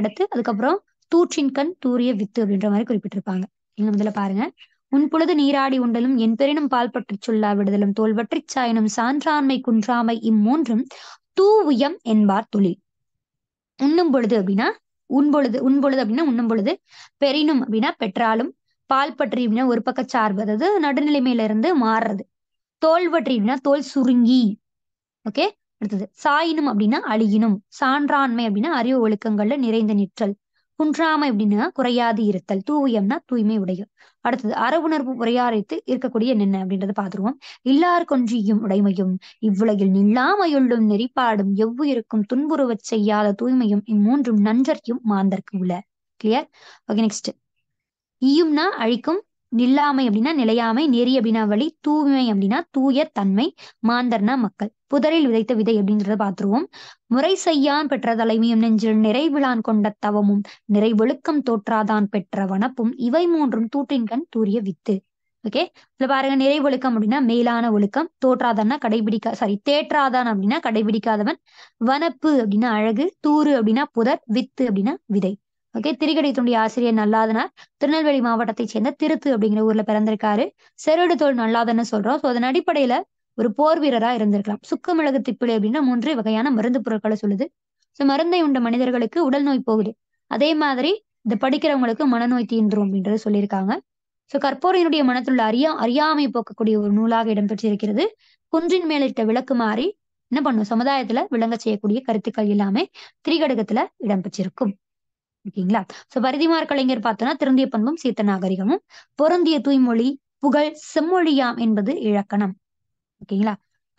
எடுத்து அதுக்கப்புறம் தூற்றின் கண் தூரிய வித்து அப்படின்ற மாதிரி குறிப்பிட்டிருப்பாங்க இங்க முதல்ல பாருங்க உன்பொழுது நீராடி உண்டலும் என் பெரினும் பற்றி சொல்லா விடுதலும் தோல்வற்றிச் சாயினும் சான்றாண்மை குன்றாமை இம்மூன்றும் தூவியம் என்பார் தொழில் உண்ணும் பொழுது அப்படின்னா உண்பொழுது உண்பொழுது அப்படின்னா உண்ணும் பொழுது பெரினும் அப்படின்னா பெற்றாலும் பால் பற்றி அப்படின்னா ஒரு பக்க சார்பு அதாவது நடுநிலைமையில இருந்து மாறுறது தோல் பற்றி அப்படின்னா தோல் சுருங்கி ஓகே அடுத்தது சாயினும் அப்படின்னா அழியினும் சான்றாண்மை அப்படின்னா அறிவு ஒழுக்கங்கள்ல நிறைந்த நிற்றல் குன்றாமை அப்படின்னா குறையாது இருத்தல் தூயம்னா தூய்மை உடையும் அடுத்தது அரவுணர்வு உரையாறைத்து இருக்கக்கூடிய என்ன அப்படின்றத பாத்துருவோம் இல்லார் கொன்றியும் உடைமையும் இவ்வுலகில் நில்லாமையுள்ளும் நெறிப்பாடும் எவ்வுயிருக்கும் துன்புறுவ செய்யாத தூய்மையும் இம்மூன்றும் நன்றறியும் மாந்தர்க்கு உள்ள கிளியர் ஓகே நெக்ஸ்ட் ஈயும்னா அழிக்கும் நில்லாமை அப்படின்னா நிலையாமை நெறி அப்படின்னா வழி தூய்மை அப்படின்னா தூய தன்மை மாந்தர்னா மக்கள் புதரில் விதைத்த விதை அப்படின்றத பாத்துருவோம் முறை செய்யான் பெற்ற தலைமையும் நெஞ்சில் நிறைவிழான் கொண்ட தவமும் நிறைவொழுக்கம் தோற்றாதான் பெற்ற வனப்பும் இவை மூன்றும் தூற்றின் கண் தூரிய வித்து ஓகே இதுல பாருங்க நிறை ஒழுக்கம் அப்படின்னா மேலான ஒழுக்கம் தோற்றாதன்னா கடைபிடிக்க சாரி தேற்றாதான் அப்படின்னா கடைபிடிக்காதவன் வனப்பு அப்படின்னா அழகு தூறு அப்படின்னா புதர் வித்து அப்படின்னா விதை ஓகே திரிகடை துண்டி ஆசிரியர் நல்லாதனார் திருநெல்வேலி மாவட்டத்தை சேர்ந்த திருத்து அப்படிங்கிற ஊர்ல பிறந்திருக்காரு செருடு தோல் நல்லாதன்னு சொல்றோம் சோ அதன் அடிப்படையில ஒரு போர் வீரரா இருந்திருக்கலாம் சுக்கு மிளகு திப்பிலி அப்படின்னா மூன்று வகையான மருந்து பொருட்களை சொல்லுது சோ மருந்தை உண்ட மனிதர்களுக்கு உடல் நோய் போகுது அதே மாதிரி இந்த படிக்கிறவங்களுக்கு மனநோய் தீந்துரும் அப்படின்றது சொல்லியிருக்காங்க கற்போரையினுடைய கற்பூரையினுடைய உள்ள அறியா அறியாமை போக்கக்கூடிய ஒரு நூலாக இடம்பெற்றிருக்கிறது குன்றின் மேலிட்ட விளக்கு மாறி என்ன பண்ணும் சமுதாயத்துல விளங்க செய்யக்கூடிய கருத்துக்கள் எல்லாமே திரிகடகத்துல இடம்பெற்றிருக்கும் ஓகேங்களா சோ பரிதிமார் கலைஞர் பார்த்தோம்னா திருந்திய பண்பும் சீத்த நாகரிகமும் பொருந்திய தூய்மொழி புகழ் செம்மொழியாம் என்பது இலக்கணம் ஓகேங்களா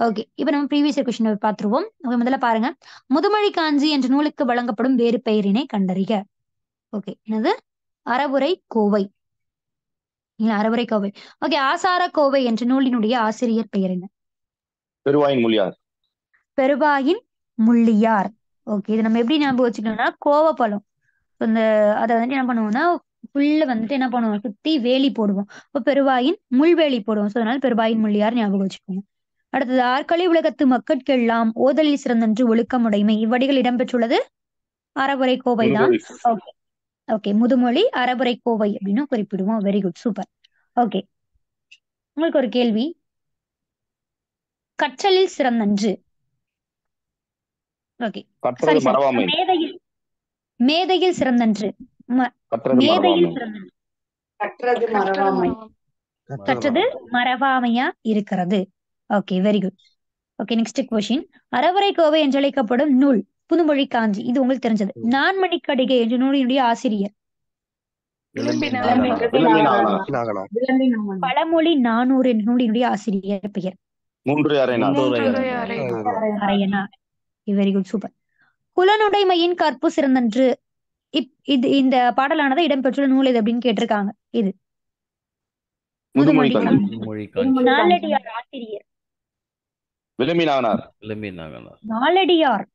ஓகே இப்ப நம்ம ப்ரீவியஸ் கொஸ்டின் பார்த்துருவோம் முதல்ல பாருங்க முதுமொழி காஞ்சி என்ற நூலுக்கு வழங்கப்படும் வேறு பெயரினை கண்டறிக ஓகே என்னது அறவுரை கோவை அறவுரை கோவை ஓகே ஆசார கோவை என்ற நூலினுடைய ஆசிரியர் பெயர் என்ன பெருவாயின் பெருவாயின் முள்ளியார் ஓகே இது நம்ம எப்படி ஞாபகம் வச்சுக்கணும்னா கோவப்பழம் இந்த அதை வந்துட்டு என்ன பண்ணுவோம்னா புல்ல வந்துட்டு என்ன பண்ணுவோம் சுத்தி வேலி போடுவோம் இப்போ பெருவாயின் முள்வேலி போடுவோம் அதனால பெருவாயின் முள்ளியார் ஞாபகம் வச்சுக்கோங்க அடுத்தது ஆற்கலை உலகத்து மக்கட்கெல்லாம் ஓதலில் சிறந்தன்று ஒழுக்கமுடைமை இவ்வடிகள் இடம்பெற்றுள்ளது அறவுரை கோவை தான் ஓகே ஓகே முதுமொழி அறவுரை கோவை அப்படின்னு குறிப்பிடுவோம் வெரி குட் சூப்பர் ஓகே உங்களுக்கு ஒரு கேள்வி கற்றலில் சிறந்தன்று ஓகே மேதையில் மேதையில் சிறந்தன்று மேதையில் கற்றது மரபாமையா இருக்கிறது okay very good okay next question Aravurai Kovai என்றழைக்கப்படும் நூல் புதுமொழி காஞ்சி இது உங்களுக்கு தெரிஞ்சது நான்மணி கடிகை என்ற நூலினுடைய ஆசிரியர் பழமொழி நானூறு என்ற நூலினுடைய ஆசிரியர் பெயர் மூன்று அரையனா வெரி குட் சூப்பர் புலனுடைமையின் கற்பு சிறந்தன்று இப் இது இந்த பாடலானது இடம்பெற்றுள்ள நூல் இது அப்படின்னு கேட்டிருக்காங்க இது நாலடியார் ஆசிரியர் Naladiyar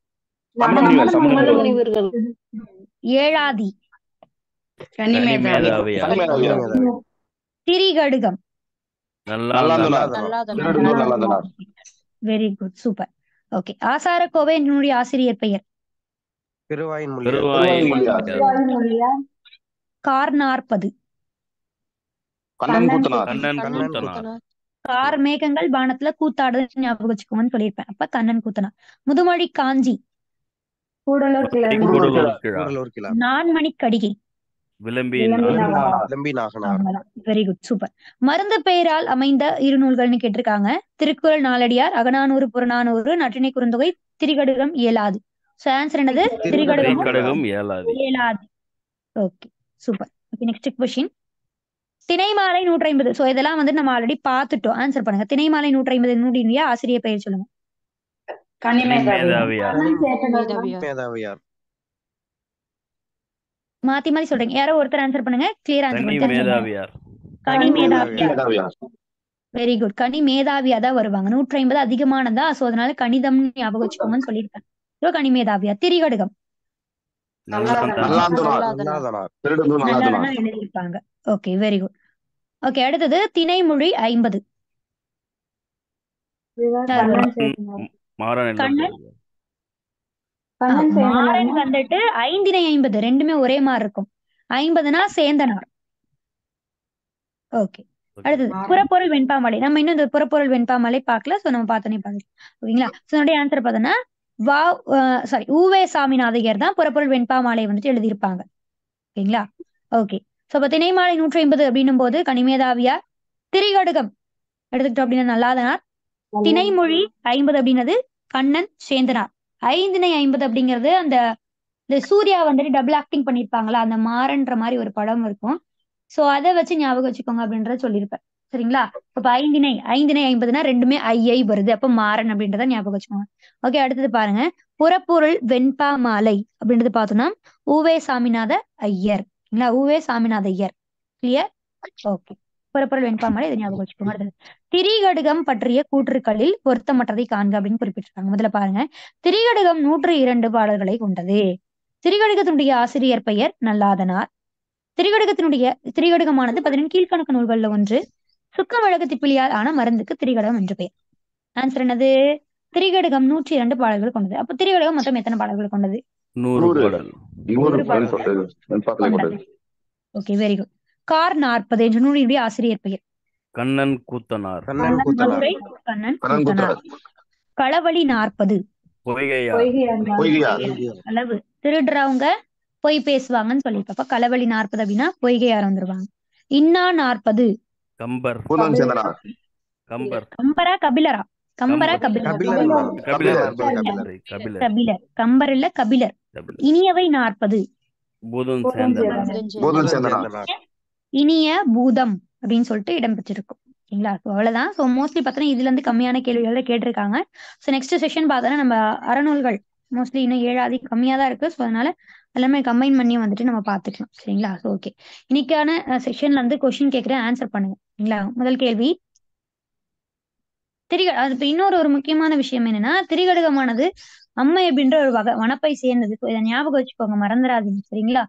Elathi Thirikadugam very good super okay Asara Kovai என்னுடைய ஆசிரியர் பெயர் மேகங்கள் பானத்துல கூத்தாடு ஞாபகம் வச்சுக்கோங்கன்னு சொல்லியிருப்பேன் அப்ப கண்ணன் கூத்தனா Muthumozhi Kanchi Nanmani Kadigai very good super மருந்து பெயரால் அமைந்த இரு நூல்கள்னு கேட்டிருக்காங்க திருக்குறள் நாளடியார் அகநானூறு புறநானூறு நற்றினை குறுந்தொகை திரிகடுகம் இயலாது சோ ஆன்சர் என்னது Thirikadugam Elathi okay super okay next question Thinaimalai நூற்றி ஐம்பது சோ இதெல்லாம் வந்து நம்ம ஆல்ரெடி பார்த்துட்டோம் ஆன்சர் பண்ணுங்க திணைமாலை நூற்றி ஐம்பது நூற்றியா ஆசிரியர் பெயர் சொல்லுங்க மாத்தி மாத்தி சொல்றீங்க யாரோ ஒருத்தர் ஆன்சர் பண்ணுங்க கிளியர் ஆன்சர் பண்ணுங்க கனி வெரி குட் கனி மேதாவியா தான் வருவாங்க நூற்றி ஐம்பது அதிகமானதா சோ அதனால கணிதம் ஞாபகம் வச்சுக்கோங்கன்னு சொல்லியிருக்காங்க கனிமேதாவியா Thirikadugam okay very good okay அடுத்தது திணைமொழி ஐம்பது மாறன் வந்துட்டு ஐந்தினை ஐம்பது ரெண்டுமே ஒரே மாதிரி இருக்கும் ஐம்பதுனா சேந்தனார் ஓகே அடுத்தது புறப்பொருள் வெண்பாமலை நம்ம இன்னும் இந்த புறப்பொருள் வெண்பாமலை பாக்கல சோ நம்ம பார்த்தோன்னே பார்க்கலாம் ஓகேங்களா சோ ஆன்சர் பார்த்தோன்னா சாரி ஊவே சாமிநாதையர் தான் புறப்பொருள் வெண்பா மாலை வந்துட்டு எழுதியிருப்பாங்க ஓகேங்களா ஓகே ஸோ இப்போ மாலை நூற்றி ஐம்பது அப்படின்னும் போது கனிமேதாவியார் திரிகடுகம் எடுத்துக்கிட்டோம் அப்படின்னா நல்லாதனார் திணைமொழி ஐம்பது அப்படின்னது கண்ணன் சேந்தனார் ஐந்தினை ஐம்பது அப்படிங்கிறது அந்த இந்த சூர்யா வந்துட்டு டபுள் ஆக்டிங் பண்ணிருப்பாங்களா அந்த மாறன்ற மாதிரி ஒரு படம் இருக்கும் சோ அதை வச்சு ஞாபகம் வச்சுக்கோங்க அப்படின்றத சொல்லியிருப்பேன் சரிங்களா அப்ப ஐந்தினை ஐந்தினை ஐம்பதுனா ரெண்டுமே ஐஐ வருது அப்ப மாறன் அப்படின்றத ஞாபகம் வச்சுக்கோங்க ஓகே அடுத்தது பாருங்க புறப்பொருள் வெண்பா மாலை அப்படின்றது பார்த்தோம்னா ஊவே சாமிநாத ஐயர் சரிங்களா உவே சாமிநாத ஐயர் கிளியர் ஓகே புறப்பொருள் வெண்பாமலை இதை ஞாபகம் வச்சுக்கோங்க அடுத்தது திரிகடுகம் பற்றிய கூற்றுக்களில் பொருத்தமற்றதை காண்க அப்படின்னு குறிப்பிட்டிருக்காங்க முதல்ல பாருங்க திரிகடுகம் நூற்று இரண்டு பாடல்களை கொண்டது திரிகடுகத்தினுடைய ஆசிரியர் பெயர் நல்லாதனார் திரிகடுகத்தினுடைய திரிகடுகமானது பதினெண்டு கீழ்கணக்கு நூல்களில் ஒன்று சுக்க வழக்கு திப்பிலியால் ஆன மருந்துக்கு திரிகடகம் என்று பெயர் ஆன்சர் என்னது திரிகடகம் நூற்றி இரண்டு பாடல்கள் கொண்டது அப்ப திரிகடகம் மொத்தம் எத்தனை பாடல்கள் கொண்டது ஓகே வெரி குட் கார் நாற்பது என்ற நூலினுடைய ஆசிரியர் பெயர் கண்ணன் கூத்தனார் களவழி நாற்பது அளவு திருடுறவங்க பொய் பேசுவாங்கன்னு சொல்லியிருப்ப களவழி நாற்பது அப்படின்னா பொய்கையார் வந்துருவாங்க இன்னா நாற்பது கம்பர் கம்பர் கம்பரா கபிலரா கம்பரா கபிலர் கபிலர் கம்பர் இல்ல கபிலர் இனியவை நாற்பது இனிய பூதம் அப்படின்னு சொல்லிட்டு இடம்பெற்றிருக்கும் சரிங்களா அவ்வளவுதான் சோ மோஸ்ட்லி பாத்தீங்கன்னா இதுல இருந்து கம்மியான கேள்விகள் கேட்டிருக்காங்க சோ நெக்ஸ்ட் செஷன் பாத்தோம்னா நம்ம அறநூல்கள் மோஸ்ட்லி இன்னும் ஏழாவது கம்மியா தான் இருக்கு சோ அதனால எல்லாமே கம்பைன் பண்ணி வந்துட்டு நம்ம பாத்துக்கலாம் சரிங்களா ஸோ ஓகே இன்னைக்கான செக்ஷன்ல வந்து கொஸ்டின் கேட்குறேன் ஆன்சர் பண்ணுங்க சரிங்களா முதல் கேள்வி திரிக அது இப்போ இன்னொரு ஒரு முக்கியமான விஷயம் என்னன்னா திரிகடுகமானது அம்மை அப்படின்ற ஒரு வகை வனப்பை சேர்ந்தது இதை ஞாபகம் வச்சுக்கோங்க மறந்துடாதீங்க சரிங்களா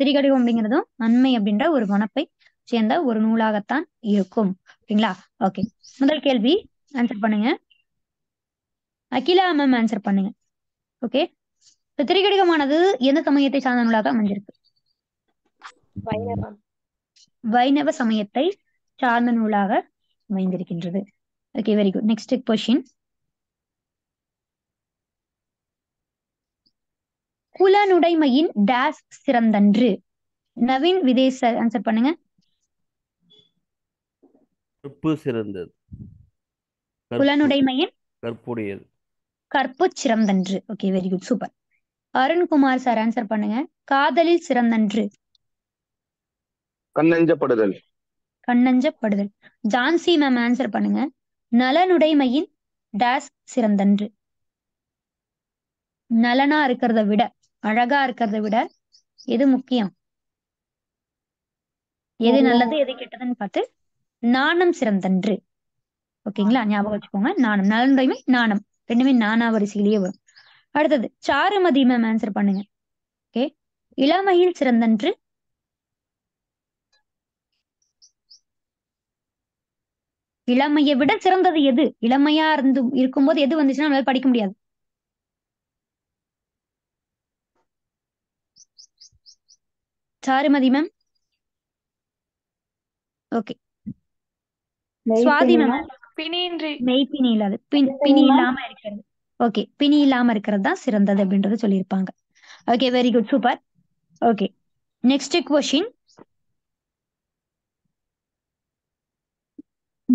திரிகடுகம் அப்படிங்கிறதும் அண்மை அப்படின்ற ஒரு வனப்பை சேர்ந்த ஒரு நூலாகத்தான் இருக்கும் ஓகேங்களா ஓகே முதல் கேள்வி ஆன்சர் பண்ணுங்க அகிலா மேம் ஆன்சர் பண்ணுங்க ஓகே திரிகடிகமானது எந்த சமயத்தை சார்ந்த நூலாக அமைஞ்சிருக்கு வைணவ சமயத்தை சார்ந்த நூலாக அமைந்திருக்கின்றது okay very good next question குலனுடைமையின் டேஸ் சிறந்தன்று நவீன் விதேச ஆன்சர் பண்ணுங்க கற்பு சிறந்தது கற்புடையது கற்பு சிறந்தன்று okay very good super Arunkumar sir answer பண்ணுங்க காதலில் சிறந்தன்று கண்ணஞ்சப்படுதல் கண்ணஞ்சப்படுதல் ஜான்சி மேம் ஆன்சர் பண்ணுங்க நலனுடைமையின் டேஸ் சிறந்தன்று நலனா இருக்கிறத விட அழகா இருக்கிறத விட எது முக்கியம் எது நல்லது எது கெட்டதுன்னு பார்த்து நாணம் சிறந்தன்று ஓகேங்களா ஞாபகம் வச்சுக்கோங்க நாணம் நலனுடைமை நாணம் ரெண்டுமே நானா வரிசையிலேயே வரும் அடுத்தது சாருமதி மேம் ஆன்சர் பண்ணுங்க ஓகே இளமையில் சிறந்தன்று இளமையை விட சிறந்தது எது இளமையா இருந்து இருக்கும்போது எது வந்துச்சுன்னா நம்மளால படிக்க முடியாது Charumathi ma'am okay Swathi ma'am பிணி இல்லாது பிணி இல்லாம இருக்கிறது ஓகே பிணி இல்லாம இருக்கிறது தான் சிறந்தது அப்படின்றத சொல்லியிருப்பாங்க okay very good super okay next question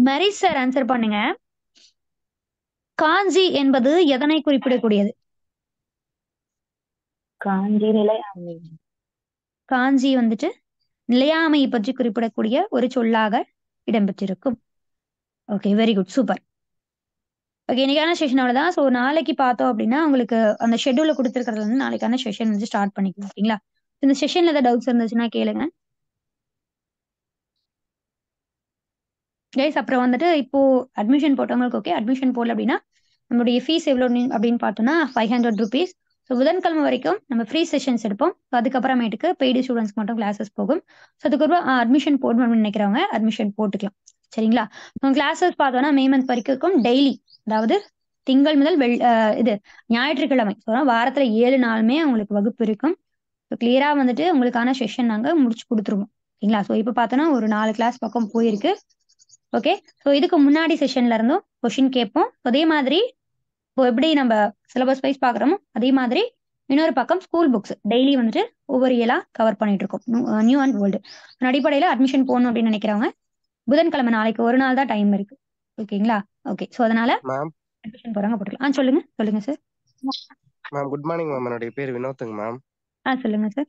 Mari sir answer பண்ணுங்க காஞ்சி என்பது எதனை குறிப்பிடக்கூடியது காஞ்சி நிலையாமை காஞ்சி வந்துட்டு நிலையாமை பற்றி குறிப்பிடக்கூடிய ஒரு சொல்லாக இடம்பெற்றிருக்கும் okay very good super okay இன்னைக்கான செஷன் அவ்வளோதான் ஸோ நாளைக்கு பார்த்தோம் அப்படின்னா உங்களுக்கு அந்த ஷெட்யூல கொடுத்துருக்கறதுல வந்து நாளைக்கான செஷன் வந்து ஸ்டார்ட் பண்ணிக்கலாம் ஓகேங்களா இந்த செஷன்ல ஏதாவது டவுட்ஸ் இருந்துச்சுன்னா கேளுங்க கைஸ் அப்புறம் வந்துட்டு இப்போ அட்மிஷன் போட்டவங்களுக்கு ஓகே அட்மிஷன் போடல அப்படின்னா நம்மளுடைய ஃபீஸ் எவ்வளோ அப்படின்னு பார்த்தோம்னா ஃபைவ் ஹண்ட்ரட் ருபீஸ் ஸோ புதன்கிழமை வரைக்கும் நம்ம ஃப்ரீ செஷன்ஸ் எடுப்போம் ஸோ அதுக்கப்புறமேட்டுக்கு பெய்டு ஸ்டூடெண்ட்ஸ் மட்டும் கிளாஸஸ் போகும் ஸோ அதுக்கப்புறம் அட்மிஷன் போடணும்னு நினைக்கிறவங்க அட்மிஷன் போட்டுக்கலாம் சரிங்களா கிளாஸஸ் பார்த்தோம்னா மே மந்த் வரைக்கும் டெய்லி அதாவது திங்கள் முதல் வெள் இது ஞாயிற்றுக்கிழமை வாரத்துல ஏழு நாளுமே உங்களுக்கு வகுப்பு இருக்கும் கிளியரா வந்துட்டு உங்களுக்கான செஷன் நாங்க முடிச்சு கொடுத்துருவோம் ஓகேங்களா ஸோ இப்போ பாத்தோம்னா ஒரு நாலு கிளாஸ் பக்கம் போயிருக்கு ஓகே சோ இதுக்கு முன்னாடி செஷன்ல இருந்தும் கொஷின் கேட்போம் அதே மாதிரி இப்போ எப்படி நம்ம சிலபஸ் வைஸ் பாக்குறோமோ அதே மாதிரி இன்னொரு பக்கம் ஸ்கூல் புக்ஸ் டெய்லி வந்துட்டு ஒவ்வொரு இயலா கவர் பண்ணிட்டு இருக்கோம் நியூ அண்ட் ஓல்டு அடிப்படையில அட்மிஷன் போகணும் அப்படின்னு நினைக்கிறவங்க புதன்கிழமை நாளைக்கு ஒரு நாள் தான் டைம் இருக்கு ஓகேங்களா ஓகே சோ அதனால மேம் அட்மிஷன் போறங்க போட்டுக்கலாம் ஆ சொல்லுங்க சொல்லுங்க sir ma'am good morning ma'am என்னோட பேர் வினோத்துங்க மேம் ஆ சொல்லுங்க சார்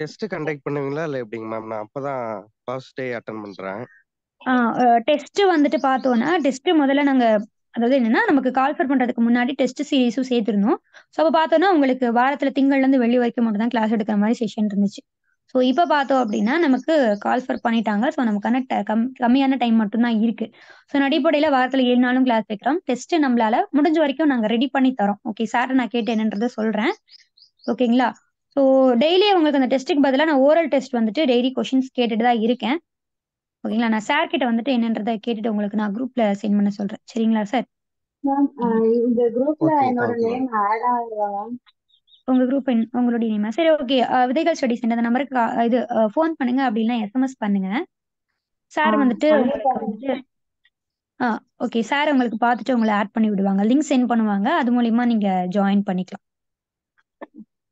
டெஸ்ட் கண்டக்ட் பண்ணுவீங்களா இல்ல எப்படிங்க மேம் நான் அப்பதான் ஃபர்ஸ்ட் டே அட்டெண்ட் பண்றேன் டெஸ்ட் வந்துட்டு பார்த்தோன்னா டெஸ்ட் முதல்ல நாங்க அதாவது என்னன்னா நமக்கு கால்ஃபர் பண்றதுக்கு முன்னாடி டெஸ்ட் சீரீஸும் சேர்த்திருந்தோம் ஸோ அப்போ பார்த்தோன்னா உங்களுக்கு வாரத்துல திங்கள்ல இருந்து வெள்ளி வரைக்கும் மட்டும் தான் கிளாஸ் எடுக்கிற மாதிரி செஷன் இருந்துச்சு ஸோ இப்போ பார்த்தோம் அப்படின்னா நமக்கு கால் ஃபர் பண்ணிட்டாங்க ஸோ நமக்கான கம் கம்மியான டைம் மட்டும்தான் இருக்கு ஸோ அடிப்படையில் வாரத்தில் ஏழு நாளும் கிளாஸ் வைக்கிறோம் டெஸ்ட் நம்மளால முடிஞ்ச வரைக்கும் நாங்கள் ரெடி பண்ணி தரோம் ஓகே சார் நான் கேட்டு என்னன்றதை சொல்றேன் ஓகேங்களா ஸோ டெய்லி உங்களுக்கு அந்த டெஸ்ட்டுக்கு பதிலாக நான் ஓரல் டெஸ்ட் வந்துட்டு டெய்லி கொஷின்ஸ் கேட்டுட்டு தான் இருக்கேன் ஓகேங்களா நான் சார் கிட்ட வந்துட்டு என்னன்றதை கேட்டுட்டு உங்களுக்கு நான் குரூப்ல சென்ட் பண்ண சொல்றேன் சரிங்களா சார் இந்த குரூப்ல என்னோட நேம் ஆட் ஆகுதா மேம் உங்க குரூப் உங்களுடைய நேமா சரி ஓகே விதைகள் ஸ்டடிஸ் இந்த நம்பருக்கு இது ஃபோன் பண்ணுங்க அப்படின்னா எஸ்எம்எஸ் பண்ணுங்க சார் வந்துட்டு ஆ ஓகே சார் உங்களுக்கு பார்த்துட்டு உங்களை ஆட் பண்ணி விடுவாங்க லிங்க் சென்ட் பண்ணுவாங்க அது மூலயமா நீங்க ஜாயின் பண்ணிக்கலாம்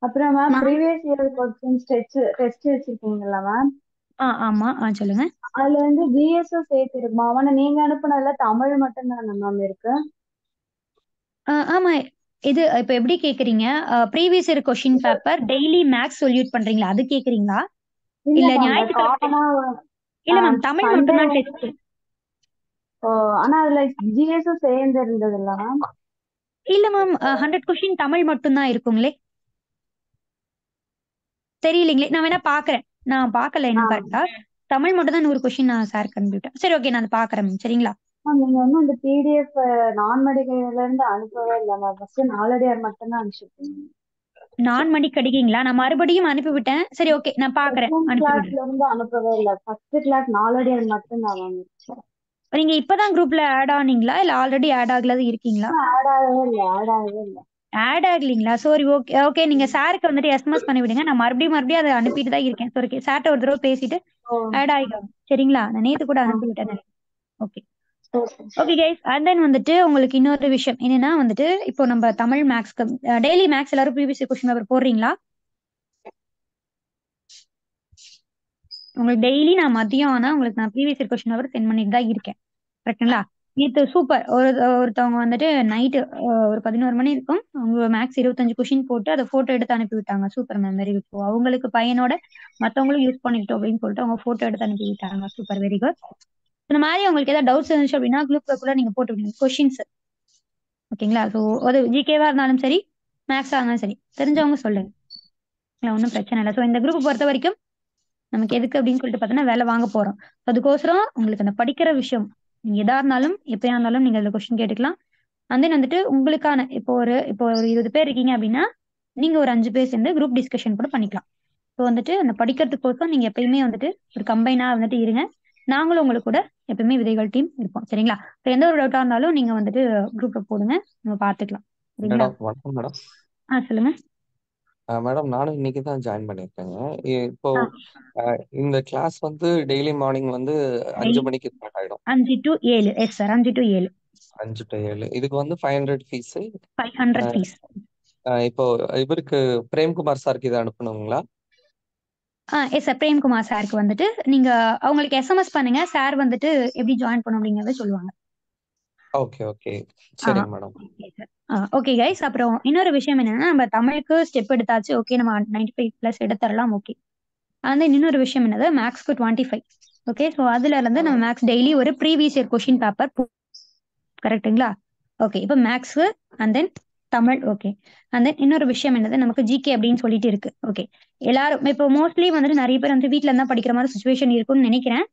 அப்புறம் ma'am previous year question test test வச்சிருக்கீங்களா மேம் ஆ ஆமா ஆ சொல்லுங்க அதுல வந்து ஜிஎஸ்ஸும் சேர்த்து இருக்குமா ஆனா நீங்க அனுப்புனதுல தமிழ் மட்டும் தான் மேம் இருக்கு ஆமா இது இப்ப எப்படி கேக்குறீங்க previous year question paper daily maths solve பண்றீங்களா அது கேக்குறீங்களா இல்ல ஞாயிற்றுக்கிழமை இல்ல மேம் தமிழ் மட்டும் தான் டெஸ்ட் ஆனா அதுல ஜிஎஸ் சேர்ந்து இருந்தது இல்ல மேம் இல்ல மேம் ஹண்ட்ரட் கொஷின் தமிழ் மட்டும் தான் இருக்குங்களே தெரியலீங்களே நான் வேணா பாக்குறேன் நான் பாக்கல இன்னும் கரெக்டா தமிழ் மட்டும் தான் நூறு கொஸ்டின் நான் சார் கம்ப்யூட்டர் சரி ஓகே நான் பாக்குறேன் சரிங்களா மேம் நீங்க வந்து அந்த பிடிஎஃப் நான் மடிக்கையில இருந்து அனுப்பவே இல்லை மேம் ஃபர்ஸ்ட் நாலடியார் மட்டும் தான் அனுப்பிச்சிருக்கீங்க நான் மணி அடிக்கீங்களா நான் மறுபடியும் அனுப்பி விட்டேன் சரி ஓகே நான் பாக்குறேன் கிளாஸ்ல இருந்து அனுப்பவே இல்ல ஃபர்ஸ்ட் கிளாஸ் நாலடியார் மட்டும் தான் மேம் நீங்க இப்பதான் குரூப்ல ஆட் ஆனீங்களா இல்ல ஆல்ரெடி ஆட் ஆகலாது இருக்கீங்களா ஆட் ஆகவே இல்லை ஆட் ஆகவே இல்லை ஆட் ஆகலீங்களா சரி ஓகே ஓகே நீங்க சாருக்கு வந்துட்டு எஸ்எம்எஸ் பண்ணி விடுங்க நான் மறுபடியும் மறுபடியும் அதை அனுப்பிட்டு தான் இருக்கேன் சரி ஓகே சார்ட்ட ஒரு தடவை பேசிட்டு ஆட் ஆயிடும் சரிங்களா நான் நேத்து கூட அனுப்பிவிட்டேன் okay okay guys and then வந்துட்டு உங்களுக்கு இன்னொரு விஷயம் என்னன்னா வந்துட்டு இப்போ நம்ம தமிழ் மேக்ஸ்க்கு டெய்லி மேக்ஸ் எல்லாரும் ப்ரீவியஸ் கொஸ்டின் பேப்பர் போடுறீங்களா உங்களுக்கு டெய்லி நான் மதியம் ஆனா உங்களுக்கு நான் ப்ரீவியஸ் கொஸ்டின் பேப்பர் சென்ட் பண்ணிட்டு தான் இருக்கேன் கரெக்டுங்களா நேற்று சூப்பர் ஒரு ஒருத்தவங்க வந்துட்டு நைட்டு ஒரு பதினோரு மணி இருக்கும் அவங்க மேக்ஸ் இருபத்தஞ்சு கொஷின் போட்டு அதை ஃபோட்டோ எடுத்து அனுப்பி விட்டாங்க சூப்பர் மேம் வெரி குட் அவங்களுக்கு பையனோட மற்றவங்களும் யூஸ் பண்ணிக்கிட்டோம் அப்படின்னு சொல்லிட்டு அவங்க ஃபோட்டோ எடுத்து அனுப்பி விட்டாங்க சூப்பர் வெரி குட் இந்த மாதிரி உங்களுக்கு ஏதாவது டவுட்ஸ் இருந்துச்சு அப்படின்னா குரூப்ல கூட நீங்க போட்டு விடுங்க கொஷின்ஸ் ஓகேங்களா ஸோ அது ஜிகேவா இருந்தாலும் சரி மேக்ஸா இருந்தாலும் சரி தெரிஞ்சவங்க சொல்லுங்க ஒன்றும் பிரச்சனை இல்லை ஸோ இந்த குரூப் பொறுத்த வரைக்கும் நமக்கு எதுக்கு அப்படின்னு சொல்லிட்டு பார்த்தோன்னா வேலை வாங்க போறோம் அதுக்கோசரம் உங்களுக்கு அந்த படிக்கிற விஷயம் நீங்க எதா இருந்தாலும் எப்பயா இருந்தாலும் நீங்க அதில் கொஸ்டின் கேட்டுக்கலாம் அண்ட் தென் வந்துட்டு உங்களுக்கான இப்போ ஒரு இப்போ ஒரு இருபது பேர் இருக்கீங்க அப்படின்னா நீங்க ஒரு அஞ்சு பேர் சேர்ந்து குரூப் டிஸ்கஷன் கூட பண்ணிக்கலாம் ஸோ வந்துட்டு அந்த படிக்கிறதுக்கோசம் நீங்க எப்பயுமே வந்துட்டு ஒரு கம்பைனா வந்துட்டு இருங்க நாங்களும் உங்களுக்கு கூட எப்பவுமே விதைகள் டீம் இருப்போம் சரிங்களா இப்போ எந்த ஒரு டவுட்டா இருந்தாலும் நீங்க வந்துட்டு குரூப்ல போடுங்க நம்ம பாத்துக்கலாம் வணக்கம் மேடம் ஆ சொல்லுங்க மேடம் நானும் இன்னைக்கு தான் ஜாயின் பண்ணிருக்கேங்க இப்போ இந்த கிளாஸ் வந்து டெய்லி மார்னிங் வந்து அஞ்சு மணிக்கு ஸ்டார்ட் ஆயிடும் அஞ்சு டு ஏழு எஸ் சார் அஞ்சு டு ஏழு அஞ்சு டு ஏழு இதுக்கு வந்து five hundred fees five hundred fees இப்போ இவருக்கு பிரேம்குமார் சாருக்கு இதை அனுப்பணுங்களா எஸ் பிரேம் குமார் சாருக்கு வந்துட்டு நீங்க அவங்களுக்கு எஸ்எம்எஸ் பண்ணுங்க சார் வந்துட்டு எப்படி ஜாயின் பண்ணும் அப்படிங்கறத சொல்லுவாங்க ஓகே ஓகே சரிங்க மேடம் ஓகே கைஸ் அப்புறம் இன்னொரு விஷயம் என்னன்னா நம்ம தமிழுக்கு ஸ்டெப் எடுத்தாச்சு ஓகே நம்ம நைன்டி ஃபைவ் ப்ளஸ் எடுத்துடலாம் ஓகே அந்த இன்னொரு விஷயம் என்னது மேக்ஸ்க்கு டுவெண்ட்டி ஃபைவ் ஓகே ஸோ அதுல இருந்து நம்ம மேக்ஸ் டெய்லி ஒரு ப்ரீவியஸ் இயர் கொஸ்டின் பேப்பர் கரெக்ட்டுங்களா ஓகே இப்போ maths and then Tamil okay and then இன்னொரு விஷயம் என்னது நமக்கு ஜிகே அப்படின்னு சொல்லிட்டு இருக்கு ஓகே எல்லாரும் இப்போ மோஸ்ட்லி வந்துட்டு நிறைய பேர் வந்து வீட்டுல இருந்தா படிக்கிற மாதிரி சுச்சுவேஷன் இருக்கும்னு நினைக்கிறேன்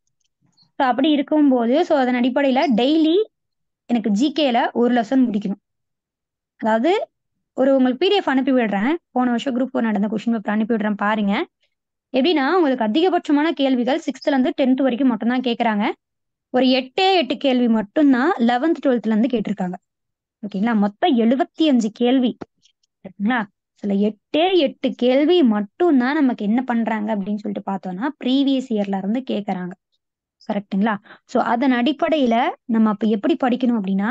ஸோ அப்படி இருக்கும்போது ஸோ அதன் அடிப்படையில டெய்லி எனக்கு ஜிகேல ஒரு லெசன் முடிக்கணும் அதாவது ஒரு உங்களுக்கு பிடிஎஃப் அனுப்பி விடுறேன் போன வருஷம் குரூப் ஒன் நடந்த கொஸ்டின் பேப்பர் அனுப்பி விடுறேன் பாருங்க எப்படின்னா உங்களுக்கு அதிகபட்சமான கேள்விகள் சிக்ஸ்த்ல இருந்து டென்த் வரைக்கும் மட்டும்தான் கேட்கறாங்க ஒரு எட்டே எட்டு கேள்வி மட்டும்தான் லெவன்த் டுவெல்த்ல இருந்து கேட்டிருக்காங்க ஓகேங்களா மொத்தம் எழுபத்தி அஞ்சு கேள்வி ஓகேங்களா சில எட்டே எட்டு கேள்வி மட்டும் தான் நமக்கு என்ன பண்றாங்க அப்படின்னு சொல்லிட்டு பார்த்தோம்னா ப்ரீவியஸ் இயர்ல இருந்து கேட்கறாங்க கரெக்டுங்களா சோ அதன் அடிப்படையில நம்ம அப்ப எப்படி படிக்கணும் அப்படின்னா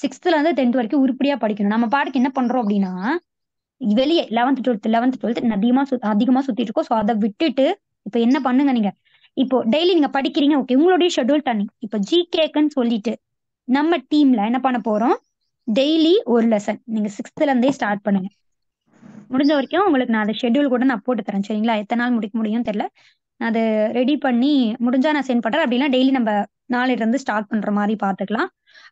சிக்ஸ்த்ல இருந்து டென்த் வரைக்கும் உருப்படியா படிக்கணும் நம்ம பாட்டுக்கு என்ன பண்றோம் அப்படின்னா வெளியே லெவன்த் டுவெல்த் லெவன்த் டுவெல்த் அதிகமா அதிகமா சுத்திட்டு இருக்கோம் ஸோ அதை விட்டுட்டு இப்ப என்ன பண்ணுங்க நீங்க இப்போ டெய்லி நீங்க படிக்கிறீங்க ஓகே உங்களுடைய ஷெட்யூல் டைமிங் இப்போ கேக்குன்னு சொல்லிட்டு நம்ம டீம்ல என்ன பண்ண போறோம் டெய்லி ஒரு லெசன் நீங்க சிக்ஸ்த்ல இருந்தே ஸ்டார்ட் பண்ணுங்க முடிஞ்ச வரைக்கும் உங்களுக்கு நான் அதை ஷெட்யூல் கூட நான் போட்டு தரேன் சரிங்களா எத்தனை நாள் முடிக்க முடியும் தெரியல நான் அதை ரெடி பண்ணி முடிஞ்சா நான் சென்ட் பண்றேன் அப்படின்னா டெய்லி நம்ம நாளைல இருந்து ஸ்டார்ட் பண்ற மாதிரி பாத்துக்கலாம்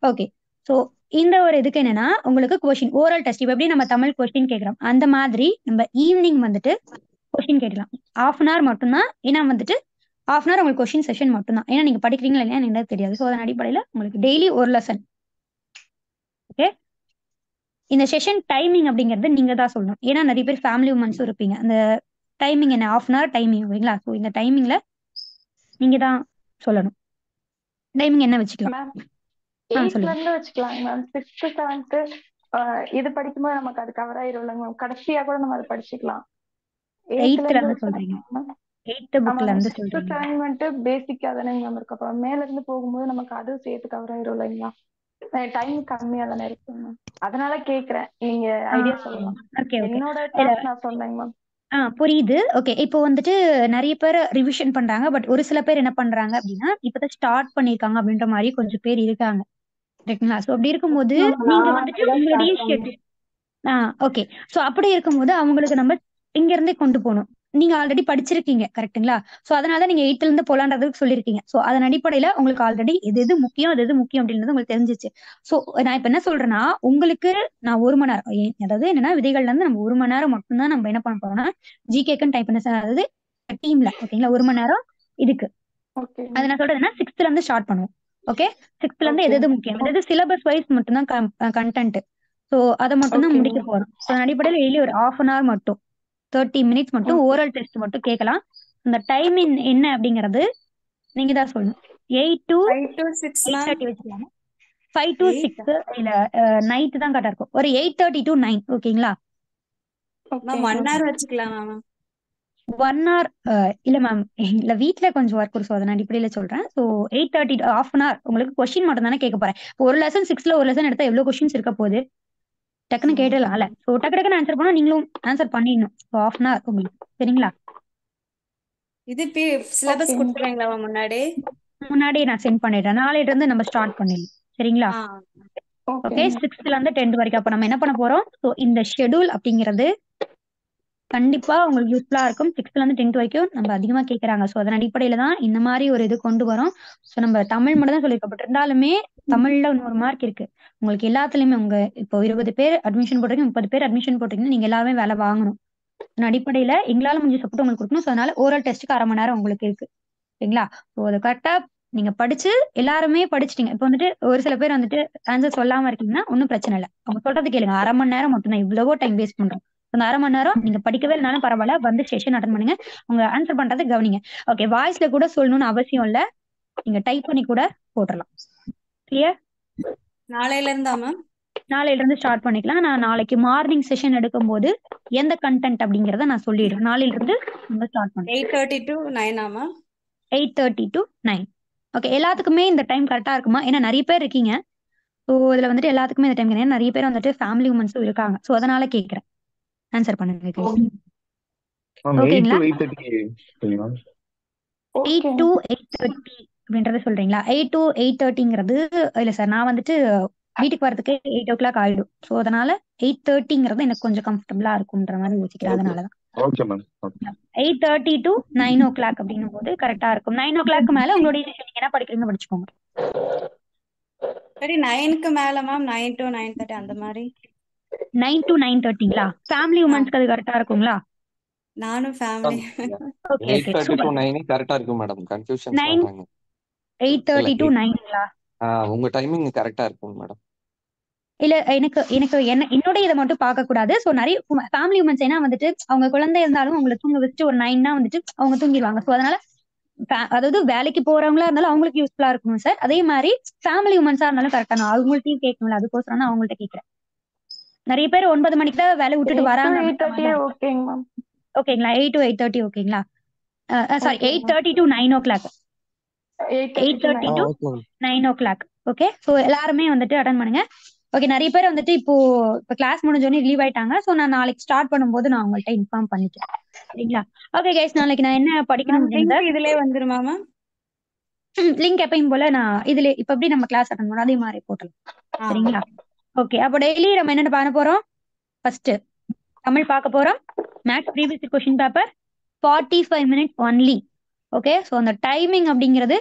ஓகே ஸோ இந்த ஒரு இதுக்கு என்னன்னா உங்களுக்கு கொஸ்டின் ஓரல் டெஸ்ட் இப்போ எப்படி நம்ம தமிழ் கொஸ்டின் கேட்குறோம் அந்த மாதிரி நம்ம ஈவினிங் வந்துட்டு கொஸ்டின் கேட்கலாம் ஆஃப் அன் ஹவர் மட்டும்தான் ஏன்னா வந்துட்டு ஆஃப் அன் ஹவர் உங்களுக்கு கொஸ்டின் செஷன் மட்டும்தான் ஏன்னா நீங்க படிக்கிறீங்களா இல்லையா எனக்கு தெரியாது ஸோ அதன் அடிப்படையில் உங்களுக்கு டெய்லி ஒரு லெசன் சொல்லிட்டு இந்த செஷன் டைமிங் அப்படிங்கிறது நீங்க தான் சொல்லணும் ஏன்னா நிறைய பேர் ஃபேமிலி உமன்ஸும் இருப்பீங்க அந்த டைமிங் என்ன ஆஃப் அன் அவர் டைமிங் ஓகேங்களா ஸோ இந்த டைமிங்ல நீங்க தான் சொல்லணும் டைமிங் என்ன வச்சுக்கலாம் வந்து வச்சுக்கலாம் மேம் சிக்ஸ்த் செவன்த் இது படிக்கும்போது நமக்கு அது கவர் ஆயிரும் மேம் கடைசியா கூட நம்ம அதை படிச்சுக்கலாம் எயித்துல சொல்றீங்க எயித்து புக்ல இருந்து செவன் வந்துட்டு பேசிக்கா தானே மேம் இருக்கு அப்புறம் மேல இருந்து போகும்போது நமக்கு அதுவும் சேர்த்து கவர் ஆயிரும் இல்லைங்களா டைம் கம்மியா தானே இருக்கு அதனால கேக்குறேன் நீங்க ஐடியா சொல்லலாம் என்னோட நான் சொன்னேங்க மேம் ஆ புரியுது ஓகே இப்போ வந்துட்டு நிறைய பேர் ரிவிஷன் பண்றாங்க பட் ஒரு சில பேர் என்ன பண்றாங்க அப்படின்னா இப்பதான் ஸ்டார்ட் பண்ணிருக்காங்க அப்படின்ற மாதிரி கொஞ்சம் பேர் இருக்காங்க கரெக்டுங்களா ஸோ அப்படி இருக்கும்போது நீங்க வந்துட்டு உங்களுடைய ஆ ஓகே ஸோ அப்படி இருக்கும்போது அவங்களுக்கு நம்ம இங்க இருந்தே கொண்டு போகணும் நீங்க ஆல்ரெடி படிச்சிருக்கீங்க கரெக்டுங்களா சோ அதனால நீங்க எயிட்ல இருந்து போலான்றதுக்கு சொல்லியிருக்கீங்க சோ அதன் அடிப்படையில உங்களுக்கு ஆல்ரெடி எது எது முக்கியம் எது எது முக்கியம் அப்படின்றது உங்களுக்கு தெரிஞ்சிச்சு சோ நான் இப்ப என்ன சொல்றேன்னா உங்களுக்கு நான் ஒரு மணி நேரம் அதாவது என்னன்னா விதைகள்ல இருந்து நம்ம ஒரு மணி நேரம் மட்டும்தான் நம்ம என்ன பண்ண போறோம்னா ஜிகேக்குன்னு டைப் பண்ண அதாவது டீம்ல ஓகேங்களா ஒரு மணி நேரம் இதுக்கு அது நான் சொல்றதுன்னா சிக்ஸ்த்ல இருந்து ஸ்டார்ட் பண்ணுவோம் ஓகே சிக்ஸ்த்ல இருந்து எது எது முக்கியம் எது சிலபஸ் வைஸ் மட்டும்தான் கண்டென்ட் சோ அதை மட்டும் தான் முடிக்க போறோம் அடிப்படையில் டெய்லி ஒரு ஹாஃப் அன் ஹவர் மட்டும் தேர்ட்டி மினிட்ஸ் மட்டும் ஓரல் டெஸ்ட் மட்டும் கேட்கலாம் அந்த டைமிங் என்ன அப்படிங்கறது நீங்க தான் சொல்லணும் எயிட் டு சிக்ஸ் தேர்ட்டி வச்சுக்கலாம் ஃபைவ் டு சிக்ஸ் இல்ல நைட் தான் கரெக்டா இருக்கும் ஒரு எயிட் தேர்ட்டி டு நைன் ஓகேங்களா ஒன் ஹவர் வச்சுக்கலாம் மேம் ஒன் ஹவர் இல்ல மேம் இல்ல வீட்ல கொஞ்சம் ஒர்க் இருக்கும் அதை நான் இப்படியில சொல்றேன் so eight thirty half an hour உங்களுக்கு கொஸ்டின் மட்டும் தானே கேட்க போறேன் ஒரு லெசன் சிக்ஸ்ல ஒரு லெசன் எடுத்தா எவ்வளவு கொஸ்டின்ஸ் இருக்க போகுது டக்குன்னு கேட்டுடலாம்ல ஸோ டக்கு டக்குன்னு ஆன்சர் பண்ணா நீங்களும் ஆன்சர் பண்ணிடணும் ஆஃப் அன் உங்களுக்கு சரிங்களா இது சிலபஸ் கொடுத்துறீங்களா முன்னாடி முன்னாடி நான் சென்ட் பண்ணிடுறேன் நாளைக்கு இருந்து நம்ம ஸ்டார்ட் பண்ணிடலாம் சரிங்களா ஓகே சிக்ஸ்த்ல இருந்து டென்த் வரைக்கும் அப்ப நம்ம என்ன பண்ண போறோம் ஸோ இந்த ஷெடியூல் அப்படிங்கிறது கண்டிப்பா உங்களுக்கு யூஸ்ஃபுல்லா இருக்கும் சிக்ஸ்த்ல இருந்து டென்த் வரைக்கும் நம்ம அதிகமா கேக்குறாங்க சோ அதன் அடிப்படையில தான் இந்த மாதிரி ஒரு இது கொண்டு வரோம் சோ நம்ம தமிழ் மட்டும் தான் சொல்லியிருக்கோம் பட் இருந்தாலுமே தமிழ்ல இன்னொரு மார்க் இருக்கு உங்களுக்கு எல்லாத்துலயுமே உங்க இப்போ இருபது பேர் அட்மிஷன் போட்டிருக்கீங்க முப்பது பேர் அட்மிஷன் போட்டிருக்கீங்கன்னா நீங்க எல்லாருமே வேலை வாங்கணும் அதன் அடிப்படையில எங்களால முடிஞ்ச சப்போர்ட் உங்களுக்கு கொடுக்கணும் ஸோ அதனால ஓரல் டெஸ்ட்டுக்கு அரை மணி நேரம் உங்களுக்கு இருக்கு சரிங்களா ஸோ அதை கரெக்டா நீங்க படிச்சு எல்லாருமே படிச்சிட்டீங்க இப்போ வந்துட்டு ஒரு சில பேர் வந்துட்டு ஆன்சர் சொல்லாம இருக்கீங்கன்னா ஒன்றும் பிரச்சனை இல்லை அவங்க சொல்றது கேளுங்க அரை மணி நேரம் மட்டும் தான் இவ்வளவோ டைம் வேஸ்ட் பண்றோம் அந்த அரை மணி நேரம் நீங்க படிக்கவே இல்லைனாலும் பரவாயில்ல வந்து செஷன் அட்டன் பண்ணுங்க உங்க ஆன்சர் பண்றதை கவனிங்க ஓகே வாய்ஸ்ல கூட சொல்லணும்னு அவசியம் இல்ல நீங்க டைப் பண்ணி கூட போட்டுடலாம் கிளியர் நாளையில இருந்தா மேம் நாளையில இருந்து ஸ்டார்ட் பண்ணிக்கலாம் நான் நாளைக்கு மார்னிங் செஷன் எடுக்கும் போது எந்த கண்டென்ட் அப்படிங்கறத நான் சொல்லிடுறேன் நாளையில இருந்து நம்ம ஸ்டார்ட் பண்ணலாம் எயிட் தேர்ட்டி டு நைன் ஆமா eight thirty to nine okay எல்லாத்துக்குமே இந்த டைம் கரெக்டா இருக்குமா ஏன்னா நிறைய பேர் இருக்கீங்க ஸோ இதுல வந்துட்டு எல்லாத்துக்குமே இந்த டைம் நிறைய பேர் வந்துட்டு ஃபேமிலி உமன்ஸும் இருக்காங்க ஸோ அதனால கேட்கறேன் ஆன்சர் பண்ணுங்க ஓகேங்களா எயிட் டு எயிட் தேர்ட்டி அப்படின்றத சொல்றீங்களா எயிட் டு எயிட் தேர்ட்டிங்கிறது இல்ல சார் நான் வந்துட்டு வீட்டுக்கு வரதுக்கு எயிட் ஓ கிளாக் ஆயிடும் ஸோ அதனால எயிட் தேர்ட்டிங்கிறது எனக்கு கொஞ்சம் கம்ஃபர்டபுளா இருக்கும்ன்ற மாதிரி யோசிக்கிறேன் அதனாலதான் eight thirty to nine o'clock அப்படின்னும் போது கரெக்டா இருக்கும் நைன் ஓ கிளாக் மேல உங்களுடைய நீங்க என்ன படிக்கிறீங்க படிச்சுக்கோங்க சரி நைனுக்கு மேல ma'am nine to nine thirty அந்த மாதிரி நைன் டு நைன் தேர்ட்டிங்களா ஃபேமிலி உமன்ஸ்க்கு அது கரெக்டா இருக்குங்களா நானும் family eight thirty to nine கரெக்டா இருக்கும் madam confusion nine eight thirty to நைன்ங்களா உங்க டைமிங் கரெக்டா இருக்கும் மேடம் இல்ல எனக்கு எனக்கு என்ன என்னோட இதை மட்டும் பார்க்க கூடாது சோ நிறைய ஃபேமிலி உமன்ஸ் ஏன்னா வந்துட்டு அவங்க குழந்தை இருந்தாலும் அவங்கள தூங்க வச்சுட்டு ஒரு நைன்னா வந்துட்டு அவங்க தூங்கிடுவாங்க சோ அதனால அதாவது வேலைக்கு போறவங்களா இருந்தாலும் அவங்களுக்கு யூஸ்ஃபுல்லா இருக்கும் சார் அதே மாதிரி ஃபேமிலி உமன்ஸா இருந்தாலும் கரெக்டா நான் அவங்கள்ட்டையும் கேட்கணும்ல அதுக்கோசரம் நான் அவங்கள்ட்ட கேட்கிறேன் நிறைய பேர் ஒன்பது மணிக்கு தான் வேலை விட்டுட்டு வராங்க ஓகேங்களா எயிட் டு எயிட் தேர்ட்டி ஓகேங்களா sorry eight thirty to nine o'clock eight thirty to nine o'clock okay so எல்லாருமே வந்துட்டு அட்டன் பண்ணுங்க ஓகே நிறைய பேர் வந்துட்டு இப்போ இப்போ கிளாஸ் முடிஞ்சோடனே லீவ் ஆயிட்டாங்க ஸோ நான் நாளைக்கு ஸ்டார்ட் பண்ணும்போது நான் உங்கள்ட்ட இன்ஃபார்ம் பண்ணிக்கிறேன் சரிங்களா ஓகே கேஸ் நாளைக்கு நான் என்ன படிக்கணும் இதுலயே வந்துருமா மேம் லிங்க் எப்பயும் போல நான் இதுல இப்ப எப்படி நம்ம கிளாஸ் அட்டன் பண்ணோம் அதே மாதிரி போட்டலாம் சரிங்களா ஓகே அப்போ டெய்லி நம்ம என்னென்ன பண்ண போறோம் ஃபர்ஸ்ட் தமிழ் பார்க்க போறோம் maths previous question paper forty five minutes only okay so அந்த டைமிங் அப்படிங்கிறது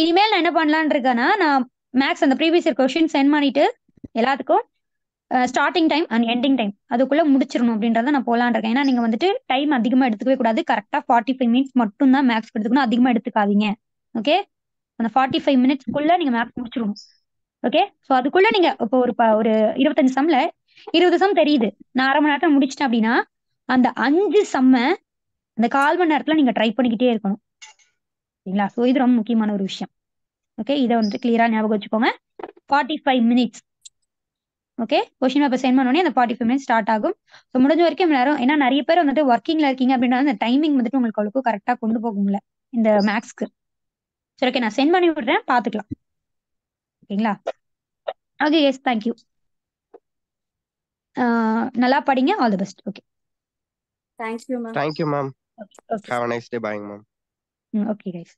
இனிமேல் நான் என்ன பண்ணலான் இருக்கேன்னா நான் மேக்ஸ் அந்த ப்ரீவியஸ் இயர் கொஸ்டின் சென்ட் பண்ணிட்டு எல்லாத்துக்கும் starting time and ending time அதுக்குள்ளே முடிச்சிடணும் அப்படின்றத நான் போகலான் இருக்கேன் ஏன்னா நீங்கள் வந்துட்டு டைம் அதிகமாக எடுத்துக்கவே கூடாது கரெக்டாக ஃபார்ட்டி ஃபைவ் மினிட்ஸ் மட்டும் தான் மேக்ஸ் எடுத்துக்கணும் அதிகமாக எடுத்துக்காதீங்க ஓகே அந்த ஃபார்ட்டி ஃபைவ் மினிட்ஸ்க்குள்ளே நீங்கள் மேக்ஸ் முடிச்சிடணும் ஓகே ஸோ அதுக்குள்ள நீங்க இப்போ ஒரு ஒரு இருபத்தஞ்சு சம்ல இருபது சம் தெரியுது நான் அரை மணி நேரத்தில் முடிச்சிட்டேன் அப்படின்னா அந்த அஞ்சு சம்ம அந்த கால் மணி நேரத்துல நீங்க ட்ரை பண்ணிக்கிட்டே இருக்கணும் சரிங்களா ஸோ இது ரொம்ப முக்கியமான ஒரு விஷயம் ஓகே இதை வந்து கிளியரா ஞாபகம் வச்சுக்கோங்க forty five minutes okay question paper sent பண்ணோடனே அந்த ஃபார்ட்டி ஃபைவ் மினிட்ஸ் ஸ்டார்ட் ஆகும் ஸோ முடிஞ்ச வரைக்கும் நேரம் ஏன்னா நிறைய பேர் வந்துட்டு ஒர்க்கிங்ல இருக்கீங்க அப்படின்னா அந்த டைமிங் வந்துட்டு உங்களுக்கு அவ்வளோக்கு கரெக்டாக கொண்டு போகும்ல இந்த மேக்ஸ்க்கு சரி ஓகே நான் சென்ட் பண்ணி விடுறேன் பார்த்துக்கலாம் ஓகேங்களா ஓகே எஸ் தேங்க்யூ நல்லா படிங்க all the best okay thank you ma'am thank you ma'am have a nice day bye ma'am okay guys